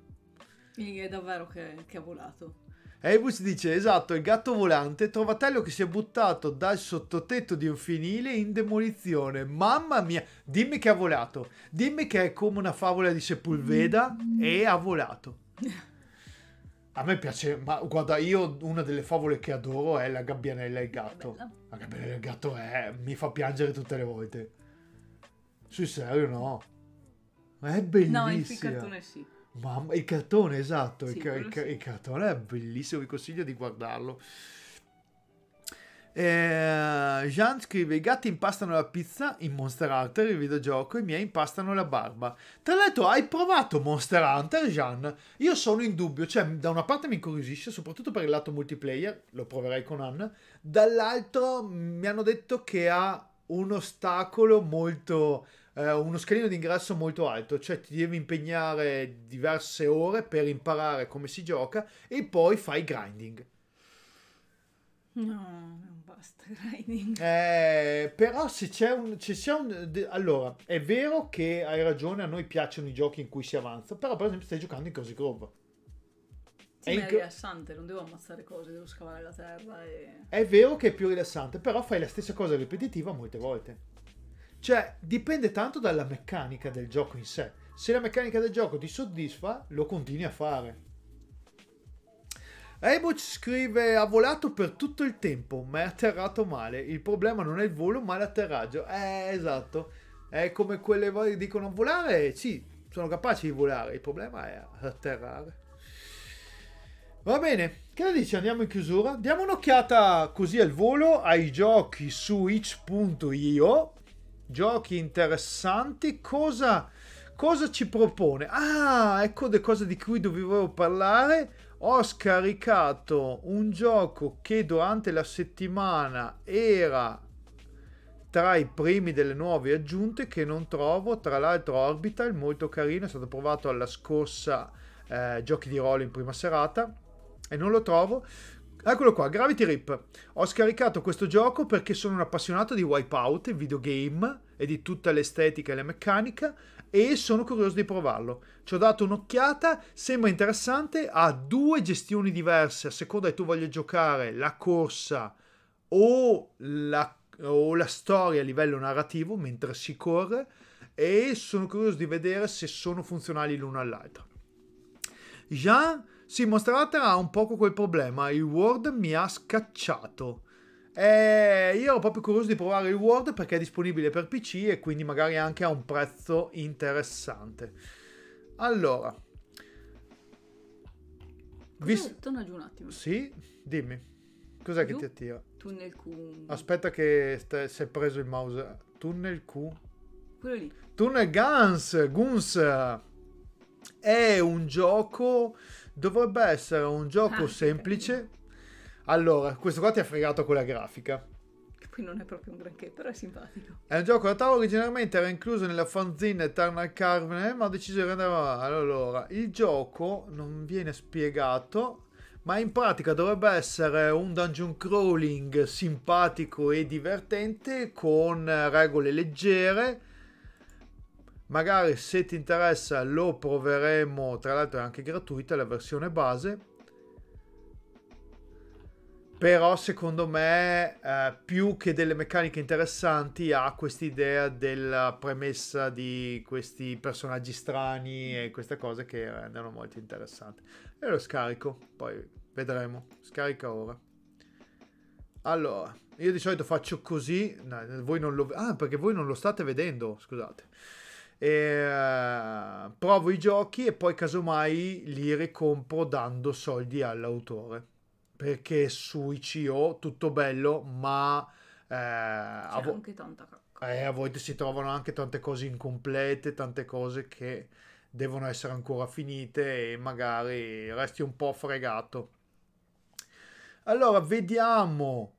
È davvero che, che è volato. Eibus dice, esatto, il gatto volante, trovatello che si è buttato dal sottotetto di un finile in demolizione. Mamma mia, dimmi che ha volato. Dimmi che è come una favola di Sepulveda e ha volato. <laughs> A me piace, ma guarda, io una delle favole che adoro è La gabbianella e il gatto. La gabbianella e il gatto è, mi fa piangere tutte le volte. Sul serio no. Ma è bellissimo. No, il cartone sì. Mamma, il cartone, esatto, sì, il, ca- il, ca- sì. il, cartone è bellissimo, vi consiglio di guardarlo. Eh, Jean scrive: I gatti impastano la pizza in Monster Hunter, il videogioco, i miei impastano la barba. Tra l'altro, hai provato Monster Hunter, Jean? Io sono in dubbio, cioè, da una parte mi incuriosisce, soprattutto per il lato multiplayer, lo proverai con Anna, dall'altro mm, mi hanno detto che ha un ostacolo molto eh, uno scalino d'ingresso molto alto, cioè ti devi impegnare diverse ore per imparare come si gioca e poi fai grinding. No, non basta grinding. Eh, però se c'è un... Se c'è un allora, è vero che hai ragione, a noi piacciono i giochi in cui si avanza, però per esempio stai giocando in Cosi Grove. Sì, è, inc- è, rilassante, non devo ammazzare cose, devo scavare la terra. E... È vero che è più rilassante, però fai la stessa cosa ripetitiva molte volte. Cioè, dipende tanto dalla meccanica del gioco in sé. Se la meccanica del gioco ti soddisfa, lo continui a fare. Aiboch scrive: Ha volato per tutto il tempo, ma è atterrato male. Il problema non è il volo, ma l'atterraggio. Eh, esatto. È come quelle che dicono volare. Sì, sono capaci di volare. Il problema è atterrare. Va bene, che ne dici? Andiamo in chiusura. Diamo un'occhiata così al volo ai giochi su itch.io giochi interessanti. Cosa, cosa ci propone? Ah, ecco le cose di cui dovevo parlare. Ho scaricato un gioco che durante la settimana era tra i primi delle nuove aggiunte che non trovo, tra l'altro Orbital, molto carino, è stato provato alla scorsa eh, giochi di ruolo in prima serata e non lo trovo, Eccolo qua, Gravity Rip. Ho scaricato questo gioco perché sono un appassionato di Wipeout, videogame e di tutta l'estetica e la meccanica e sono curioso di provarlo. Ci ho dato un'occhiata, sembra interessante, ha due gestioni diverse a seconda che tu voglia giocare la corsa o la, o la storia a livello narrativo mentre si corre e sono curioso di vedere se sono funzionali l'uno all'altro. Jean sì, Monster ha un poco quel problema. Il Word mi ha scacciato. E io ero proprio curioso di provare il Word perché è disponibile per PC e quindi magari anche a un prezzo interessante. Allora, Vis- torna giù un attimo. Sì, dimmi. Cos'è giù? che ti attira? Tunnel Q. Aspetta che st- si è preso il mouse. Tunnel Q. Quello lì. Tunnel Guns. Guns. È un gioco dovrebbe essere un gioco ah, semplice. Allora, questo qua ti ha fregato con la grafica. Che poi non è proprio un granché, però è simpatico. È un gioco, in realtà originariamente era incluso nella fanzine Eternal Carmine, ma ho deciso di andare avanti. Allora, il gioco non viene spiegato, ma in pratica dovrebbe essere un dungeon crawling simpatico e divertente con regole leggere Magari se ti interessa lo proveremo, tra l'altro è anche gratuita la versione base. Però secondo me eh, più che delle meccaniche interessanti ha quest'idea della premessa di questi personaggi strani e queste cose che rendono molto interessante. E lo scarico, poi vedremo. Scarica ora. Allora, io di solito faccio così, no, voi non lo... Ah, perché voi non lo state vedendo, scusate e, uh, provo i giochi e poi casomai li ricompro dando soldi all'autore perché su ICO tutto bello ma eh, a, vo- eh, a volte si trovano anche tante cose incomplete tante cose che devono essere ancora finite e magari resti un po' fregato allora vediamo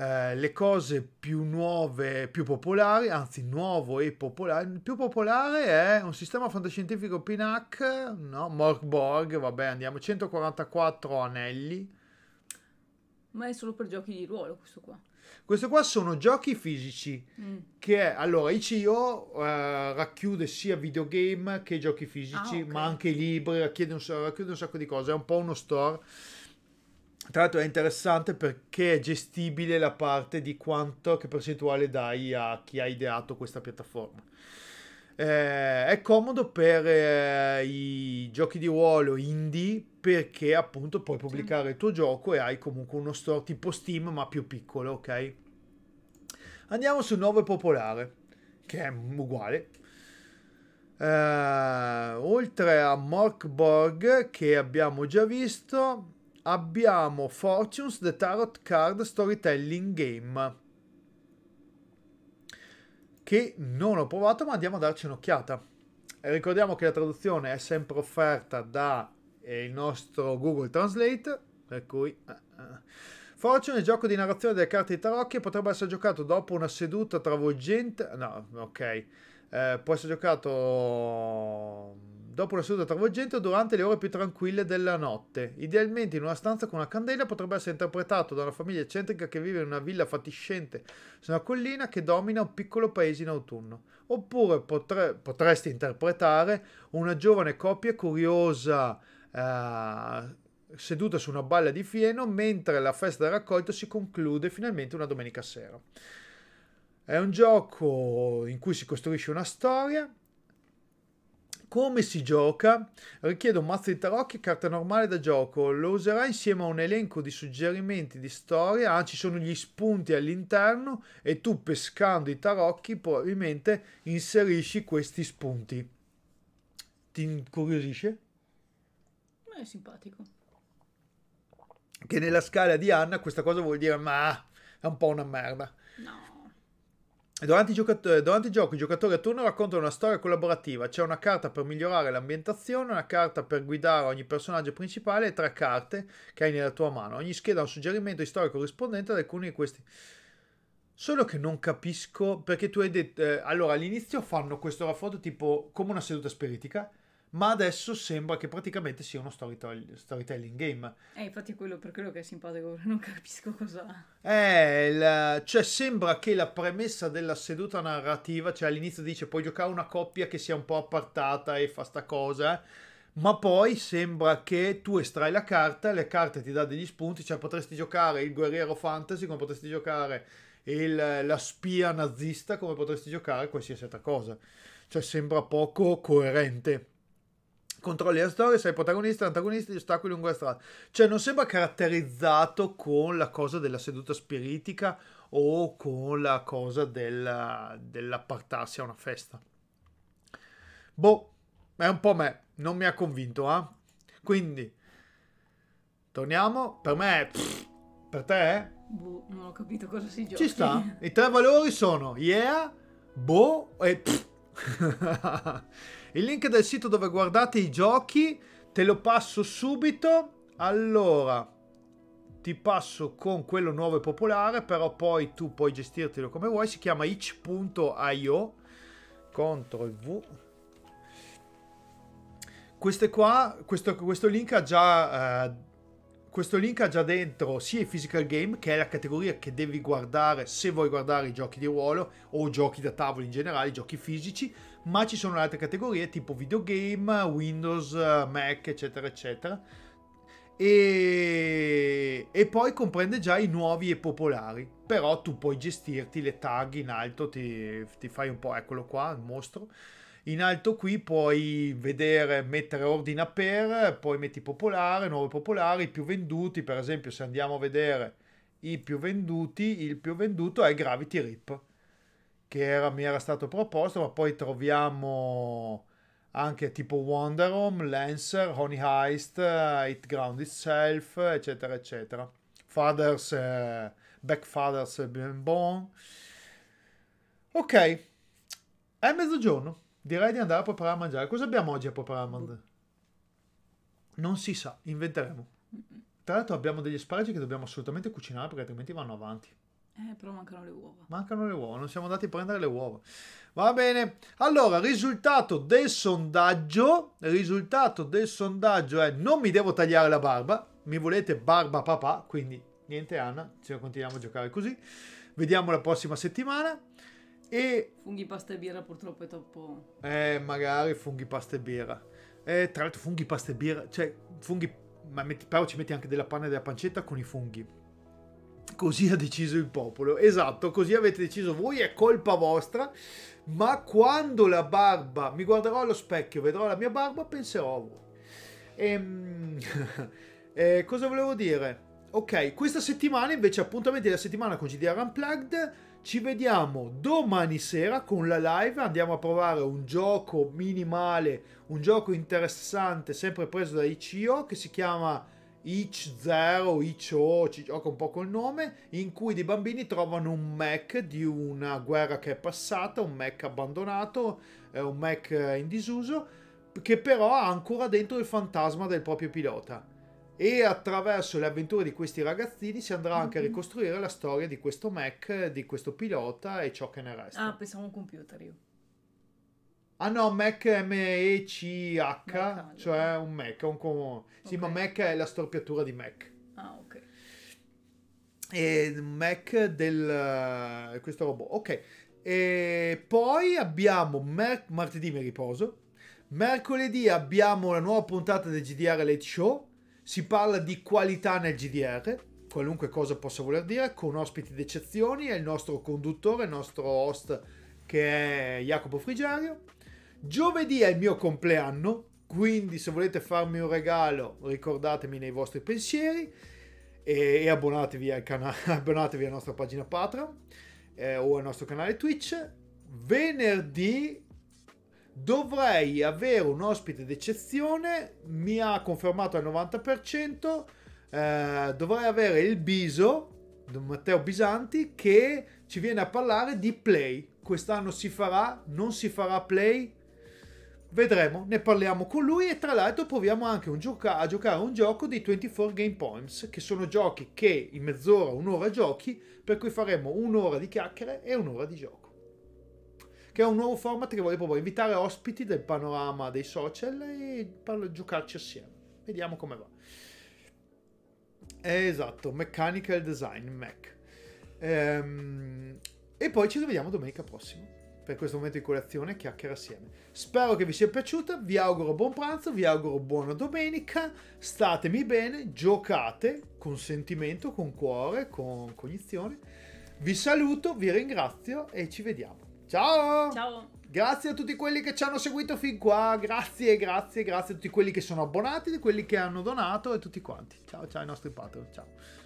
eh, le cose più nuove, più popolari, anzi nuovo e popolare. Il più popolare è un sistema fantascientifico Pinac, no? Morgborg, vabbè andiamo, 144 anelli. Ma è solo per giochi di ruolo questo qua. Questo qua sono giochi fisici mm. che allora ICO eh, racchiude sia videogame che giochi fisici, ah, okay. ma anche libri, racchiude un, racchiude un sacco di cose, è un po' uno store tra l'altro è interessante perché è gestibile la parte di quanto, che percentuale dai a chi ha ideato questa piattaforma. Eh, è comodo per eh, i giochi di ruolo indie perché appunto puoi pubblicare il tuo gioco e hai comunque uno store tipo Steam ma più piccolo, ok? Andiamo sul 9 popolare, che è uguale. Eh, oltre a Morkborg che abbiamo già visto, abbiamo Fortunes, The Tarot Card Storytelling Game, che non ho provato ma andiamo a darci un'occhiata. Ricordiamo che la traduzione è sempre offerta da eh, il nostro Google Translate, per cui... Eh, eh. Fortune, gioco di narrazione delle carte di tarocchi, e potrebbe essere giocato dopo una seduta travolgente... No, ok. Eh, può essere giocato dopo una seduta travolgente o durante le ore più tranquille della notte. Idealmente in una stanza con una candela potrebbe essere interpretato da una famiglia eccentrica che vive in una villa fatiscente su una collina che domina un piccolo paese in autunno. Oppure potre, potresti interpretare una giovane coppia curiosa eh, seduta su una balla di fieno mentre la festa del raccolto si conclude finalmente una domenica sera. È un gioco in cui si costruisce una storia come si gioca? Richiede un mazzo di tarocchi e carta normale da gioco. Lo userà insieme a un elenco di suggerimenti di storia. Ah, ci sono gli spunti all'interno e tu pescando i tarocchi probabilmente inserisci questi spunti. Ti incuriosisce? È simpatico. Che nella scala di Anna questa cosa vuol dire ma è un po' una merda. No. Durante, i durante il gioco eh, i giocatori a turno raccontano una storia collaborativa, c'è una carta per migliorare l'ambientazione, una carta per guidare ogni personaggio principale e tre carte che hai nella tua mano. Ogni scheda ha un suggerimento di storia corrispondente ad alcuni di questi. Solo che non capisco perché tu hai detto... Eh, allora all'inizio fanno questo raffronto tipo come una seduta spiritica ma adesso sembra che praticamente sia uno storytelling, storytelling game. Eh, infatti quello per quello che è simpatico, <laughs> non capisco cosa... Eh, il, cioè sembra che la premessa della seduta narrativa, cioè all'inizio dice puoi giocare una coppia che sia un po' appartata e fa sta cosa, ma poi sembra che tu estrai la carta, le carte ti dà degli spunti, cioè potresti giocare il guerriero fantasy come potresti giocare il, la spia nazista come potresti giocare qualsiasi altra cosa. Cioè sembra poco coerente controlli la storia, sei protagonista, antagonista, gli ostacoli lungo la strada. Cioè non sembra caratterizzato con la cosa della seduta spiritica o con la cosa della, dell'appartarsi a una festa. Boh, è un po' me, non mi ha convinto, eh? Quindi, torniamo, per me, pff, per te? Eh? Boh, non ho capito cosa si gioca. Ci sta, i tre valori sono yeah, boh e pff. <laughs> Il link del sito dove guardate i giochi te lo passo subito. Allora, ti passo con quello nuovo e popolare, però poi tu puoi gestirtelo come vuoi. Si chiama itch.io. Ctrl V. Queste qua, questo, questo link ha già... Eh, questo link ha già dentro sia i physical game, che è la categoria che devi guardare se vuoi guardare i giochi di ruolo o giochi da tavolo in generale, giochi fisici, ma ci sono altre categorie tipo videogame, Windows, Mac, eccetera, eccetera. E, e, poi comprende già i nuovi e popolari, però tu puoi gestirti le tag in alto, ti, ti fai un po', eccolo qua, il mostro. In alto qui puoi vedere, mettere ordine per, poi metti popolare, nuovi popolari, i più venduti, per esempio se andiamo a vedere i più venduti, il più venduto è Gravity Rip che era, mi era stato proposto, ma poi troviamo anche tipo Wonder Home, Lancer, Honey Heist, eh, It Ground Itself, eccetera, eccetera. Fathers, eh, Back Fathers, eh, Ben Bon. Ok, è mezzogiorno. Direi di andare a preparare a mangiare. Cosa abbiamo oggi a preparare a mangiare? Non si sa, inventeremo. Tra l'altro abbiamo degli sparagi che dobbiamo assolutamente cucinare perché altrimenti vanno avanti. Eh, però mancano le uova. Mancano le uova, non siamo andati a prendere le uova. Va bene. Allora, risultato del sondaggio. Risultato del sondaggio è non mi devo tagliare la barba. Mi volete barba papà, quindi niente Anna, ci continuiamo a giocare così. Vediamo la prossima settimana. E... Funghi, pasta e birra purtroppo è troppo... Eh, magari funghi, pasta e birra. Eh, tra l'altro funghi, pasta e birra, cioè funghi... Ma metti, però ci metti anche della panna e della pancetta con i funghi Così ha deciso il popolo. Esatto, così avete deciso voi, è colpa vostra. Ma quando la barba, mi guarderò allo specchio, vedrò la mia barba, penserò a voi. Ehm, <laughs> eh, cosa volevo dire? Ok, questa settimana invece appuntamenti della settimana con GDR Unplugged. Ci vediamo domani sera con la live. Andiamo a provare un gioco minimale, un gioco interessante, sempre preso da ICO, che si chiama Itch 0, Itch O, ci gioca un po' col nome, in cui dei bambini trovano un Mac di una guerra che è passata, un Mac abbandonato, eh, un Mac in disuso, che però ha ancora dentro il fantasma del proprio pilota. E attraverso le avventure di questi ragazzini si andrà anche a mhm. ricostruire la storia di questo Mac, di questo pilota e ciò che ne resta. Ah, pensavo un computer io. Ah no, Mac M-E-C-H, cioè un Mac, un comune. Sì, okay. ma Mac è la storpiatura di Mac. Ah, ok. E Mac del... questo robot. Ok. E poi abbiamo mer- martedì mi riposo. Mercoledì abbiamo la nuova puntata del GDR Late Show. Si parla di qualità nel GDR, qualunque cosa possa voler dire, con ospiti d'eccezioni e il nostro conduttore, il nostro host che è Jacopo Frigiario. Giovedì è il mio compleanno, quindi se volete farmi un regalo ricordatemi nei vostri pensieri e, e abbonatevi, al cana- <laughs> abbonatevi alla nostra pagina Patreon eh, o al nostro canale Twitch. Venerdì dovrei avere un ospite d'eccezione, mi ha confermato al 90%, eh, dovrei avere il Biso, Matteo Bisanti, che ci viene a parlare di Play. Quest'anno si farà, non si farà Play, Vedremo, ne parliamo con lui e tra l'altro proviamo anche gioca- a giocare un gioco dei 24 Game Points, che sono giochi che in mezz'ora, un'ora giochi, per cui faremo un'ora di chiacchiere e un'ora di gioco. Che è un nuovo format che voglio proprio invitare ospiti del panorama dei social e parlo- giocarci assieme. Vediamo come va. esatto, Mechanical Design Mac. Ehm, e poi ci rivediamo domenica prossima per questo momento di colazione e chiacchiere assieme. Spero che vi sia piaciuta, vi auguro buon pranzo, vi auguro buona domenica, statemi bene, giocate con sentimento, con cuore, con cognizione. Vi saluto, vi ringrazio e ci vediamo. Ciao! Ciao! Grazie a tutti quelli che ci hanno seguito fin qua, grazie, grazie, grazie a tutti quelli che sono abbonati, a quelli che hanno donato e tutti quanti. Ciao, ciao ai nostri patron, ciao.